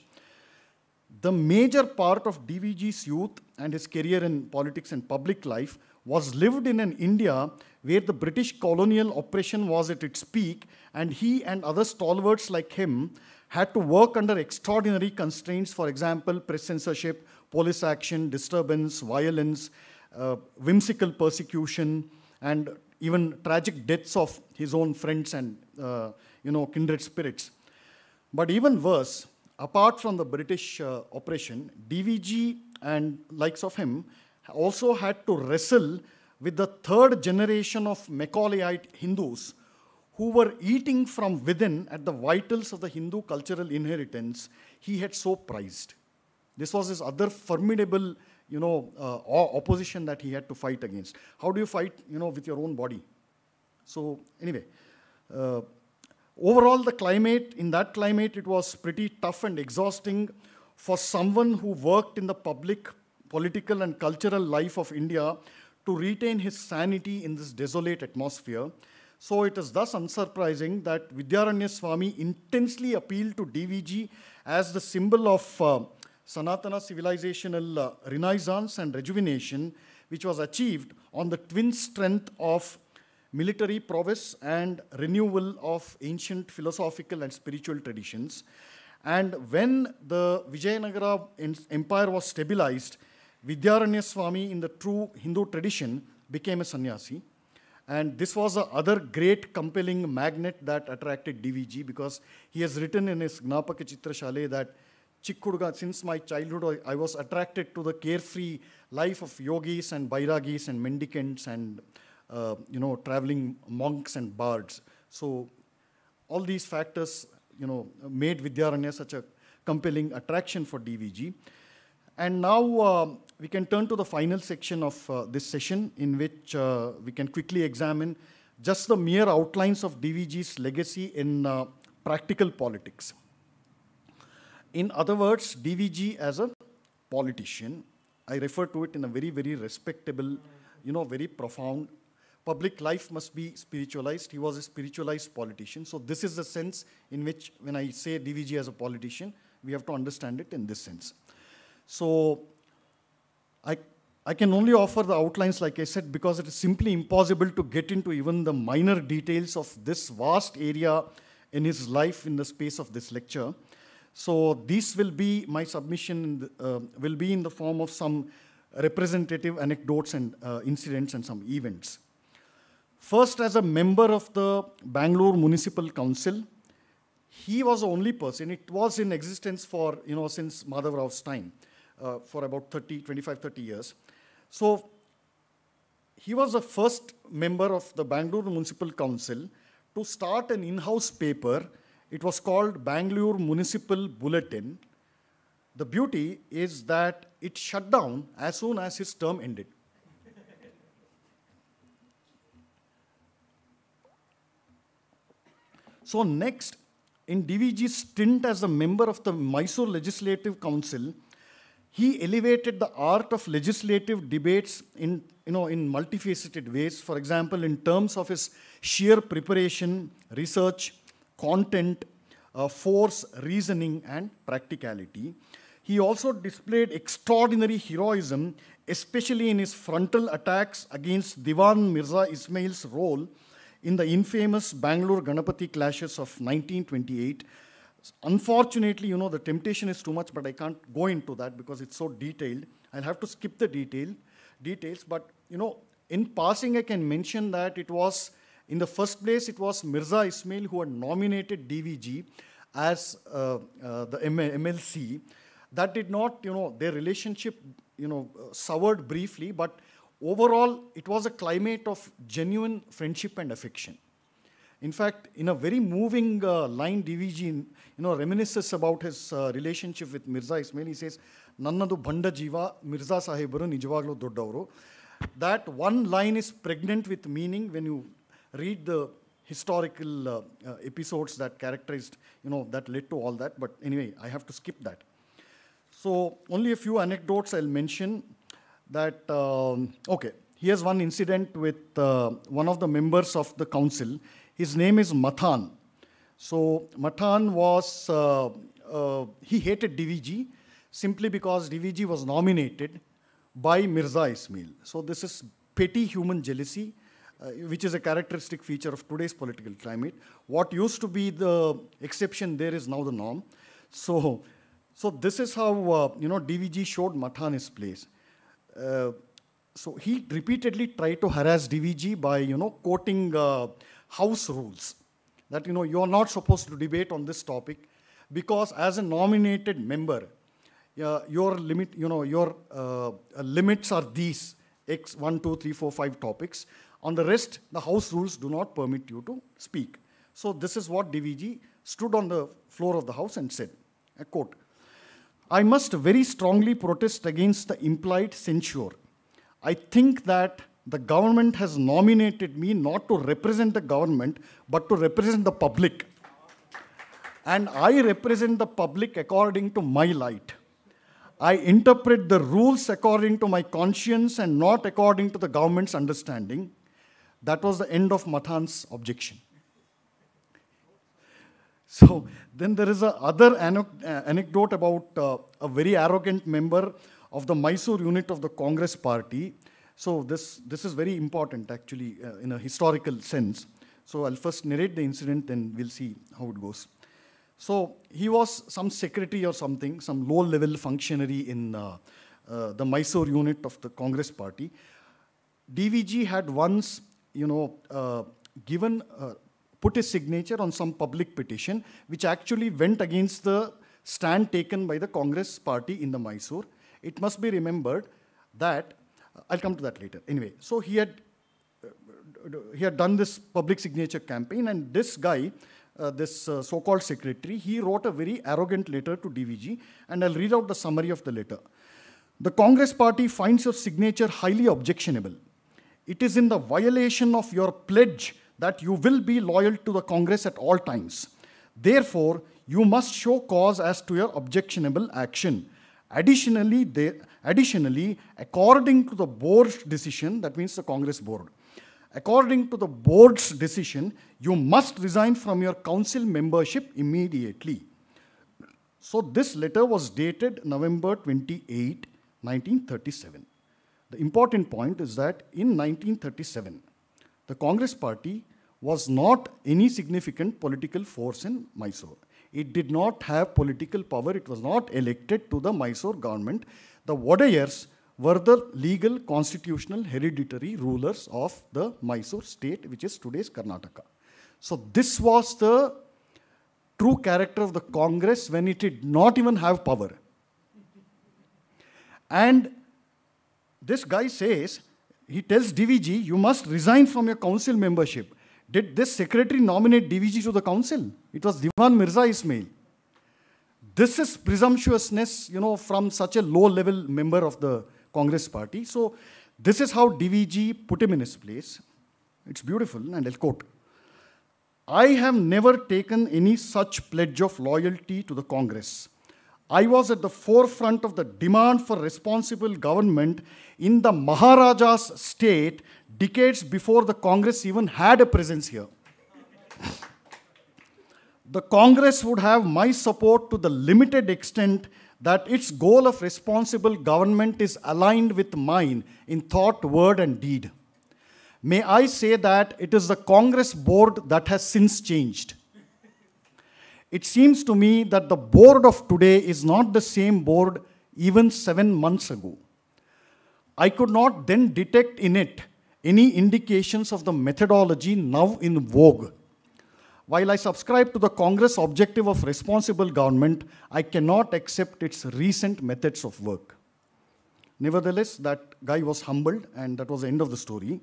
The major part of DVG's youth and his career in politics and public life was lived in an India where the British colonial oppression was at its peak, and he and other stalwarts like him had to work under extraordinary constraints, for example, press censorship, police action, disturbance, violence, uh, whimsical persecution, and even tragic deaths of his own friends and uh, you know kindred spirits. But even worse, apart from the British uh, DVG and likes of him also had to wrestle with the third generation of Macaulayite Hindus who were eating from within at the vitals of the Hindu cultural inheritance he had so prized. This was his other formidable, you know, uh, opposition that he had to fight against. How do you fight, you know, with your own body? So anyway, uh, overall the climate, in that climate, it was pretty tough and exhausting for someone who worked in the public, political and cultural life of India to retain his sanity in this desolate atmosphere so it is thus unsurprising that Vidyaranya Swami intensely appealed to DVG as the symbol of uh, Sanatana civilizational uh, renaissance and rejuvenation, which was achieved on the twin strength of military prowess and renewal of ancient philosophical and spiritual traditions. And when the Vijayanagara empire was stabilized, Vidyaranya Swami, in the true Hindu tradition, became a sannyasi. And this was the other great compelling magnet that attracted DVG because he has written in his Gnapaka Chitra Shale that Chikkurga, since my childhood, I, was attracted to the carefree life of yogis and bairagis and mendicants and, uh, you know, traveling monks and bards. So all these factors, you know, made Vidyaranya such a compelling attraction for DVG. And now um, we can turn to the final section of uh, this session in which uh, we can quickly examine just the mere outlines of DVG's legacy in uh, practical politics. In other words, DVG as a politician, I refer to it in a very, very respectable, you know, very profound, public life must be spiritualized. He was a spiritualized politician. So this is the sense in which when I say DVG as a politician, we have to understand it in this sense. So I, I can only offer the outlines, like I said, because it is simply impossible to get into even the minor details of this vast area in his life in the space of this lecture. So this will be, my submission uh, will be in the form of some representative anecdotes and uh, incidents and some events. First, as a member of the Bangalore Municipal Council, he was the only person, it was in existence for, you know, since Madhav Rao's time uh, for about 30, 25, 30 years. So he was the first member of the Bangalore Municipal Council to start an in-house paper. It was called Bangalore Municipal Bulletin. The beauty is that it shut down as soon as his term ended. so next, in DVG's stint as a member of the Mysore Legislative Council, he elevated the art of legislative debates in, you know, in multifaceted ways. For example, in terms of his sheer preparation, research, content, uh, force, reasoning, and practicality. He also displayed extraordinary heroism, especially in his frontal attacks against Diwan Mirza Ismail's role in the infamous Bangalore Ganapati clashes of 1928 unfortunately, you know, the temptation is too much, but I can't go into that because it's so detailed. I'll have to skip the detail, details. But, you know, in passing, I can mention that it was, in the first place, it was Mirza Ismail who had nominated DVG as uh, uh, the M MLC. That did not, you know, their relationship, you know, uh, soured briefly, but overall, it was a climate of genuine friendship and affection. In fact, in a very moving uh, line, DVG you know, reminisces about his uh, relationship with Mirza Ismail. He says, ನನ್ನದು ಭಂಡ ಜೀವ ಮಿರ್ಜಾ ಸಾಹೇಬರು ನಿಜವಾಗ್ಲೂ ದೊಡ್ಡವರು that one line is pregnant with meaning when you read the historical uh, uh, episodes that characterized, you know, that led to all that. But anyway, I have to skip that. So only a few anecdotes I'll mention that, um, okay, here's one incident with uh, one of the members of the council. His name is Mathan. So Mathan was, uh, uh, he hated DVG simply because DVG was nominated by Mirza Ismail. So this is petty human jealousy, uh, which is a characteristic feature of today's political climate. What used to be the exception there is now the norm. So, so this is how, uh, you know, DVG showed Mathan his place. Uh, so he repeatedly tried to harass DVG by, you know, quoting uh, house rules that you know you are not supposed to debate on this topic because as a nominated member uh, your limit you know your uh, limits are these x 1 2 3 4 5 topics on the rest the house rules do not permit you to speak so this is what dvg stood on the floor of the house and said I quote i must very strongly protest against the implied censure i think that the government has nominated me not to represent the government, but to represent the public. And I represent the public according to my light. I interpret the rules according to my conscience and not according to the government's understanding. That was the end of Mathan's objection. So then there is a other uh, anecdote about uh, a very arrogant member of the Mysore unit of the Congress party so this, this is very important actually uh, in a historical sense. So I'll first narrate the incident, then we'll see how it goes. So he was some secretary or something, some low-level functionary in uh, uh, the Mysore unit of the Congress party. DVG had once, you know, uh, given, uh, put his signature on some public petition, which actually went against the stand taken by the Congress party in the Mysore. It must be remembered that I'll come to that later. Anyway, so he had he had done this public signature campaign, and this guy, uh, this uh, so-called secretary, he wrote a very arrogant letter to DVG, and I'll read out the summary of the letter. The Congress party finds your signature highly objectionable. It is in the violation of your pledge that you will be loyal to the Congress at all times. Therefore, you must show cause as to your objectionable action. Additionally, there, Additionally, according to the board's decision, that means the Congress board, according to the board's decision, you must resign from your council membership immediately. So this letter was dated November 28, 1937. The important point is that in 1937, the Congress party was not any significant political force in Mysore. It did not have political power. It was not elected to the Mysore government. The Wadayars were the legal constitutional hereditary rulers of the Mysore state, which is today's Karnataka. So this was the true character of the Congress when it did not even have power. And this guy says, he tells DVG, you must resign from your council membership. Did this secretary nominate DVG to the council? It was Divan Mirza Ismail. This is presumptuousness, you know, from such a low-level member of the Congress party. So this is how DVG put him in his place. It's beautiful, and I'll quote. I have never taken any such pledge of loyalty to the Congress. I was at the forefront of the demand for responsible government in the Maharaja's state decades before the Congress even had a presence here. the Congress would have my support to the limited extent that its goal of responsible government is aligned with mine in thought, word, and deed. May I say that it is the Congress board that has since changed. it seems to me that the board of today is not the same board even seven months ago. I could not then detect in it any indications of the methodology now in vogue. While I subscribe to the Congress objective of responsible government, I cannot accept its recent methods of work. Nevertheless, that guy was humbled, and that was the end of the story.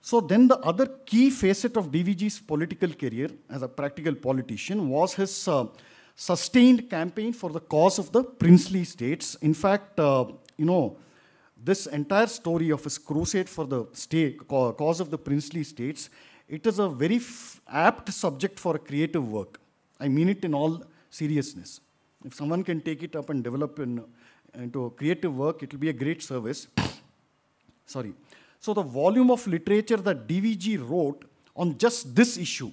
So then the other key facet of DVG's political career as a practical politician was his uh, sustained campaign for the cause of the princely states. In fact, uh, you know, this entire story of his crusade for the state, cause of the princely states it is a very apt subject for creative work. I mean it in all seriousness. If someone can take it up and develop in, into creative work, it will be a great service. Sorry. So the volume of literature that DVG wrote on just this issue,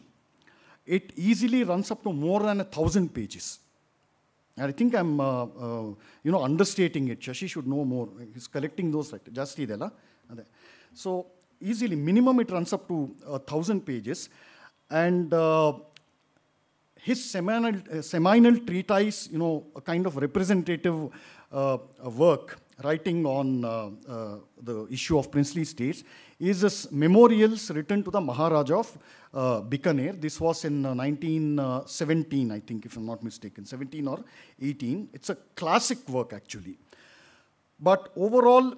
it easily runs up to more than a thousand pages. And I think I'm, uh, uh, you know, understating it. Shashi should know more. He's collecting those. Just idella. So easily. Minimum, it runs up to a uh, thousand pages, and uh, his seminal, uh, seminal treatise, you know, a kind of representative work writing on uh, uh, the issue of princely states is this memorials written to the Maharaja of uh, Bikaner. This was in 1917, I think, if I'm not mistaken, 17 or 18. It's a classic work, actually. But overall,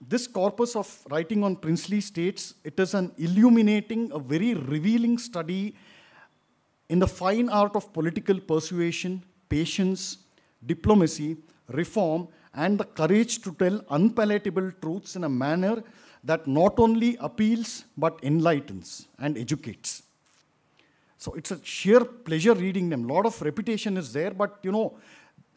this corpus of writing on Princely states it is an illuminating, a very revealing study in the fine art of political persuasion, patience, diplomacy, reform, and the courage to tell unpalatable truths in a manner that not only appeals but enlightens and educates. So it's a sheer pleasure reading them. A lot of repetition is there, but you know,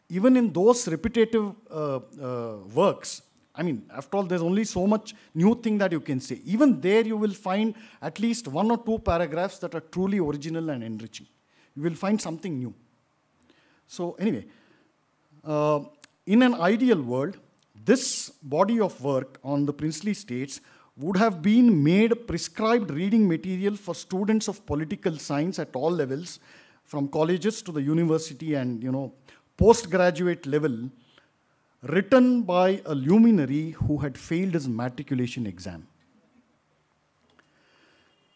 even in those repetitive uh, uh, works, I mean, after all, there's only so much new thing that you can say. Even there, you will find at least one or two paragraphs that are truly original and enriching. You will find something new. So anyway, uh, in an ideal world, this body of work on the princely states would have been made prescribed reading material for students of political science at all levels, from colleges to the university and, you know, postgraduate level written by a luminary who had failed his matriculation exam.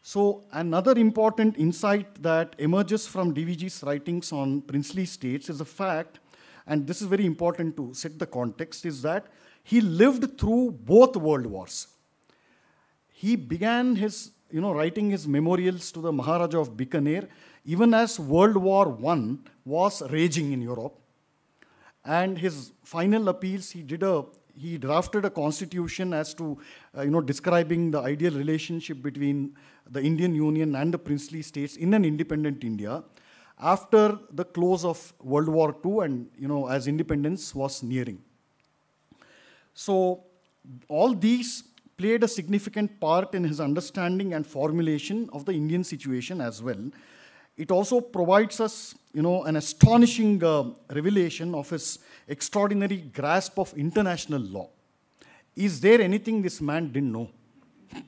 So another important insight that emerges from DVG's writings on princely states is the fact, and this is very important to set the context, is that he lived through both world wars. He began his, you know, writing his memorials to the Maharaja of Bikaner even as World War I was raging in Europe and his final appeals, he did a he drafted a constitution as to uh, you know describing the ideal relationship between the Indian Union and the princely states in an independent India after the close of World War II and you know as independence was nearing. So all these played a significant part in his understanding and formulation of the Indian situation as well it also provides us, you know, an astonishing uh, revelation of his extraordinary grasp of international law. Is there anything this man didn't know?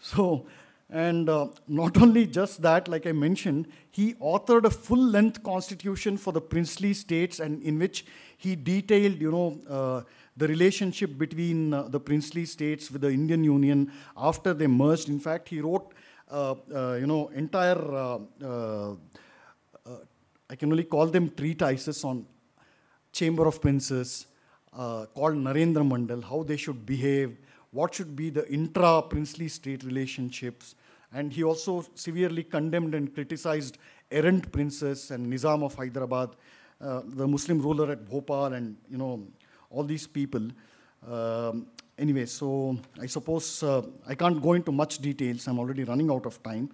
so, and uh, not only just that, like I mentioned, he authored a full-length constitution for the princely states, and in which he detailed, you know, uh, the relationship between uh, the princely states with the Indian Union after they merged. In fact, he wrote uh, uh, you know, entire, uh, I can only call them treatises on Chamber of Princes, called Narendra Mandal, how they should behave, what should be the intra-princely state relationships, and he also severely condemned and criticized errant princes and Nizam of Hyderabad, uh, the Muslim ruler at Bhopal, and you know all these people. Um, anyway, so I suppose uh, I can't go into much details. I'm already running out of time.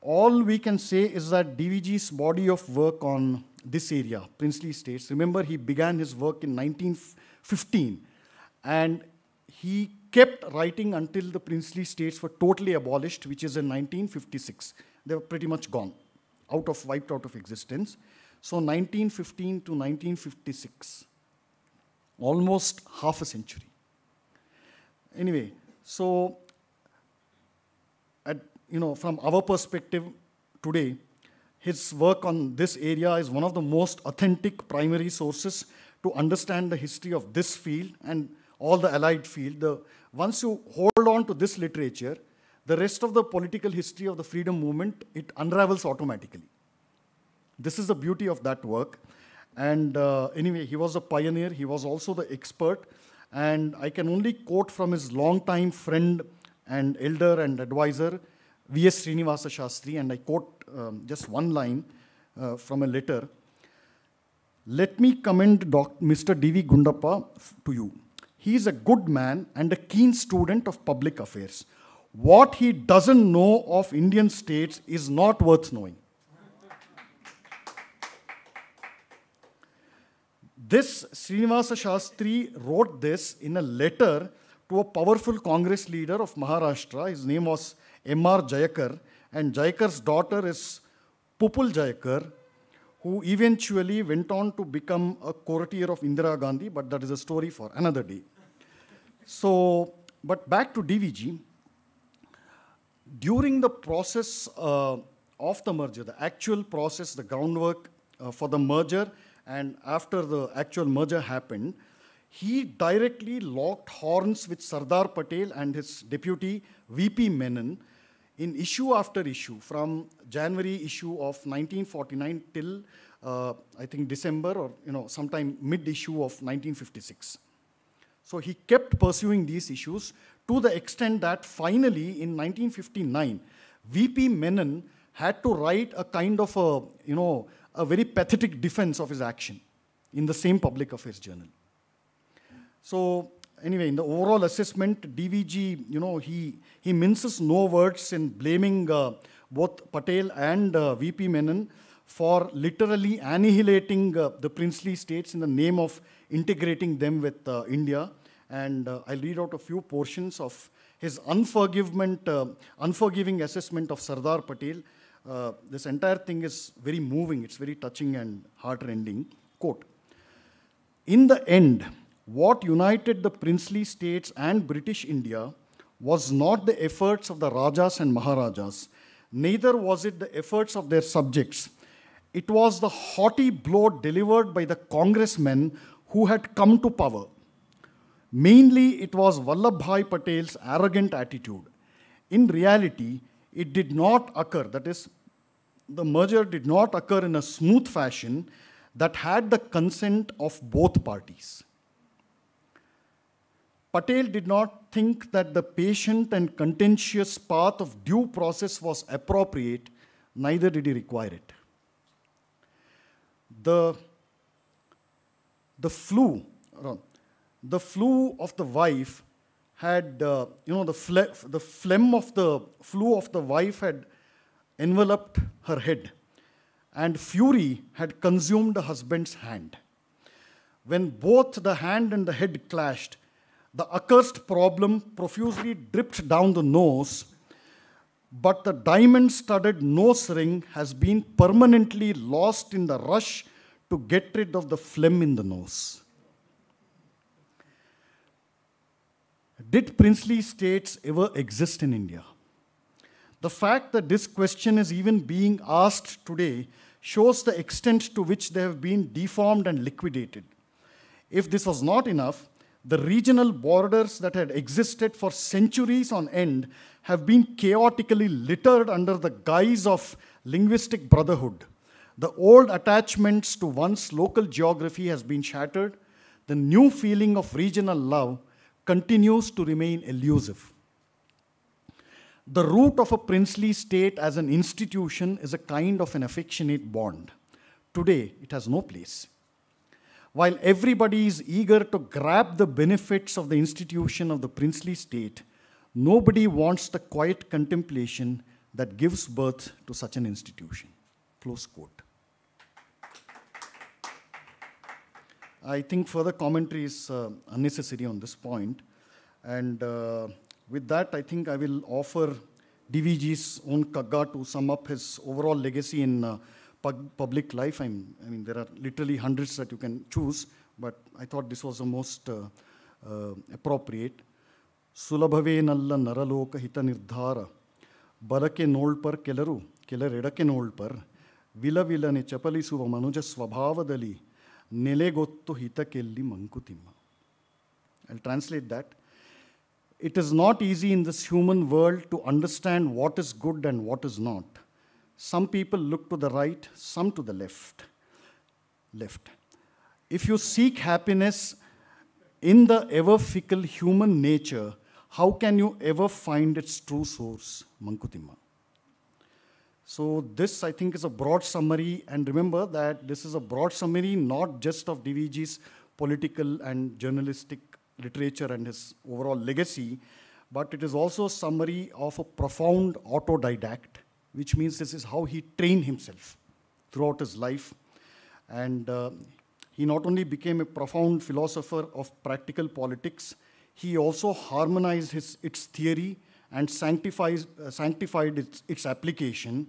All we can say is that DVG's body of work on this area, princely states, remember he began his work in 1915 and he kept writing until the princely states were totally abolished, which is in 1956. They were pretty much gone, out of, wiped out of existence. So 1915 to 1956, almost half a century anyway, so at, you know, from our perspective today, his work on this area is one of the most authentic primary sources to understand the history of this field and all the allied field. The, once you hold on to this literature, the rest of the political history of the freedom movement, it unravels automatically. This is the beauty of that work. And uh, anyway, he was a pioneer. He was also the expert and I can only quote from his longtime friend and elder and advisor, V.S. Srinivasa Shastri, and I quote um, just one line uh, from a letter. Let me commend Doc Mr. D.V. Gundappa to you. He is a good man and a keen student of public affairs. What he doesn't know of Indian states is not worth knowing. This Srinivasa Shastri wrote this in a letter to a powerful Congress leader of Maharashtra. His name was M.R. Jayakar, and Jayakar's daughter is Pupul Jayakar, who eventually went on to become a courtier of Indira Gandhi, but that is a story for another day. So, but back to DVG. During the process uh, of the merger, the actual process, the groundwork uh, for the merger, and after the actual merger happened, he directly locked horns with Sardar Patel and his deputy VP Menon in issue after issue, from January issue of 1949 till uh, I think December or you know sometime mid issue of 1956. So he kept pursuing these issues to the extent that finally in 1959, VP Menon had to write a kind of a you know a very pathetic defense of his action in the same public affairs journal. So anyway, in the overall assessment, DVG, you know, he, he minces no words in blaming uh, both Patel and uh, VP Menon for literally annihilating uh, the princely states in the name of integrating them with uh, India. And uh, I'll read out a few portions of his unforgivement, uh, unforgiving assessment of Sardar Patel uh, this entire thing is very moving, it's very touching and heartrending. Quote In the end, what united the princely states and British India was not the efforts of the Rajas and Maharajas, neither was it the efforts of their subjects. It was the haughty blow delivered by the congressmen who had come to power. Mainly, it was Vallabhai Patel's arrogant attitude. In reality, it did not occur. That is, the merger did not occur in a smooth fashion that had the consent of both parties. Patel did not think that the patient and contentious path of due process was appropriate, neither did he require it. The, the flu, the flu of the wife had, uh, you know, the, fle the phlegm of the flu of the wife had enveloped her head, and fury had consumed the husband's hand. When both the hand and the head clashed, the accursed problem profusely dripped down the nose, but the diamond studded nose ring has been permanently lost in the rush to get rid of the phlegm in the nose. Did princely states ever exist in India? The fact that this question is even being asked today shows the extent to which they have been deformed and liquidated. If this was not enough, the regional borders that had existed for centuries on end have been chaotically littered under the guise of linguistic brotherhood. The old attachments to one's local geography has been shattered. The new feeling of regional love continues to remain elusive. The root of a princely state as an institution is a kind of an affectionate bond. Today, it has no place. While everybody is eager to grab the benefits of the institution of the princely state, nobody wants the quiet contemplation that gives birth to such an institution. Close quote. I think further commentary is uh, unnecessary on this point. And uh, with that, I think I will offer DVG's own Kagga to sum up his overall legacy in uh, pub public life. I'm, i mean, there are literally hundreds that you can choose, but I thought this was the most uh, uh, appropriate. nalla hita ಸುಲಭವೇ ನಲ್ಲ ನರಲೋಕ ಹಿತ ನಿರ್ಧಾರ ಬಲಕ್ಕೆ ನೋಳ್ಪರ್ ಕೆಲರು ಕೆಲರೆಡಕ್ಕೆ ನೋಳ್ಪರ್ ವಿಲವಿಲನೆ ಚಪಲಿಸುವ ಮನುಜ ಸ್ವಭಾವದಲ್ಲಿ Nilegottu kelli mankutimma. I'll translate that. It is not easy in this human world to understand what is good and what is not. Some people look to the right, some to the left. Left. If you seek happiness in the ever fickle human nature, how can you ever find its true source, Mankutimma? So this, I think, is a broad summary. And remember that this is a broad summary, not just of DVG's political and journalistic literature and his overall legacy, but it is also a summary of a profound autodidact, which means this is how he trained himself throughout his life. And uh, he not only became a profound philosopher of practical politics, he also harmonized his, its theory and sanctifies, uh, sanctified its, its application.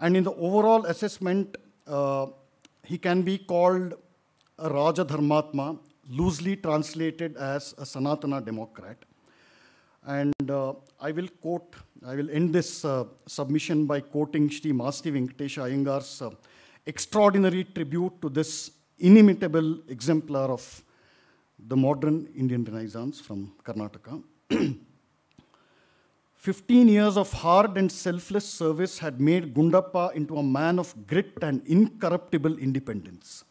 And in the overall assessment, uh, he can be called a Raja Dharmatma, loosely translated as a Sanatana Democrat. And uh, I will quote, I will end this uh, submission by quoting Shri Masti Venkatesh Iyengar's uh, extraordinary tribute to this inimitable exemplar of the modern Indian Renaissance from Karnataka. 15 years of hard and selfless service had made Gundappa into a man of grit and incorruptible independence.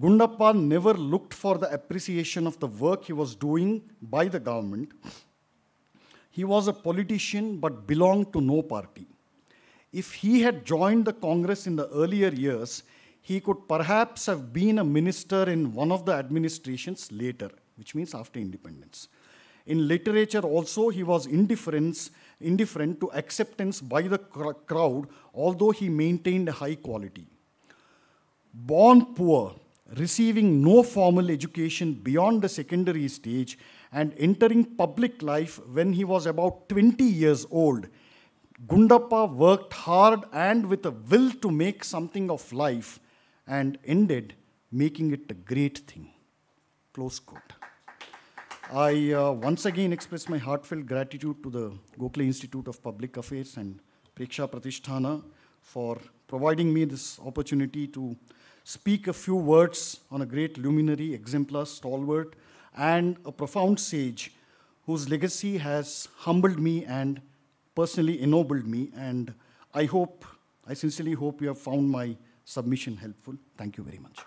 Gundappa never looked for the appreciation of the work he was doing by the government. He was a politician but belonged to no party. If he had joined the Congress in the earlier years, he could perhaps have been a minister in one of the administrations later, which means after independence. In literature also, he was indifference, indifferent to acceptance by the crowd, although he maintained high quality. Born poor, receiving no formal education beyond the secondary stage, and entering public life when he was about 20 years old, Gundappa worked hard and with a will to make something of life and ended making it a great thing. Close quote. I uh, once again express my heartfelt gratitude to the Gokhale Institute of Public Affairs and Preksha Pratishtana for providing me this opportunity to speak a few words on a great luminary, exemplar, stalwart, and a profound sage whose legacy has humbled me and personally ennobled me. And I hope, I sincerely hope you have found my submission helpful. Thank you very much.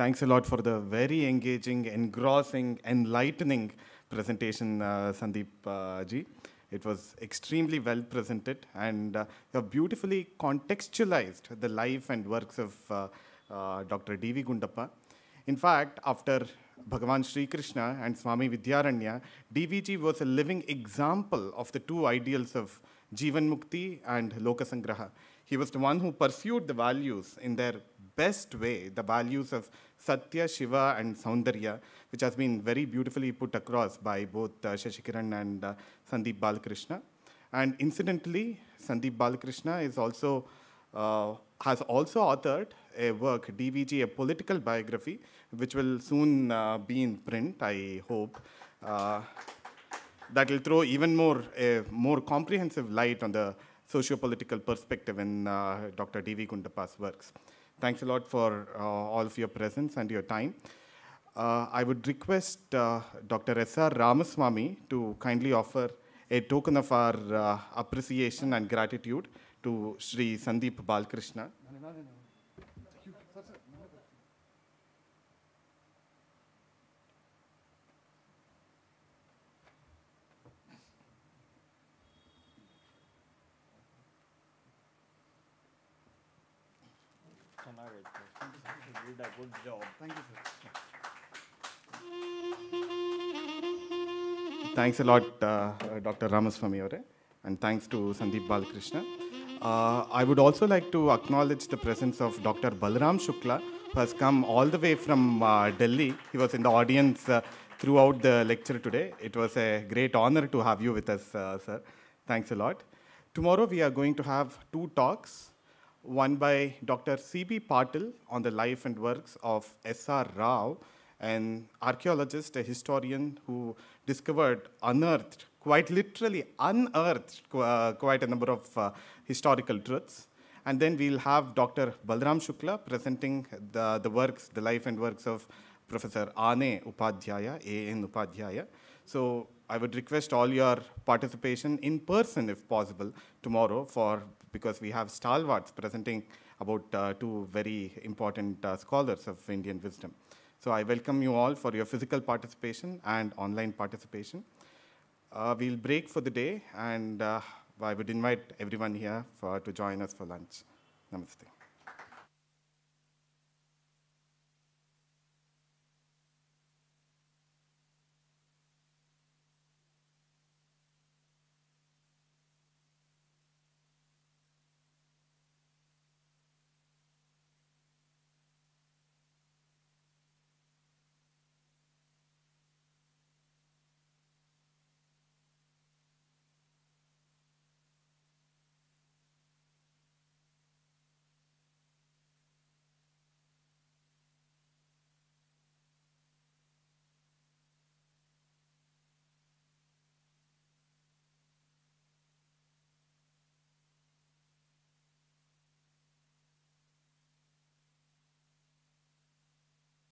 Thanks a lot for the very engaging, engrossing, enlightening presentation, uh, Sandeep uh, ji. It was extremely well presented, and uh, you beautifully contextualized the life and works of uh, uh Dr. D.V. Gundappa. In fact, after Bhagavan Sri Krishna and Swami Vidyaranya, DVG was a living example of the two ideals of Jivan Mukti and Lokasangraha. He was the one who pursued the values in their best way, the values of Satya, Shiva, and Soundarya, which has been very beautifully put across by both uh, and uh, Sandeep Balakrishna. And incidentally, Sandeep Balakrishna is also uh, has also authored a work, DVG, a political biography, which will soon uh, be in print, I hope. Uh, that will throw even more, a more comprehensive light on the socio-political perspective in uh, Dr. D.V. Gundapa's works. Thanks a lot for uh, all of your presence and your time. Uh, I would request uh, Dr. S.R. Ramaswamy to kindly offer a token of our uh, appreciation and gratitude to Sri Sandeep Balkrishna. No, no, no, did a good job. Thank you, sir. Thanks a lot, uh, uh Dr. Ramaswamy and thanks to Sandeep Balakrishna. Uh, I would also like to acknowledge the presence of Dr. Balram Shukla, who has come all the way from uh, Delhi. He was in the audience uh, throughout the lecture today. It was a great honor to have you with us, uh, sir. Thanks a lot. Tomorrow we are going to have two talks one by Dr. C.B. Patil on the life and works of S.R. Rao, an archaeologist, a historian who discovered, unearthed, quite literally unearthed uh, quite a number of uh, historical truths. And then we'll have Dr. Balram Shukla presenting the, the works, the life and works of Professor Ane Upadhyaya, A.N. Upadhyaya. So I would request all your participation in person, if possible, tomorrow for because we have stalwarts presenting about uh, two very important uh, scholars of Indian wisdom. So I welcome you all for your physical participation and online participation. Uh, we'll break for the day, and uh, I would invite everyone here for, to join us for lunch. Namaste.